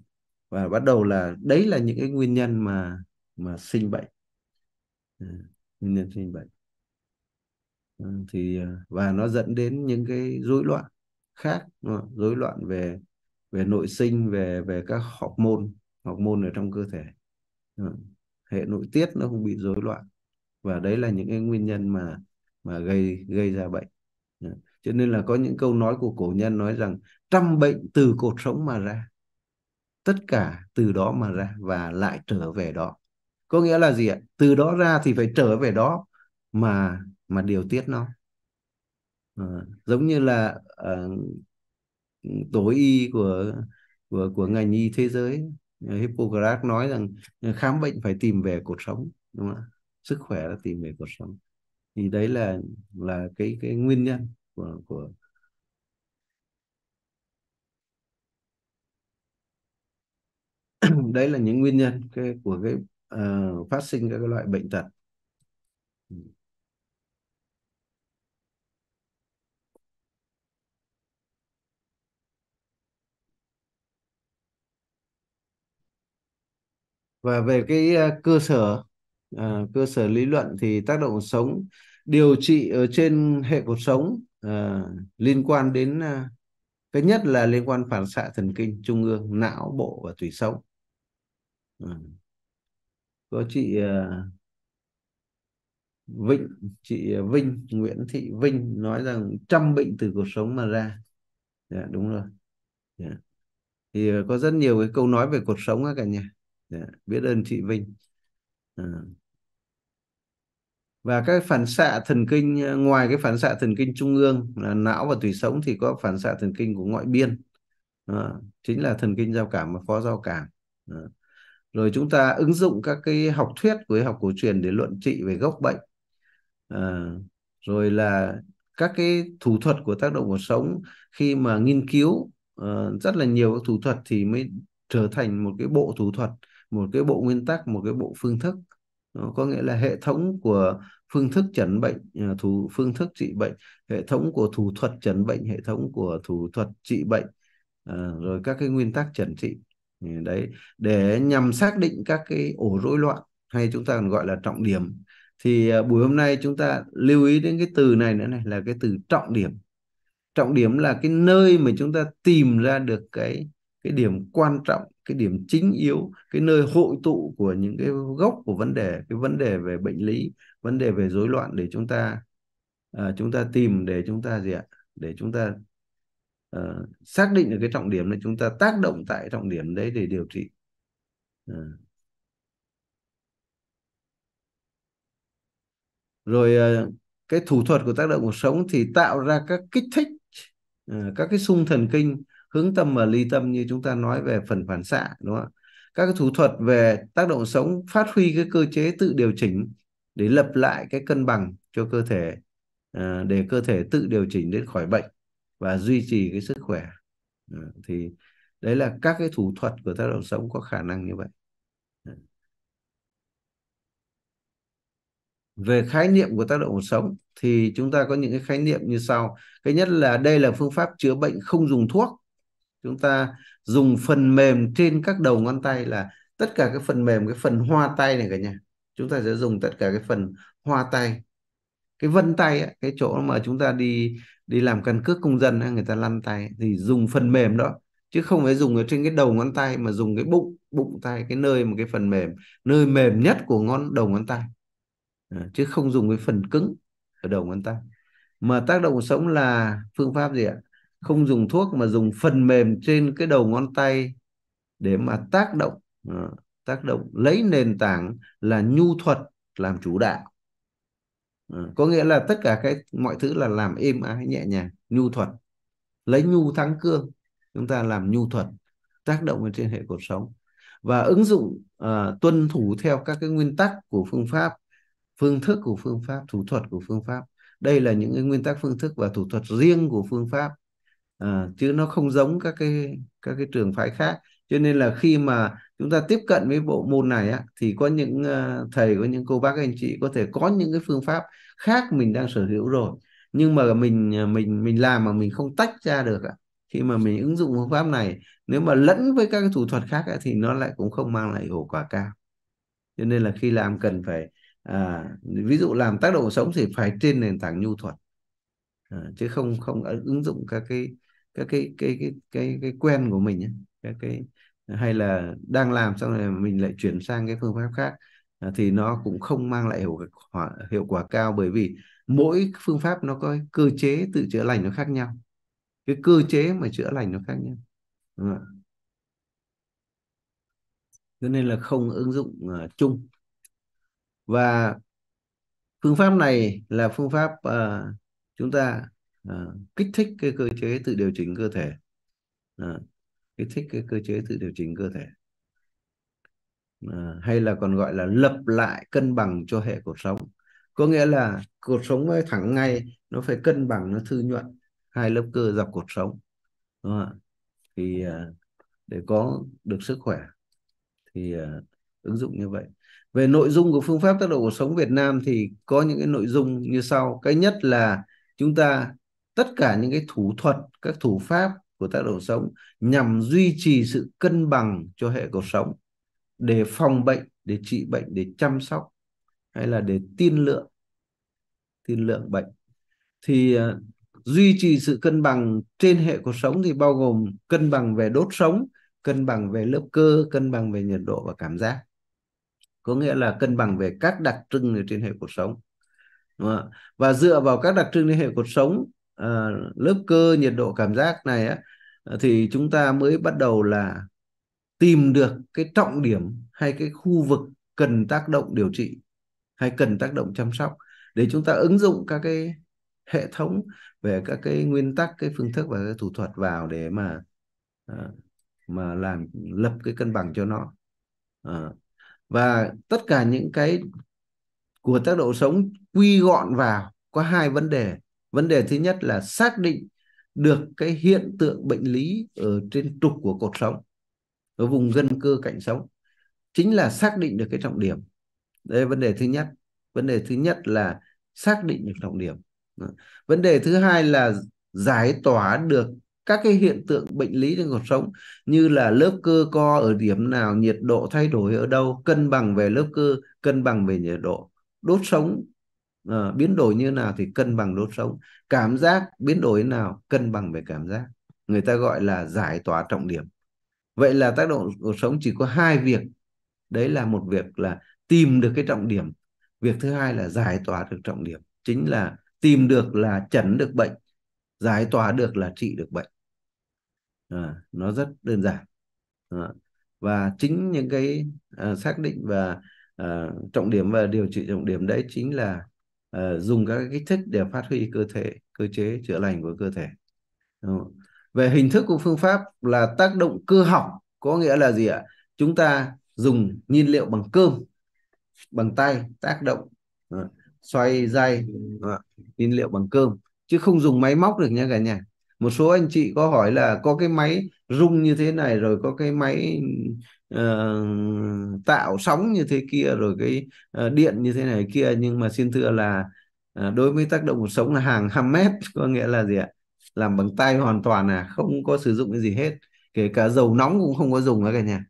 và bắt đầu là đấy là những cái nguyên nhân mà mà sinh bệnh uh, nguyên nhân sinh bệnh thì và nó dẫn đến những cái rối loạn khác rối loạn về về nội sinh về về các học môn học môn ở trong cơ thể ờ, hệ nội tiết nó không bị rối loạn và đấy là những cái nguyên nhân mà mà gây gây ra bệnh ờ, cho nên là có những câu nói của cổ nhân nói rằng trăm bệnh từ cột sống mà ra tất cả từ đó mà ra và lại trở về đó có nghĩa là gì ạ từ đó ra thì phải trở về đó mà mà điều tiết nó à, giống như là à, tối y của của của ngành y thế giới Hippocrates nói rằng ờ, khám bệnh phải tìm về cuộc sống đúng không ạ sức khỏe là tìm về cuộc sống thì đấy là là cái cái nguyên nhân của của đấy là những nguyên nhân cái, của cái uh, phát sinh các loại bệnh tật và về cái ờ, cơ sở à, cơ sở lý luận thì tác động sống điều trị ở trên hệ cuộc sống à, liên quan đến à, cái nhất là liên quan phản xạ thần kinh trung ương não bộ và tủy sống à, có chị à, Vịnh chị Vinh Nguyễn Thị Vinh nói rằng trăm bệnh từ cuộc sống mà ra dạ, đúng rồi dạ. thì có rất nhiều cái câu nói về cuộc sống á cả nhà yeah. Dạ, biết ơn chị Vinh à. và các phản xạ thần kinh ờ, ngoài cái phản xạ thần kinh trung ương là não và tủy sống thì có phản xạ thần kinh của ngoại biên à. chính là thần kinh giao cảm và phó giao cảm à. rồi chúng ta ứng dụng các cái học thuyết của học cổ truyền để luận trị về gốc bệnh à. rồi là các cái thủ thuật của tác động cuộc sống khi mà nghiên cứu uh, rất là nhiều các thủ thuật thì mới trở thành một cái bộ thủ thuật một cái bộ nguyên tắc một cái bộ phương thức nó ờ, có nghĩa là hệ thống của phương thức chẩn bệnh ờ, thủ phương thức trị bệnh hệ thống của thủ thuật chẩn bệnh hệ thống của thủ thuật trị bệnh ờ, rồi các cái nguyên tắc chẩn trị đấy để nhằm xác định các cái ổ rối loạn hay chúng ta còn gọi là trọng điểm thì buổi hôm nay chúng ta lưu ý đến cái từ này nữa này là cái từ trọng điểm trọng điểm là cái nơi mà chúng ta tìm ra được cái cái điểm quan trọng cái điểm chính yếu cái nơi hội tụ của những cái gốc của vấn đề cái vấn đề về bệnh lý vấn đề về rối loạn để chúng ta uh, chúng ta tìm để chúng ta gì ạ để chúng ta uh, xác định được cái trọng điểm là chúng ta tác động tại trọng điểm đấy để điều trị uh. rồi uh, cái thủ thuật của tác động cuộc sống thì tạo ra các kích thích uh, các cái sung thần kinh hướng tâm và ly tâm như chúng ta nói về phần phản xạ đúng không ạ các cái thủ thuật về tác động sống phát huy cái cơ chế tự điều chỉnh để lập lại cái cân bằng cho cơ thể ờ, để cơ thể tự điều chỉnh đến khỏi bệnh và duy trì cái sức khỏe ờ, thì đấy là các cái thủ thuật của tác động sống có khả năng như vậy ờ. về khái niệm của tác động sống thì chúng ta có những cái khái niệm như sau cái nhất là đây là phương pháp chữa bệnh không dùng thuốc chúng ta dùng phần mềm trên các đầu ngón tay là tất cả cái phần mềm cái phần hoa tay này cả nhà chúng ta sẽ dùng tất cả cái phần hoa tay cái vân tay ấy, cái chỗ mà chúng ta đi đi làm căn cước công dân ấy, người ta lăn tay thì dùng phần mềm đó chứ không phải dùng ở trên cái đầu ngón tay mà dùng cái bụng bụng tay cái nơi mà cái phần mềm nơi mềm nhất của ngón đầu ngón tay ờ, chứ không dùng cái phần cứng ở đầu ngón tay mà tác động sống là phương pháp gì ạ không dùng thuốc mà dùng phần mềm trên cái đầu ngón tay để mà tác động ờ, tác động lấy nền tảng là nhu thuật làm chủ đạo ờ, có nghĩa là tất cả cái mọi thứ là làm êm ái nhẹ nhàng nhu thuật lấy nhu thắng cương chúng ta làm nhu thuật tác động trên hệ cột sống và ứng dụng uh, tuân thủ theo các cái nguyên tắc của phương pháp phương thức của phương pháp thủ thuật của phương pháp đây là những cái nguyên tắc phương thức và thủ thuật riêng của phương pháp à, chứ nó không giống các cái các cái trường phái khác cho nên là khi mà chúng ta tiếp cận với bộ môn này á, thì có những ờ, thầy có những cô bác anh chị có thể có những cái phương pháp khác mình đang sở hữu rồi nhưng mà mình ờ, mình mình làm mà mình không tách ra được á. khi mà mình ứng dụng phương pháp này nếu mà lẫn với các cái thủ thuật khác á, thì nó lại cũng không mang lại hiệu quả cao cho nên là khi làm cần phải à, ví dụ làm tác động sống thì phải trên nền tảng nhu thuật à, chứ không không ứng dụng các cái các cái cái cái cái cái quen của mình ấy, các cái hay là đang làm xong rồi mình lại chuyển sang cái phương pháp khác à, thì nó cũng không mang lại hiệu quả hiệu quả cao bởi vì mỗi phương pháp nó có cơ chế tự chữa lành nó khác nhau cái cơ chế mà chữa lành nó khác nhau cho nên là không ứng dụng uh, chung và phương pháp này là phương pháp uh, chúng ta à, kích thích cái cơ chế tự điều chỉnh cơ thể à, kích thích cái cơ chế tự điều chỉnh cơ thể à, hay là còn gọi là lập lại cân bằng cho hệ cột sống có nghĩa là cột sống mới thẳng ngay nó phải cân bằng nó thư nhuận hai lớp cơ dọc cột sống đúng không? thì để có được sức khỏe thì ứng dụng như vậy về nội dung của phương pháp tác động cuộc sống Việt Nam thì có những cái nội dung như sau cái nhất là chúng ta tất cả những cái thủ thuật các thủ pháp của tác động sống nhằm duy trì sự cân bằng cho hệ cuộc sống để phòng bệnh để trị bệnh để chăm sóc hay là để tiên lượng tiên lượng bệnh thì uh, duy trì sự cân bằng trên hệ cuộc sống thì bao gồm cân bằng về đốt sống cân bằng về lớp cơ cân bằng về nhiệt độ và cảm giác có nghĩa là cân bằng về các đặc trưng trên hệ cuộc sống và dựa vào các đặc trưng trên hệ cuộc sống Ờ, lớp cơ nhiệt độ cảm giác này á, ờ, thì chúng ta mới bắt đầu là tìm được cái trọng điểm hay cái khu vực cần tác động điều trị hay cần tác động chăm sóc để chúng ta ứng dụng các cái hệ thống về các cái nguyên tắc cái phương thức và cái thủ thuật vào để mà ờ, mà làm lập cái cân bằng cho nó và tất cả những cái của tác độ sống quy gọn vào có hai vấn đề vấn đề thứ nhất là xác định được cái hiện tượng bệnh lý ở trên trục của cột sống ở vùng gân cơ cạnh sống chính là xác định được cái trọng điểm đây vấn đề thứ nhất vấn đề thứ nhất là xác định được trọng điểm vấn đề thứ hai là giải tỏa được các cái hiện tượng bệnh lý trên cột sống như là lớp cơ co ở điểm nào nhiệt độ thay đổi ở đâu cân bằng về lớp cơ cân bằng về nhiệt độ đốt sống uh, biến đổi như nào thì cân bằng đốt sống cảm giác biến đổi nào cân bằng về cảm giác người ta gọi là giải tỏa trọng điểm vậy là tác động cuộc sống chỉ có hai việc đấy là một việc là tìm được cái trọng điểm việc thứ hai là giải tỏa được trọng điểm chính là tìm được là chẩn được bệnh giải tỏa được là trị được bệnh à, nó rất đơn giản à, và chính những cái à, xác định và à, trọng điểm và điều trị trọng điểm đấy chính là Ờ, dùng các kích thích để phát huy cơ thể cơ chế chữa lành của cơ thể Đúng không? về hình thức của phương pháp là tác động cơ học có nghĩa là gì ạ chúng ta dùng nhiên liệu bằng cơm bằng tay tác động xoay dây nhiên liệu bằng cơm chứ không dùng máy móc được nha cả nhà một số anh chị có hỏi là có cái máy rung như thế này rồi có cái máy Ờ, tạo sóng như thế kia rồi cái ờ, điện như thế này kia nhưng mà xin thưa là ờ, đối với tác động cuộc sống là hàng trăm mét có nghĩa là gì ạ làm bằng tay hoàn toàn à không có sử dụng cái gì hết kể cả dầu nóng cũng không có dùng nữa cả nhà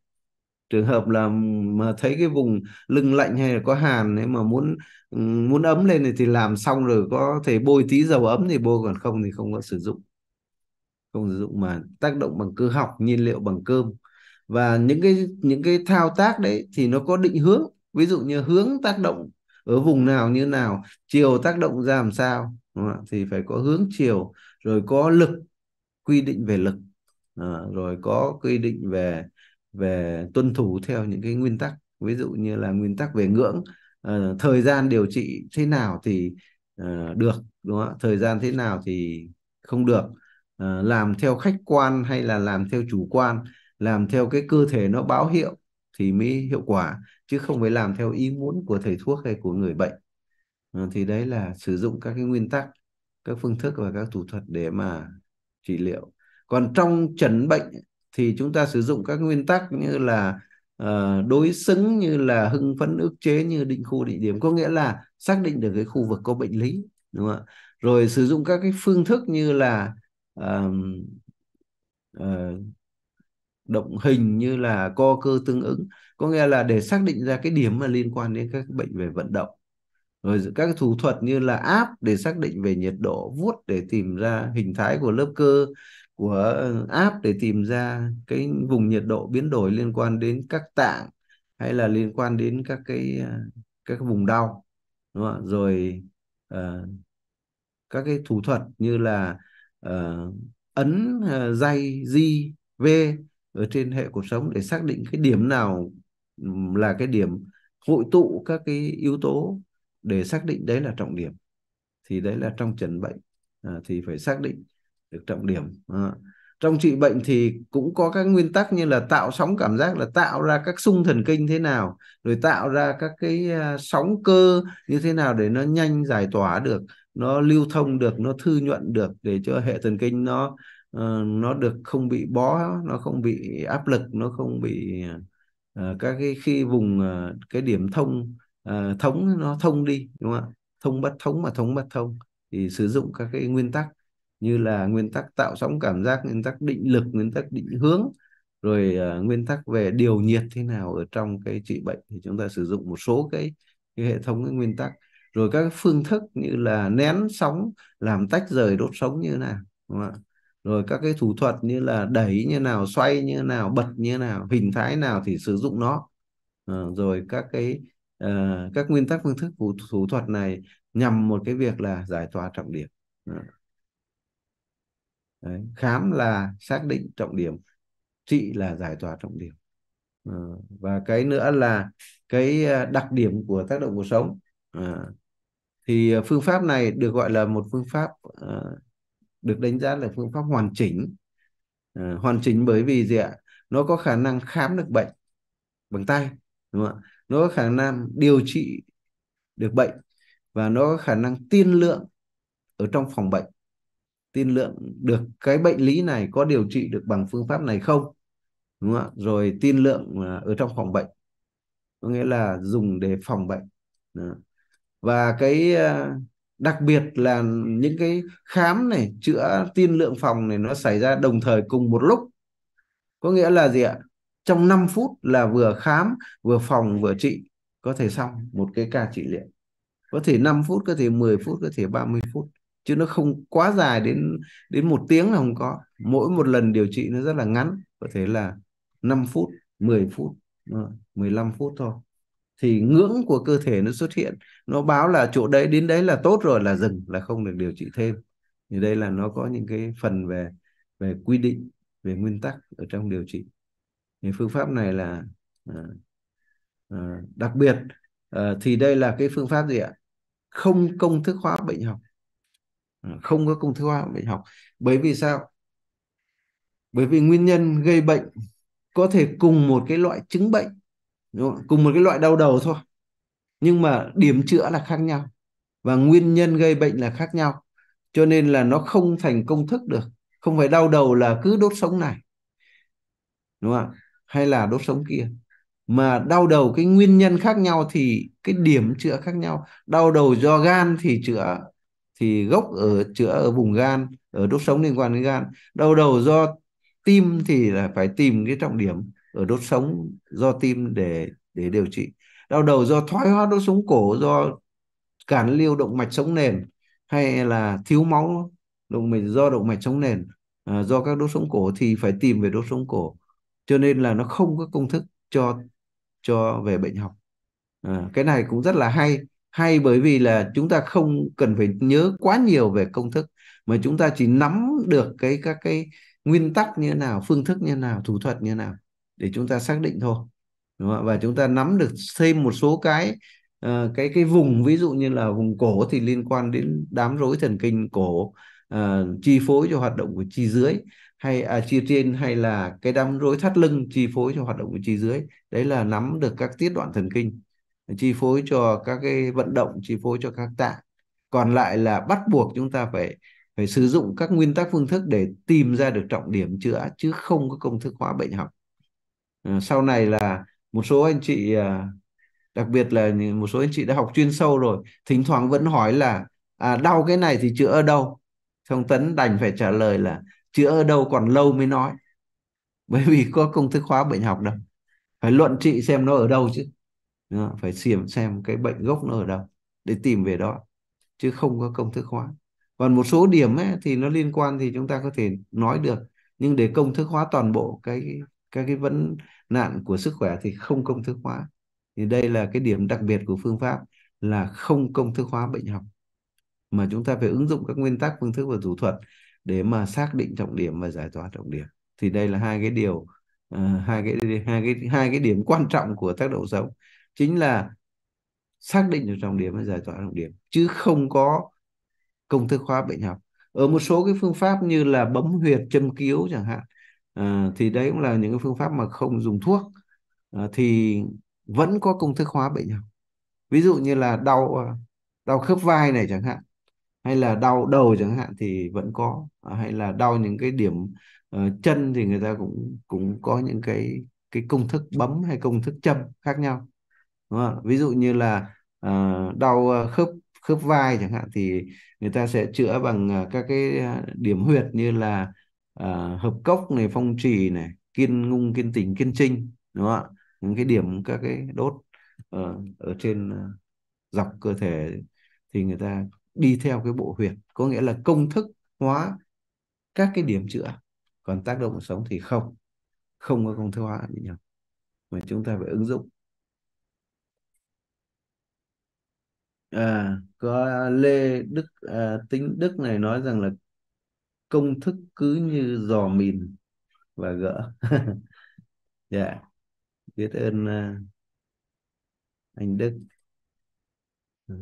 trường hợp là mà thấy cái vùng lưng lạnh hay là có hàn ấy mà muốn ừ, muốn ấm lên thì, thì làm xong rồi có thể bôi tí dầu ấm thì bôi còn không thì không có sử dụng không sử dụng mà tác động bằng cơ học nhiên liệu bằng cơm và những cái những cái thao tác đấy thì nó có định hướng ví dụ như hướng tác động ở vùng nào như nào chiều tác động ra làm sao đúng không? thì phải có hướng chiều rồi có lực quy định về lực à, rồi có quy định về về tuân thủ theo những cái nguyên tắc ví dụ như là nguyên tắc về ngưỡng à, thời gian điều trị thế nào thì à, được đúng không thời gian thế nào thì không được à, làm theo khách quan hay là làm theo chủ quan làm theo cái cơ thể nó báo hiệu thì mới hiệu quả chứ không phải làm theo ý muốn của thầy thuốc hay của người bệnh ờ, thì đấy là sử dụng các cái nguyên tắc các phương thức và các thủ thuật để mà trị liệu còn trong chẩn bệnh thì chúng ta sử dụng các nguyên tắc như là uh, đối xứng như là hưng phấn ức chế như định khu định điểm có nghĩa là xác định được cái khu vực có bệnh lý đúng không ạ rồi sử dụng các cái phương thức như là uh, uh, động hình như là co cơ tương ứng có nghĩa là để xác định ra cái điểm mà liên quan đến các bệnh về vận động rồi các thủ thuật như là áp để xác định về nhiệt độ vuốt để tìm ra hình thái của lớp cơ của ờ, áp để tìm ra cái vùng nhiệt độ biến đổi liên quan đến các tạng hay là liên quan đến các cái ờ, các cái vùng đau đúng không? rồi uh, các cái thủ thuật như là uh, ấn uh, dây di v ở trên hệ cuộc sống để xác định cái điểm nào là cái điểm hội tụ các cái yếu tố để xác định đấy là trọng điểm thì đấy là trong trần bệnh à, thì phải xác định được trọng điểm à. trong trị bệnh thì cũng có các nguyên tắc như là tạo sóng cảm giác là tạo ra các sung thần kinh thế nào rồi tạo ra các cái à, sóng cơ như thế nào để nó nhanh giải tỏa được nó lưu thông được nó thư nhuận được để cho hệ thần kinh nó uh, nó được không bị bó nó không bị áp lực nó không bị uh, các cái khi vùng uh, cái điểm thông uh, thống nó thông đi đúng không ạ thông bất thống mà thống bất thông thì sử dụng các cái nguyên tắc như là nguyên tắc tạo sóng cảm giác nguyên tắc định lực nguyên tắc định hướng rồi uh, nguyên tắc về điều nhiệt thế nào ở trong cái trị bệnh thì chúng ta sử dụng một số cái, cái hệ thống cái nguyên tắc rồi các phương thức như là nén sóng làm tách rời đốt sống như thế nào đúng không ạ rồi các cái thủ thuật như là đẩy như nào xoay như nào bật như nào hình thái nào thì sử dụng nó ờ, rồi các cái uh, các nguyên tắc phương thức của thủ thuật này nhằm một cái việc là giải tỏa trọng điểm ờ. Đấy. khám là xác định trọng điểm trị là giải tỏa trọng điểm và cái nữa là cái đặc điểm của tác động cuộc sống thì phương pháp này được gọi là một phương pháp uh, được đánh giá là phương pháp hoàn chỉnh à, hoàn chỉnh bởi vì gì ạ nó có khả năng khám được bệnh bằng tay đúng không ạ nó có khả năng điều trị được bệnh và nó có khả năng tiên lượng ở trong phòng bệnh tiên lượng được cái bệnh lý này có điều trị được bằng phương pháp này không đúng không ạ rồi tiên lượng à, ở trong phòng bệnh có nghĩa là dùng để phòng bệnh Đó. và cái à, đặc biệt là những cái khám này chữa tiên lượng phòng này nó xảy ra đồng thời cùng một lúc có nghĩa là gì ạ trong 5 phút là vừa khám vừa phòng vừa trị có thể xong một cái ca trị liệu có thể 5 phút có thể 10 phút có thể 30 phút chứ nó không quá dài đến đến một tiếng là không có mỗi một lần điều trị nó rất là ngắn có thể là 5 phút 10 phút 15 phút thôi thì ngưỡng của cơ thể nó xuất hiện nó báo là chỗ đấy đến đấy là tốt rồi là dừng là không được điều trị thêm thì đây là nó có những cái phần về về quy định về nguyên tắc ở trong điều trị thì phương pháp này là à, à, đặc biệt à, thì đây là cái phương pháp gì ạ không công thức hóa bệnh học à, không có công thức hóa bệnh học bởi vì sao bởi vì nguyên nhân gây bệnh có thể cùng một cái loại chứng bệnh đúng không? cùng một cái loại đau đầu thôi nhưng mà điểm chữa là khác nhau và nguyên nhân gây bệnh là khác nhau cho nên là nó không thành công thức được không phải đau đầu là cứ đốt sống này đúng không hay là đốt sống kia mà đau đầu cái nguyên nhân khác nhau thì cái điểm chữa khác nhau đau đầu do gan thì chữa thì gốc ở chữa ở vùng gan ở đốt sống liên quan đến gan đau đầu do tim thì là phải tìm cái trọng điểm ở ờ, đốt sống do tim để để điều trị đau đầu do thoái hóa đốt sống cổ do cản lưu động mạch sống nền hay là thiếu máu động mạch do động mạch sống nền à, do các đốt sống cổ thì phải tìm về đốt sống cổ cho nên là nó không có công thức cho cho về bệnh học à, cái này cũng rất là hay hay bởi vì là chúng ta không cần phải nhớ quá nhiều về công thức mà chúng ta chỉ nắm được cái các cái nguyên tắc như thế nào phương thức như thế nào thủ thuật như thế nào để chúng ta xác định thôi đúng không? và chúng ta nắm được thêm một số cái uh, cái cái vùng ví dụ như là vùng cổ thì liên quan đến đám rối thần kinh cổ uh, chi phối cho hoạt động của chi dưới hay à, chi trên hay là cái đám rối thắt lưng chi phối cho hoạt động của chi dưới đấy là nắm được các tiết đoạn thần kinh chi phối cho các cái vận động chi phối cho các tạng còn lại là bắt buộc chúng ta phải phải sử dụng các nguyên tắc phương thức để tìm ra được trọng điểm chữa chứ không có công thức hóa bệnh học Ờ, sau này là một số anh chị ờ, đặc biệt là một số anh chị đã học chuyên sâu rồi thỉnh thoảng vẫn hỏi là à, đau cái này thì chữa ở đâu Thông tấn đành phải trả lời là chữa ở đâu còn lâu mới nói bởi vì có công thức hóa bệnh học đâu phải luận trị xem nó ở đâu chứ phải xiềm xem cái bệnh gốc nó ở đâu để tìm về đó chứ không có công thức hóa còn một số điểm ấy, thì nó liên quan thì chúng ta có thể nói được nhưng để công thức hóa toàn bộ cái các cái vấn nạn của sức khỏe thì không công thức hóa thì đây là cái điểm đặc biệt của phương pháp là không công thức hóa bệnh học mà chúng ta phải ứng dụng các nguyên tắc phương thức và thủ thuật để mà xác định trọng điểm và giải tỏa trọng điểm thì đây là hai cái điều uh, hai cái hai cái hai cái điểm quan trọng của tác động sống chính là xác định được trọng điểm và giải tỏa trọng điểm chứ không có công thức hóa bệnh học ở một số cái phương pháp như là bấm huyệt châm cứu chẳng hạn à, thì đấy cũng là những cái phương pháp mà không dùng thuốc à, thì vẫn có công thức hóa bệnh nhau ví dụ như là đau ờ, đau khớp vai này chẳng hạn hay là đau đầu chẳng hạn thì vẫn có à, hay là đau những cái điểm uh, chân thì người ta cũng cũng có những cái cái công thức bấm hay công thức châm khác nhau Đúng không? ví dụ như là uh, đau khớp khớp vai chẳng hạn thì người ta sẽ chữa bằng các cái điểm huyệt như là à, hợp cốc này phong trì này kiên ngung kiên tình kiên trinh đúng không ạ những cái điểm các cái đốt ở, ở trên ờ, dọc cơ thể thì người ta đi theo cái bộ huyệt có nghĩa là công thức hóa các cái điểm chữa còn tác động sống thì không không có công thức hóa bị nhầm mà chúng ta phải ứng dụng à, có Lê Đức à, Tính Đức này nói rằng là công thức cứ như dò mìn và gỡ dạ yeah. biết ơn uh, anh Đức dạ.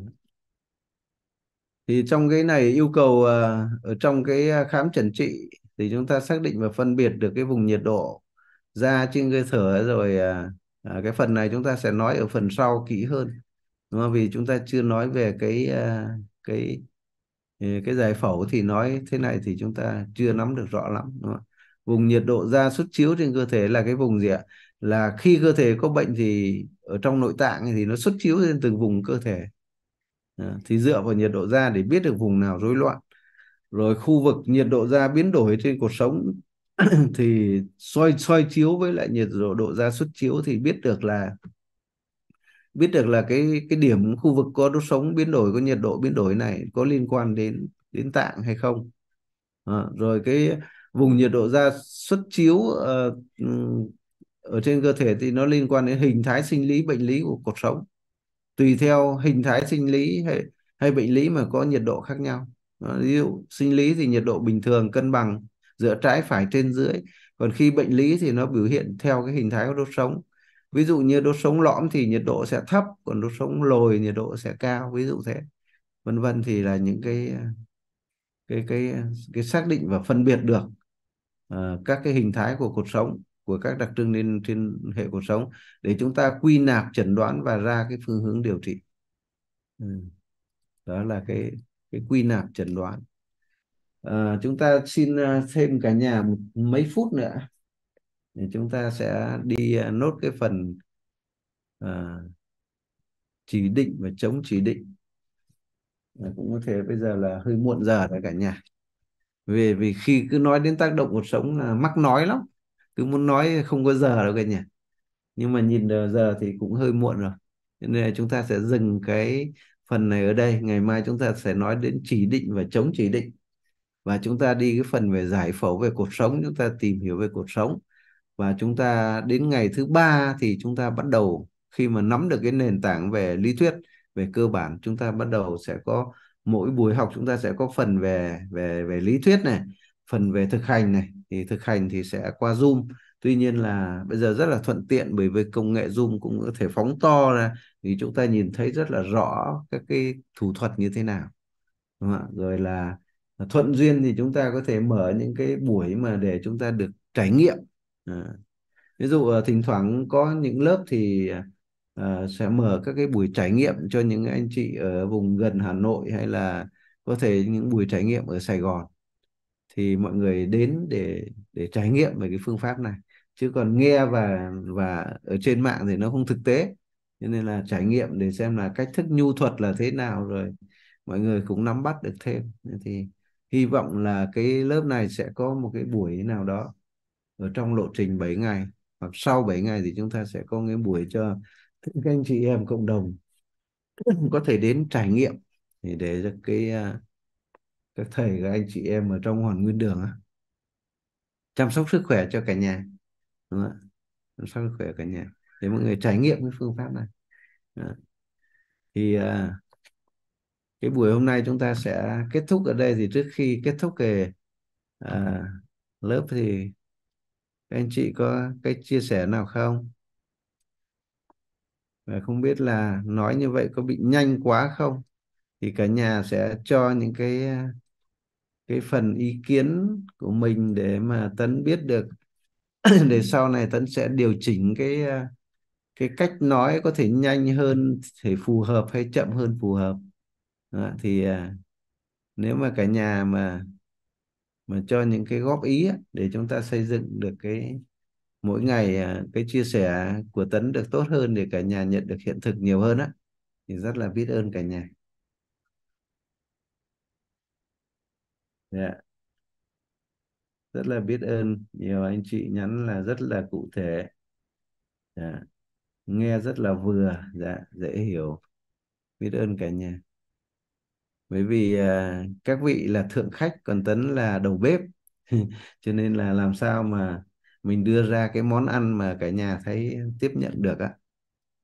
thì trong cái này yêu cầu uh, ở trong cái à, khám chẩn trị thì chúng ta xác định và phân biệt được cái vùng nhiệt độ da trên cơ thở rồi uh, cái phần này chúng ta sẽ nói ở phần sau kỹ hơn đúng không? vì chúng ta chưa nói về cái uh, cái cái giải phẫu thì nói thế này thì chúng ta chưa nắm được rõ lắm đúng không? vùng nhiệt độ da xuất chiếu trên cơ thể là cái vùng gì ạ là khi cơ thể có bệnh thì ở trong nội tạng thì nó xuất chiếu lên từng vùng cơ thể ờ, thì dựa vào nhiệt độ da để biết được vùng nào rối loạn rồi khu vực nhiệt độ da biến đổi trên cuộc sống thì soi soi chiếu với lại nhiệt độ độ da xuất chiếu thì biết được là biết được là cái cái điểm khu vực có đốt sống biến đổi có nhiệt độ biến đổi này có liên quan đến đến tạng hay không à, rồi cái vùng nhiệt độ ra xuất chiếu uh, ở trên cơ thể thì nó liên quan đến hình thái sinh lý bệnh lý của cột sống tùy theo hình thái sinh lý hay hay bệnh lý mà có nhiệt độ khác nhau à, ví dụ sinh lý thì nhiệt độ bình thường cân bằng giữa trái phải trên dưới còn khi bệnh lý thì nó biểu hiện theo cái hình thái của đốt sống ví dụ như đốt sống lõm thì nhiệt độ sẽ thấp còn đốt sống lồi nhiệt độ sẽ cao ví dụ thế vân vân thì là những cái cái cái cái xác định và phân biệt được uh, các cái hình thái của cột sống của các đặc trưng lên trên hệ cột sống để chúng ta quy nạp chẩn đoán và ra cái phương hướng điều trị ừ, đó là cái cái quy nạp chẩn đoán à, chúng ta xin ờ, thêm cả nhà một mấy phút nữa chúng ta sẽ đi à, nốt cái phần à, chỉ định và chống chỉ định à, cũng có thể bây giờ là hơi muộn giờ rồi cả nhà về vì khi cứ nói đến tác động cuộc sống là mắc nói lắm cứ muốn nói không có giờ đâu cả nhà nhưng mà nhìn giờ thì cũng hơi muộn rồi nên là chúng ta sẽ dừng cái phần này ở đây ngày mai chúng ta sẽ nói đến chỉ định và chống chỉ định và chúng ta đi cái phần về giải phẫu về cuộc sống chúng ta tìm hiểu về cuộc sống và chúng ta đến ngày thứ ba thì chúng ta bắt đầu khi mà nắm được cái nền tảng về lý thuyết về cơ bản chúng ta bắt đầu sẽ có mỗi buổi học chúng ta sẽ có phần về về về lý thuyết này phần về thực hành này thì thực hành thì sẽ qua zoom tuy nhiên là bây giờ rất là thuận tiện bởi vì công nghệ zoom cũng có thể phóng to ra thì chúng ta nhìn thấy rất là rõ các cái thủ thuật như thế nào đúng không rồi là thuận duyên thì chúng ta có thể mở những cái buổi mà để chúng ta được trải nghiệm À. ví dụ ờ, thỉnh thoảng có những lớp thì à, sẽ mở các cái buổi trải nghiệm cho những anh chị ở vùng gần Hà Nội hay là có thể những buổi trải nghiệm ở Sài Gòn thì mọi người đến để để trải nghiệm về cái phương pháp này chứ còn nghe và và ở trên mạng thì nó không thực tế cho nên là trải nghiệm để xem là cách thức nhu thuật là thế nào rồi mọi người cũng nắm bắt được thêm thì hy vọng là cái lớp này sẽ có một cái buổi nào đó ở trong lộ trình 7 ngày hoặc sau 7 ngày thì chúng ta sẽ có cái buổi cho các anh chị em cộng đồng có thể đến trải nghiệm để để cho cái à, các thầy các anh chị em ở trong hoàn nguyên đường chăm sóc sức khỏe cho cả nhà đúng không ạ chăm sóc sức khỏe cả nhà để mọi người trải nghiệm cái phương pháp này thì à, cái buổi hôm nay chúng ta sẽ kết thúc ở đây thì trước khi kết thúc cái à, lớp thì các anh chị có cách chia sẻ nào không? Và không biết là nói như vậy có bị nhanh quá không? Thì cả nhà sẽ cho những cái cái phần ý kiến của mình để mà Tấn biết được để sau này Tấn sẽ điều chỉnh cái cái cách nói có thể nhanh hơn thể phù hợp hay chậm hơn phù hợp đó, thì à, nếu mà cả nhà mà mà cho những cái góp ý để chúng ta xây dựng được cái mỗi ngày à, cái chia sẻ của Tấn được tốt hơn để cả nhà nhận được hiện thực nhiều hơn á thì rất là biết ơn cả nhà. Yeah. Dạ. Rất là biết ơn nhiều anh chị nhắn là rất là cụ thể. Yeah. Dạ. Nghe rất là vừa, dạ, dễ hiểu. Biết ơn cả nhà bởi vì à, các vị là thượng khách còn tấn là đầu bếp cho nên là làm sao mà mình đưa ra cái món ăn mà cả nhà thấy tiếp nhận được á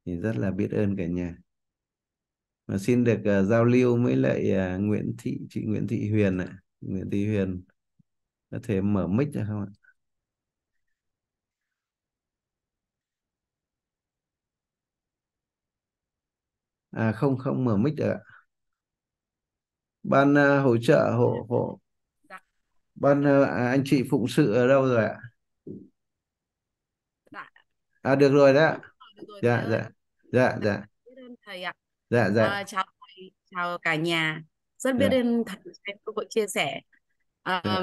thì rất là biết ơn cả nhà và xin được uh, giao lưu với lại uh, Nguyễn Thị chị Nguyễn Thị Huyền ạ Nguyễn Thị Huyền có thể mở mic được không ạ à không không mở mic được ạ ban uh, hỗ trợ hộ hộ dạ. ban uh, anh chị phụng sự ở đâu rồi ạ dạ. à được rồi đó ạ dạ dạ, dạ dạ dạ thầy ạ dạ dạ chào chào cả nhà rất biết dạ. ơn thầy em cơ hội chia sẻ à, dạ.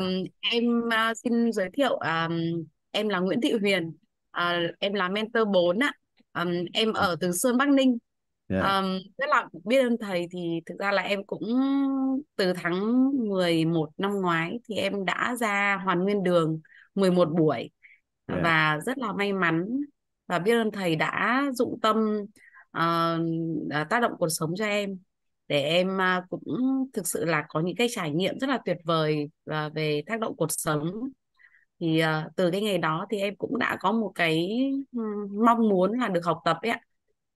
em uh, xin giới thiệu um, em là Nguyễn Thị Huyền à, em là mentor 4 ạ um, em ở Từ Sơn Bắc Ninh um, rất là biết ơn thầy thì thực ra là em cũng từ tháng 11 năm ngoái thì em đã ra hoàn nguyên đường 11 buổi yeah. Dạ. và rất là may mắn và biết ơn thầy đã dụng tâm uh, tác động cuộc sống cho em để em à, cũng thực sự là có những cái trải nghiệm rất là tuyệt vời uh, về tác động cuộc sống thì uh, từ cái ngày đó thì em cũng đã có một cái mong muốn là được học tập ấy ạ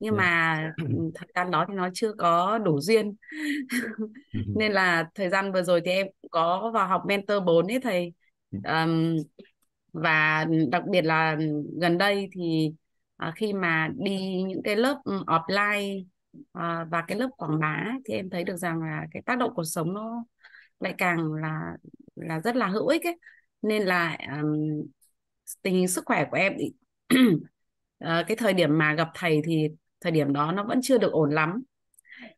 nhưng yeah. Dạ. mà thời gian đó thì nó chưa có đủ duyên ừ. nên là thời gian vừa rồi thì em có vào học mentor 4 ấy thầy um, và đặc biệt là gần đây thì uh, khi mà đi những cái lớp offline uh, và cái lớp quảng bá thì em thấy được rằng là cái tác động cuộc sống nó lại càng là là rất là hữu ích ấy nên là um, tình hình sức khỏe của em thì, uh, ờ, cái thời điểm mà gặp thầy thì thời điểm đó nó vẫn chưa được ổn lắm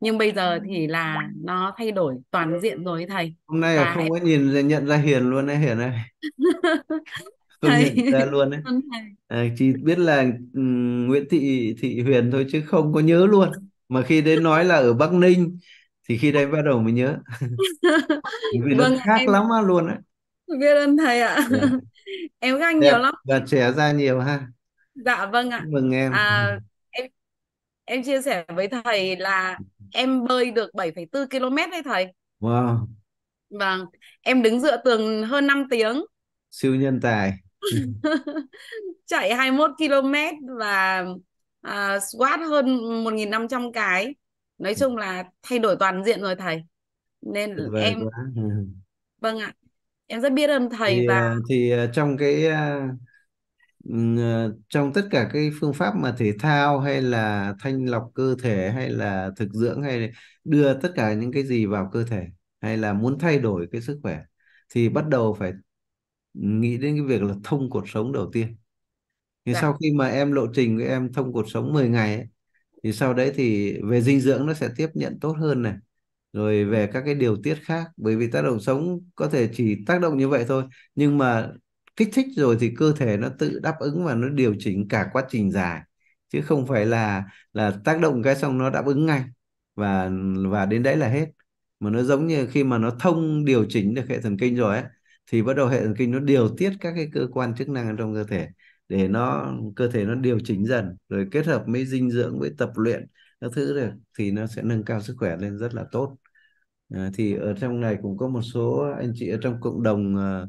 nhưng bây giờ thì ừ. là nó thay đổi toàn diện rồi thầy hôm nay là và... không có nhìn nhận ra hiền luôn đấy hiền ơi không nhận ra luôn đấy à, chỉ biết là um, Nguyễn Thị Thị Huyền thôi chứ không có nhớ luôn mà khi đến nói là ở Bắc Ninh thì khi đấy bắt đầu mới nhớ vì vâng, nó khác em... lắm luôn đấy biết ơn thầy ạ yeah. Dạ. em ganh nhiều lắm và trẻ ra nhiều ha dạ vâng ạ mừng em à, em chia sẻ với thầy là em bơi được 7,4 km đấy thầy wow vâng em đứng dựa tường hơn 5 tiếng siêu nhân tài chạy 21 km và uh, squat hơn 1.500 cái nói chung là thay đổi toàn diện rồi thầy nên Vậy em quá. Ừ. vâng ạ em rất biết ơn thầy thì, và à, thì à, trong cái Ờ, trong tất cả cái phương pháp mà thể thao hay là thanh lọc cơ thể hay là thực dưỡng hay đưa tất cả những cái gì vào cơ thể hay là muốn thay đổi cái sức khỏe thì bắt đầu phải nghĩ đến cái việc là thông cuộc sống đầu tiên thì dạ. sau khi mà em lộ trình với em thông cuộc sống 10 ngày ấy, thì sau đấy thì về dinh dưỡng nó sẽ tiếp nhận tốt hơn này rồi về các cái điều tiết khác bởi vì tác động sống có thể chỉ tác động như vậy thôi nhưng mà kích thích rồi thì cơ thể nó tự đáp ứng và nó điều chỉnh cả quá trình dài chứ không phải là là tác động cái xong nó đáp ứng ngay và và đến đấy là hết mà nó giống như khi mà nó thông điều chỉnh được hệ thần kinh rồi ấy, thì bắt đầu hệ thần kinh nó điều tiết các cái cơ quan chức năng trong cơ thể để nó cơ thể nó điều chỉnh dần rồi kết hợp với dinh dưỡng với tập luyện các thứ được thì nó sẽ nâng cao sức khỏe lên rất là tốt à, thì ở trong này cũng có một số anh chị ở trong cộng đồng uh,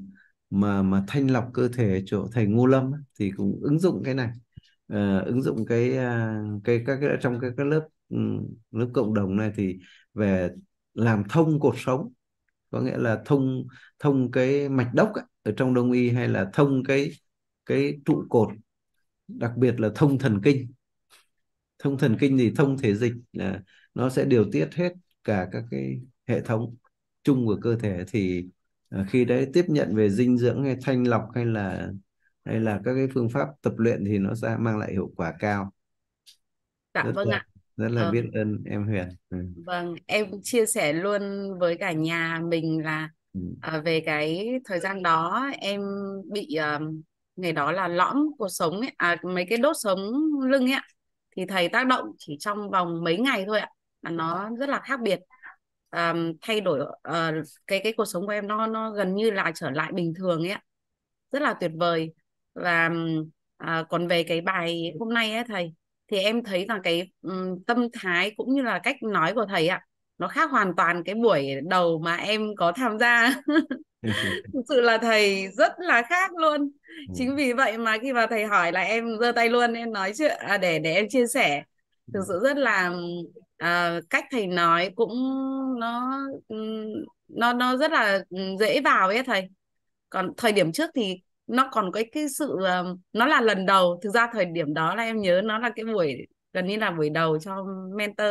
mà mà thanh lọc cơ thể chỗ thầy Ngô Lâm thì cũng ứng dụng cái này uh, ứng dụng cái uh, cái các cái trong cái, các lớp ừ, lớp cộng đồng này thì về làm thông cột sống có nghĩa là thông thông cái mạch đốc ấy, ở trong đông y hay là thông cái cái trụ cột đặc biệt là thông thần kinh thông thần kinh thì thông thể dịch là nó sẽ điều tiết hết cả các cái hệ thống chung của cơ thể thì Ờ, khi đấy tiếp nhận về dinh dưỡng hay thanh lọc hay là hay là các cái phương pháp tập luyện thì nó sẽ mang lại hiệu quả cao dạ rất vâng là, ạ rất là ừ. biết ơn em Huyền ừ. vâng em chia sẻ luôn với cả nhà mình là ừ. Ờ, về cái thời gian đó em bị uh, ngày đó là lõm cuộc sống ấy, à, mấy cái đốt sống lưng ấy thì thầy tác động chỉ trong vòng mấy ngày thôi ạ nó rất là khác biệt um, thay đổi uh, cái cái cuộc sống của em nó nó gần như là trở lại bình thường ấy rất là tuyệt vời và uh, còn về cái bài hôm nay ấy thầy thì em thấy rằng cái um, tâm thái cũng như là cách nói của thầy ạ nó khác hoàn toàn cái buổi đầu mà em có tham gia thực sự là thầy rất là khác luôn ừ. chính vì vậy mà khi mà thầy hỏi là em giơ tay luôn em nói chuyện à, để để em chia sẻ thực sự rất là à, cách thầy nói cũng nó ừ, nó nó rất là dễ vào ấy thầy còn thời điểm trước thì nó còn có cái sự ờ, nó là lần đầu thực ra thời điểm đó là em nhớ nó là cái buổi gần như là buổi đầu cho mentor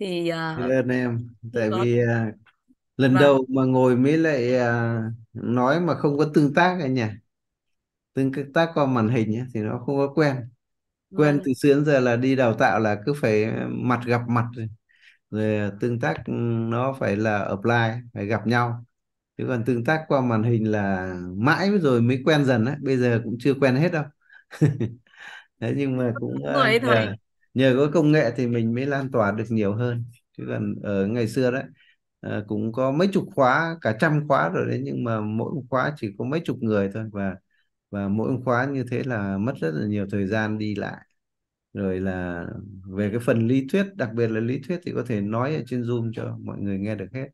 thì uh, ơn em tại có... vì uh, lần vâng. đầu mà ngồi mới lại uh, nói mà không có tương tác anh nhỉ tương tác qua màn hình ấy, thì nó không có quen quen vâng. từ xưa đến giờ là đi đào tạo là cứ phải mặt gặp mặt rồi, à, tương tác ừ, nó phải là offline phải gặp nhau chứ còn tương tác qua màn hình là mãi rồi mới quen dần đấy bây giờ cũng chưa quen hết đâu đấy nhưng mà vâng, cũng à, rồi, Nhờ, nhờ có công nghệ thì mình mới lan tỏa được nhiều hơn chứ còn ở ngày xưa đấy à, cũng có mấy chục khóa cả trăm khóa rồi đấy nhưng mà mỗi khóa chỉ có mấy chục người thôi và và mỗi khóa như thế là mất rất là nhiều thời gian đi lại rồi là về cái phần lý thuyết đặc biệt là lý thuyết thì có thể nói ở trên zoom cho mọi người nghe được hết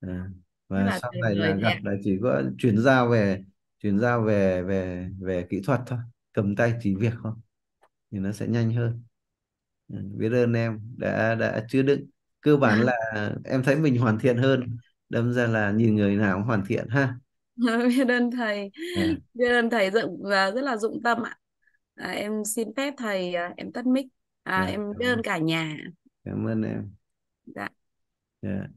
à, và là sau này là gặp là chỉ có chuyển giao về chuyển giao về về về kỹ thuật thôi cầm tay chỉ việc thôi thì nó sẽ nhanh hơn ừ, biết ơn em đã đã chứa đựng cơ bản là em thấy mình hoàn thiện hơn đâm ra là nhìn người nào cũng hoàn thiện ha biết ơn thầy yeah. Dạ. biết ơn thầy rất, và rất là dụng tâm ạ à, em xin phép thầy à, em tắt mic à, yeah, dạ, em biết ơn cả nhà cảm ơn em dạ yeah.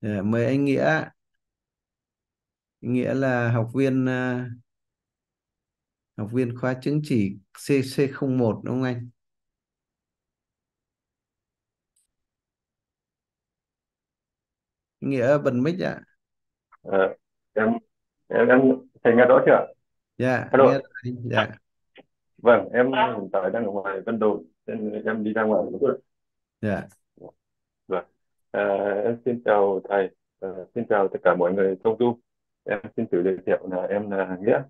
Dạ. Yeah, mời anh nghĩa nghĩa là học viên à, học viên khóa chứng chỉ CC01 đúng không anh? Nghĩa bật mic ạ. À. Ờ, em em em thầy nghe rõ chưa? Dạ, Alo. Dạ. Vâng, em hiện tại đang ở ngoài Vân Đồn, nên em đi ra ngoài một chút. Dạ. Vâng. Ờ, em xin chào thầy, à, xin chào tất cả mọi người trong Zoom. Em xin tự giới thiệu là em là Nghĩa,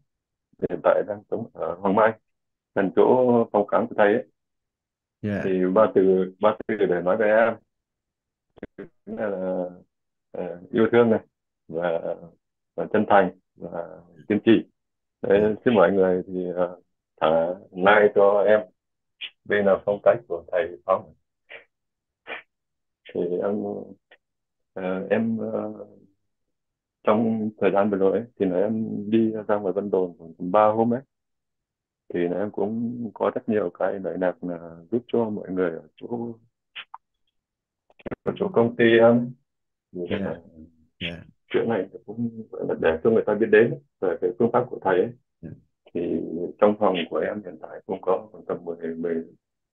hiện tại đang sống ở Hoàng Mai, gần chỗ phòng khám của thầy ấy. Dạ. Thì ba từ ba từ để nói về em là à, yêu thương này, và, và chân thành và kiên trì Đấy, ừ. xin mọi người thì ờ, thả like cho em đây là phong cách của thầy phong thì em ờ, em ờ, trong thời gian vừa rồi ấy, thì là em đi ra ngoài Vân Đồn khoảng ba hôm ấy thì là em cũng có rất nhiều cái lợi lạc là giúp cho mọi người ở chỗ ở chỗ công ty em yeah. yeah chuyện này cũng để cho người ta biết đến về cái phương pháp của thầy ấy ừ. thì trong phòng của em hiện tại cũng có khoảng tầm 10, 10,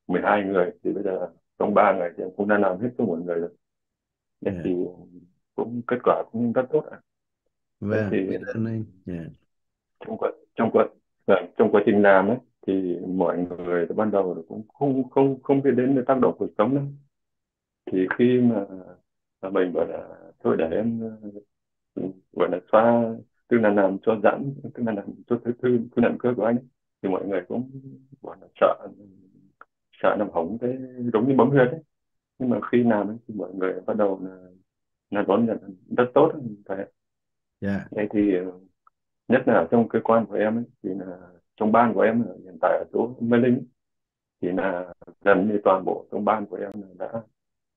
12 người thì bây giờ trong 3 ngày thì em cũng đã làm hết cho mọi người rồi nên yeah. Ừ. thì cũng kết quả cũng rất tốt ạ vâng thì yeah. Ừ. trong quá trong quá vâng, trong quá trình làm ấy thì mọi người ban đầu cũng không không không biết đến tác động cuộc sống đâu thì khi mà mình bảo là thôi để em gọi là xoa tức là làm cho giãn tức là làm cho thư thư thư nặng cơ của anh ấy. thì mọi người cũng gọi là sợ sợ làm hỏng cái giống như bấm huyệt ấy nhưng mà khi làm ấy, thì mọi người bắt đầu là là đón nhận rất tốt thầy yeah. đây thì ờ, nhất là ở trong cơ quan của em ấy, thì là trong ban của em hiện tại ở chỗ Mê Linh thì là gần như toàn bộ trong ban của em đã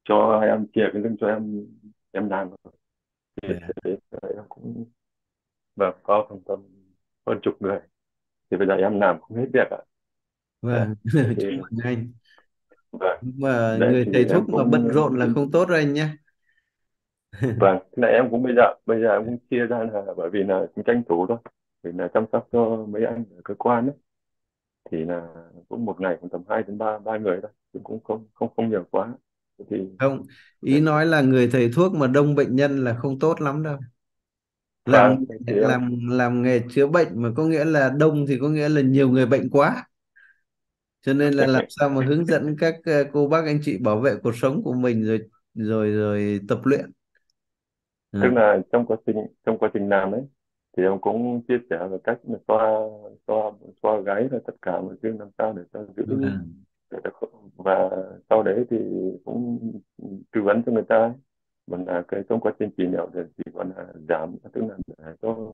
cho em chia cái lưng cho em em làm rồi Dạ. thì Yeah. thì đấy cũng và có khoảng tầm hơn chục người thì bây giờ em làm không hết việc ạ Đấy, Vâng, thì dạ. chúc mừng anh. vâng Mà đấy dạ, người thì thầy em thúc mà bận rộn là không tốt rồi anh nhé. vâng thế này em cũng bây giờ bây giờ em cũng chia ra là bởi vì là cũng tranh thủ thôi vì là chăm sóc cho mấy anh ở cơ quan đấy thì là cũng một ngày cũng tầm hai đến ba ba người thôi chứ cũng không không không nhiều quá thì không ý nói là người thầy thuốc mà đông bệnh nhân là không tốt lắm đâu làm à, làm làm nghề chữa bệnh mà có nghĩa là đông thì có nghĩa là nhiều người bệnh quá cho nên là làm sao mà hướng dẫn các ờ, cô bác anh chị bảo vệ cuộc sống của mình rồi rồi rồi tập luyện à. tức là trong quá trình trong quá trình làm ấy thì ông cũng chia sẻ về cách mà xoa xoa xoa gáy là tất cả mọi thứ làm sao để cho giữ à và sau đấy thì cũng tư vấn cho người ta còn là cái trong quá trình trị liệu thì chỉ còn là giảm tức là cho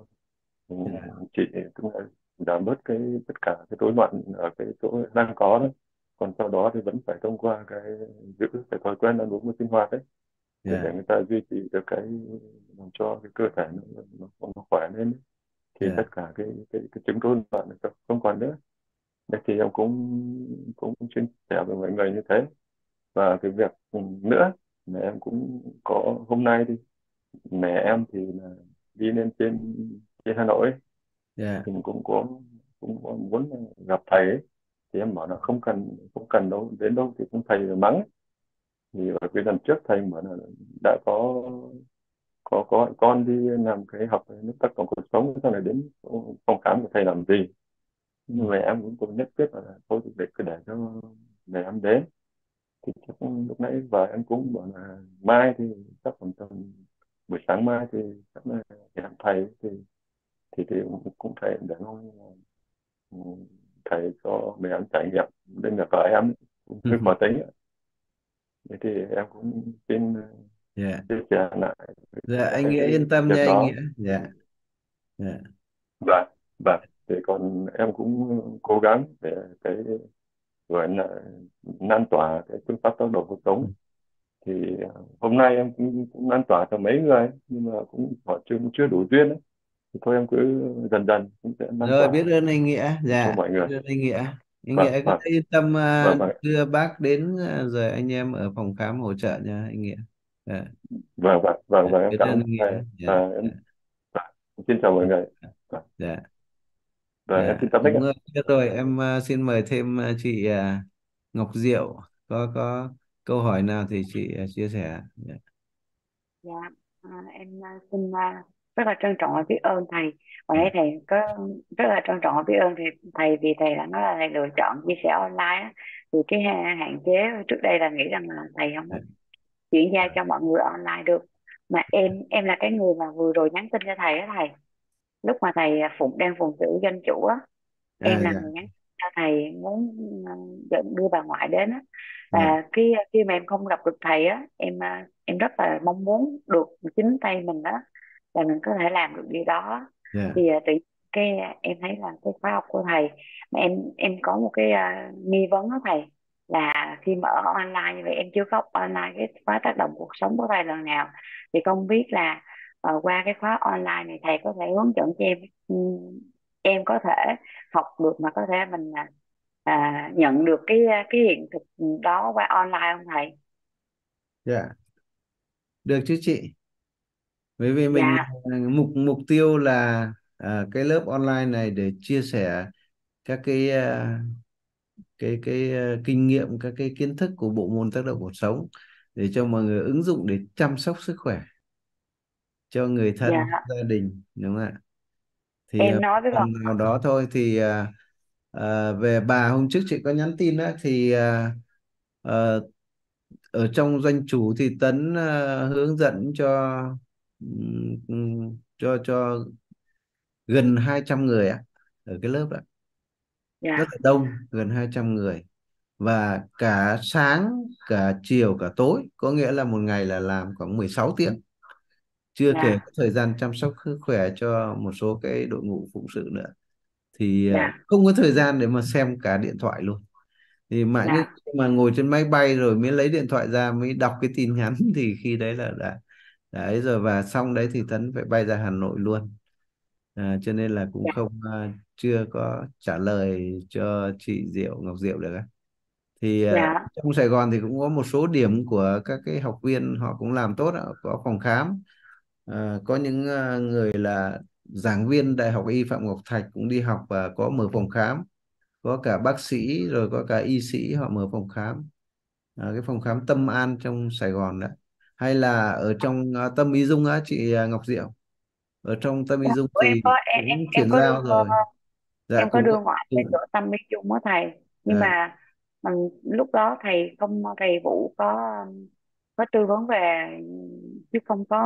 à, chị ừ, tức là giảm bớt cái tất cả cái rối loạn ở cái chỗ đang có đó còn sau đó thì vẫn phải thông qua cái giữ cái thói quen ăn uống và sinh hoạt đấy yeah. để người ta duy trì được cái làm cho cái cơ thể nó, nó, nó khỏe lên ấy. thì yeah. tất cả cái cái, cái chứng rối loạn nó không còn nữa đấy thì em cũng cũng chia sẻ với mọi người như thế và cái việc nữa mẹ em cũng có hôm nay thì mẹ em thì là đi lên trên trên Hà Nội yeah. Dạ. thì cũng có cũng có muốn gặp thầy ấy. thì em bảo là không cần không cần đâu đến đâu thì cũng thầy mắng thì ở cái lần trước thầy bảo là đã có có có con đi làm cái học nước tác tổng cuộc sống sau này đến phòng khám của thầy làm gì nhưng mà em cũng cũng nhất quyết là thôi để cứ để cho để em đến thì chắc lúc nãy vợ em cũng bảo là mai thì chắc còn tầm buổi sáng mai thì chắc là em thầy thì thì thì cũng, cũng thầy để ừ, thầy cho mẹ em trải nghiệm nên là vợ em cũng rất ừ. khó tính thế thì em cũng xin yeah. Ờ, dạ. chia sẻ lại dạ anh nghĩa yên tâm nha anh nghĩa dạ dạ và vâng, và vâng thì còn em cũng cố gắng để cái gọi là lan tỏa cái phương pháp tác động cuộc sống ừ. thì à, hôm nay em cũng, cũng lan tỏa cho mấy người nhưng mà cũng họ chưa chưa đủ duyên ấy. thì thôi em cứ dần dần cũng sẽ lan rồi tỏa biết ơn anh nghĩa dạ mọi người biết ơn anh nghĩa anh vâng, Nghĩa vâng. yên tâm à, vâng, vâng. đưa bác đến à, rồi anh em ở phòng khám hỗ trợ nha anh Nghĩa. Vâng vâng vâng vâng, vâng. em cảm ơn. anh dạ. À, em... dạ. Xin chào mọi người. Dạ. Vâng. dạ rồi em dạ, xin tâm Đức đúng ạ. rồi em uh, xin mời thêm uh, chị uh, Ngọc Diệu có có câu hỏi nào thì chị uh, chia sẻ Dạ. Dạ, à, em à, xin à, rất là trân trọng và biết ơn thầy. Hồi nãy thầy có rất là trân trọng và biết ơn thầy, thầy vì thầy đã nói là thầy lựa chọn chia sẻ online á. Vì cái hạn chế trước đây là nghĩ rằng là thầy không dạ. chuyển giao dạ. cho mọi người online được. Mà em em là cái người mà vừa rồi nhắn tin cho thầy đó thầy lúc mà thầy phụng đang phụng sự dân chủ á à, em là dạ người nhắn cho thầy muốn ờ, dẫn đưa bà ngoại đến á dạ và khi khi mà em không gặp được thầy á em ờ, em rất là mong muốn được chính tay mình đó là mình có thể làm được điều đó á. Dạ. thì ờ, cái em thấy là cái khóa học của thầy mà em em có một cái ờ, nghi vấn đó thầy là khi mà ở online như vậy em chưa có online cái khóa tác động cuộc sống của thầy lần nào thì không biết là và ờ, qua cái khóa online này thầy có thể hướng dẫn cho em ừ, em có thể học được mà có thể mình à, à nhận được cái à, cái hiện thực đó qua online không thầy? Dạ. Yeah. Được chứ chị. Bởi vì mình dạ. À, mục mục tiêu là à, cái lớp online này để chia sẻ các cái à, cái cái à, kinh nghiệm các cái kiến thức của bộ môn tác động cuộc sống để cho mọi người ứng dụng để chăm sóc sức khỏe cho người thân dạ. gia đình đúng không ạ thì em ờ, nói với vợ phần nào đó thôi thì à, à, về bà hôm trước chị có nhắn tin đó thì à, ờ, ở trong doanh chủ thì Tấn ờ, hướng dẫn cho cho cho gần 200 người ạ ở cái lớp đó dạ. rất dạ là đông gần 200 người và cả sáng cả chiều cả tối có nghĩa là một ngày là làm khoảng 16 tiếng chưa dạ. kể thời gian chăm sóc sức khỏe cho một số cái đội ngũ phụng sự nữa thì à, dạ. không có thời gian để mà xem cả điện thoại luôn thì mãi dạ. mà ngồi trên máy bay rồi mới lấy điện thoại ra mới đọc cái tin nhắn thì khi đấy là đã đấy rồi và xong đấy thì tấn phải bay ra hà nội luôn à, cho nên là cũng dạ. không uh, chưa có trả lời cho chị diệu ngọc diệu được thì à, dạ. uh, trong sài gòn thì cũng có một số điểm của các cái học viên họ cũng làm tốt có phòng khám Ờ, có những ờ, người là giảng viên đại học y phạm ngọc thạch cũng đi học và có mở phòng khám có cả bác sĩ rồi có cả y sĩ họ mở phòng khám à, cái phòng khám tâm an trong sài gòn đó hay là ở trong uh, tâm ý dung á chị ngọc diệu ở trong tâm ý dạ, dung thì em có, em, cũng em, chuyển có giao đưa, rồi dạ, em có đưa ngoại về chỗ tâm ý dung á thầy nhưng dạ. mà mình, lúc đó thầy không thầy Vũ có có tư vấn về chứ không có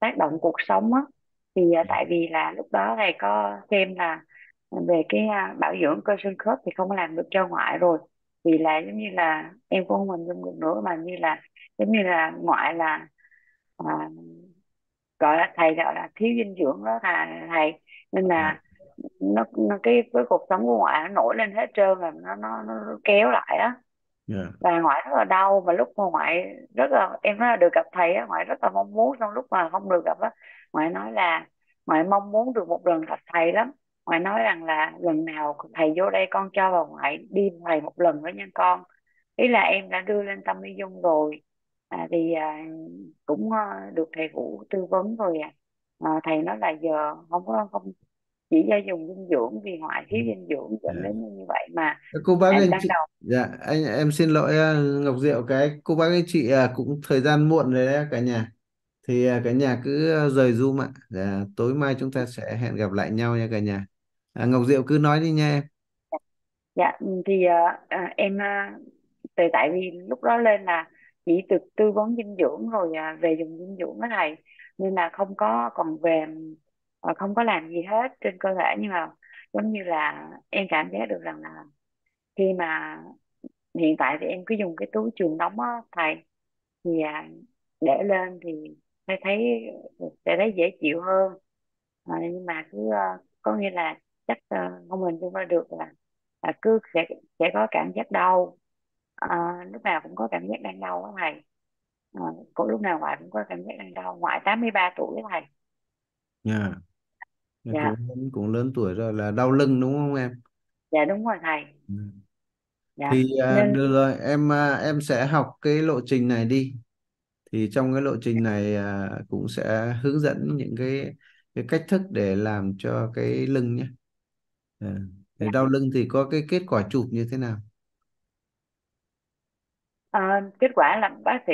tác động cuộc sống á thì uh, tại vì là lúc đó thầy có xem là về cái uh, bảo dưỡng cơ xương khớp thì không làm được cho ngoại rồi vì là giống như là em cũng không hình dung được nữa mà như là giống như là ngoại là à, gọi là thầy gọi là thiếu dinh dưỡng đó là thầy nên là ừ. nó, nó cái với cuộc sống của ngoại nó nổi lên hết trơn là nó nó, nó kéo lại á yeah. và ngoại rất là đau và lúc mà ngoại rất là em nói là được gặp thầy á ngoại rất là mong muốn trong lúc mà không được gặp á ngoại nói là ngoại mong muốn được một lần gặp thầy lắm ngoại nói rằng là lần nào thầy vô đây con cho vào ngoại đi thầy một lần với nha con ý là em đã đưa lên tâm lý dung rồi à, thì à, cũng à, được thầy vũ tư vấn rồi à. à thầy nói là giờ không có không chỉ do dùng dinh dưỡng vì họ ừ. thiếu dinh dưỡng dẫn dạ. đến như vậy mà cô bác em anh chị đầu... dạ anh em xin lỗi à, Ngọc Diệu cái cô bác anh chị à, cũng thời gian muộn rồi đấy cả nhà thì à, cả nhà cứ rời zoom ạ dạ, tối mai chúng ta sẽ hẹn gặp lại nhau nha cả nhà à, Ngọc Diệu cứ nói đi nha em dạ thì à, em từ tại vì lúc đó lên là chỉ được tư vấn dinh dưỡng rồi về dùng dinh dưỡng đó thầy nên là không có còn về Ờ, không có làm gì hết trên cơ thể nhưng mà giống như là em cảm giác được rằng là khi mà hiện tại thì em cứ dùng cái túi trường đóng á thầy thì à, để lên thì thầy thấy sẽ thấy dễ chịu hơn Ờ, nhưng mà cứ ờ, có nghĩa là chắc ờ, không hình dung ra được là, là cứ sẽ sẽ có cảm giác đau Ờ, lúc nào cũng có cảm giác đang đau á thầy Ờ, cũng lúc nào ngoại cũng có cảm giác đang đau ngoại 83 tuổi thầy Dạ. Là dạ cũng cũng lớn tuổi rồi là đau lưng đúng không em? dạ đúng rồi thầy Ừ. dạ thì à, nên được rồi em à, em sẽ học cái lộ trình này đi thì trong cái lộ trình này à, cũng sẽ hướng dẫn những cái cái cách thức để làm cho cái lưng nhé à. Để dạ. đau lưng thì có cái kết quả chụp như thế nào Ờ, kết quả là bác sĩ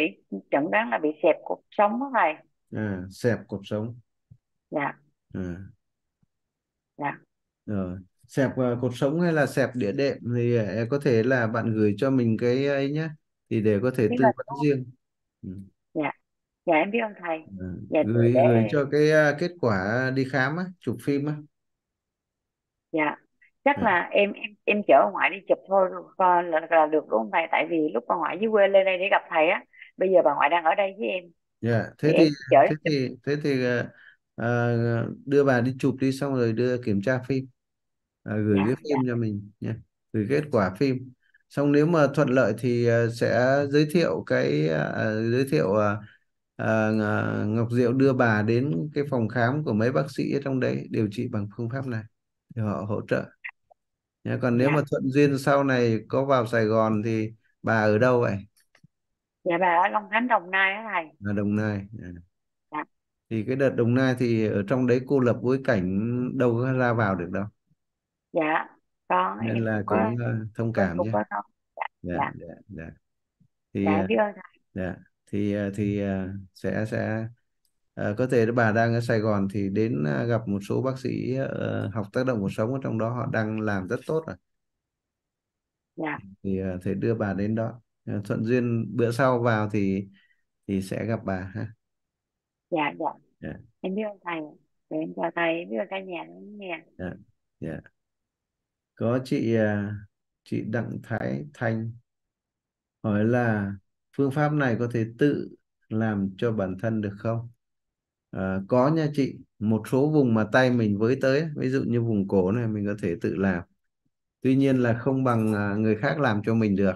chẩn đoán là bị xẹp cột sống đó thầy à, xẹp cột sống dạ à dạ rồi ờ, sẹp uh, ờ, cột sống hay là sẹp đĩa đệm thì uh, có thể là bạn gửi cho mình cái ấy nhé thì để có thể Thế tư vấn riêng ừ. dạ dạ em biết ông thầy à, dạ, gửi để... gửi cho cái uh, kết quả đi khám á chụp phim á dạ chắc à. là em em em chở ông ngoại đi chụp thôi con là, là được đúng không thầy tại vì lúc bà ngoại dưới quê lên đây để gặp thầy á bây giờ bà ngoại đang ở đây với em dạ thế thì, thì em chở thế thì thế thì uh, đưa bà đi chụp đi xong rồi đưa kiểm tra phim uh, gửi dạ, cái dạ. phim dạ. cho mình nha gửi kết quả phim xong nếu mà thuận lợi thì uh, sẽ giới thiệu cái uh, giới thiệu uh, uh, Ngọc Diệu đưa bà đến cái phòng khám của mấy bác sĩ ở trong đấy điều trị bằng phương pháp này để họ hỗ trợ nha còn nếu dạ. mà thuận duyên sau này có vào Sài Gòn thì bà ở đâu vậy dạ bà ở Long Khánh Đồng Nai á thầy ở à, Đồng Nai yeah. À thì cái đợt Đồng Nai thì ở trong đấy cô lập bối cảnh đâu có ra vào được đâu dạ có nên em là cũng ờ, thông cảm cũng nhé dạ, dạ dạ dạ thì dạ ờ, ơn dạ thì ờ, thì sẽ sẽ có thể bà đang ở Sài Gòn thì đến gặp một số bác sĩ học tác động cuộc sống ở trong đó họ đang làm rất tốt rồi. dạ Thì thể đưa bà đến đó. Thuận duyên bữa sau vào thì thì sẽ gặp bà ha dạ dạ dạ em biết ơn thầy để dạ, em chào thầy em biết ơn cả nhà lắng nghe dạ dạ có chị à, chị Đặng Thái Thanh hỏi là phương pháp này có thể tự làm cho bản thân được không à, có nha chị một số vùng mà tay mình với tới ví dụ như vùng cổ này mình có thể tự làm tuy nhiên là không bằng à, người khác làm cho mình được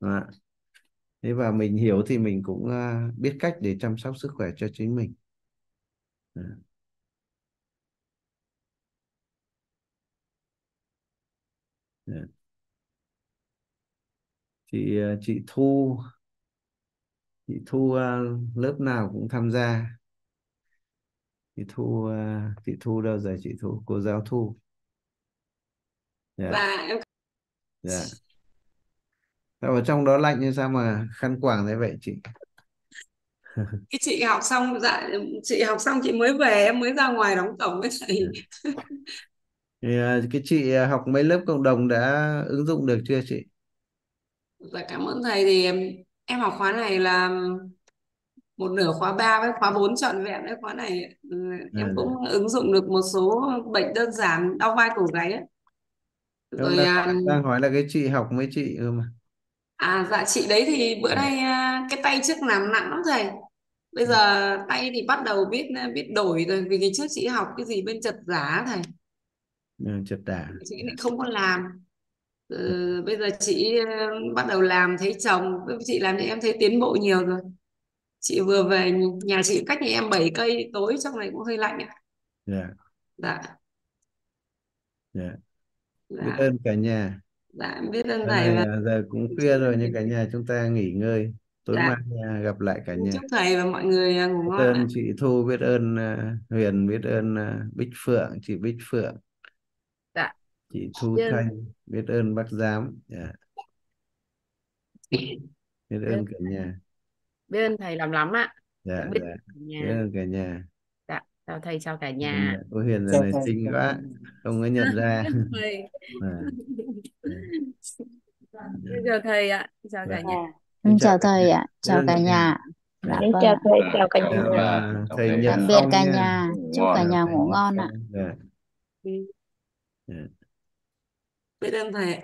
à, thế và mình hiểu thì mình cũng à, biết cách để chăm sóc sức khỏe cho chính mình chị à, chị Thu chị Thu à, lớp nào cũng tham gia chị Thu chị Thu đâu rồi chị Thu cô giáo Thu yeah. Dạ. em yeah. Dạ ở trong đó lạnh như sao mà khăn quàng thế vậy chị? Cái chị học xong dạ chị học xong chị mới về em mới ra ngoài đóng cổng với thầy. Dạ. Thì à, cái chị à, học mấy lớp cộng đồng đã ứng dụng được chưa chị? Dạ cảm ơn thầy thì em, em học khóa này là một nửa khóa 3 với khóa 4 trọn vẹn đấy khóa này ừ, dạ, em à, cũng dạ. ứng dụng được một số bệnh đơn giản đau vai cổ gáy ấy. Rồi đang, à, đang hỏi là cái chị học mấy chị ừ mà À dạ chị đấy thì bữa ừ. nay à, cái tay trước làm nặng lắm rồi. Bây ừ. giờ tay thì bắt đầu biết à, biết đổi rồi vì ngày trước chị học cái gì bên trật giá thầy. Ừ, trật giả. Chị lại không có làm. Ừ, ừ. bây giờ chị à, bắt đầu làm thấy chồng chị làm thì em thấy tiến bộ nhiều rồi. Chị vừa về nhà chị cách nhà em 7 cây tối trong này cũng hơi lạnh ạ. Dạ, Dạ, dạ. dạ. Biết ơn cả nhà dạ em biết ơn ờ, thầy này và là giờ cũng khuya rồi nhưng cả nhà chúng ta nghỉ ngơi. Tối dạ mai à, gặp lại cả nhà. chúc thầy và mọi người à, ngủ ngon ạ ơn chị Thu, biết ơn à, Huyền, biết ơn Bích Phượng, chị Bích Phượng, dạ chị Thu Nhân- Thanh, biết ơn bác giám. Dạ, biết ơn cả nhà. biết ơn thầy làm lắm ạ Dạ, biết dạ, biết ơn cả nhà chào thầy chào cả nhà cô Huyền giờ này xinh quá không có nhận ra à. chào thầy ạ chào cả dạ. nhà chào, chào thầy ạ chào cả nhà Dạ, dạ chào vâng. thầy, chào cả dạ, nhà. thầy Tạm biệt cả nhà, chúc cả nhà ngủ ngon ạ. Biết ơn thầy.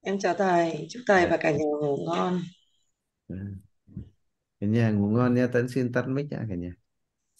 Em chào thầy, chúc thầy và cả nhà ngủ ngon. Cả nhà ngủ ngon nha, Tấn xin tắt mic nha cả nhà.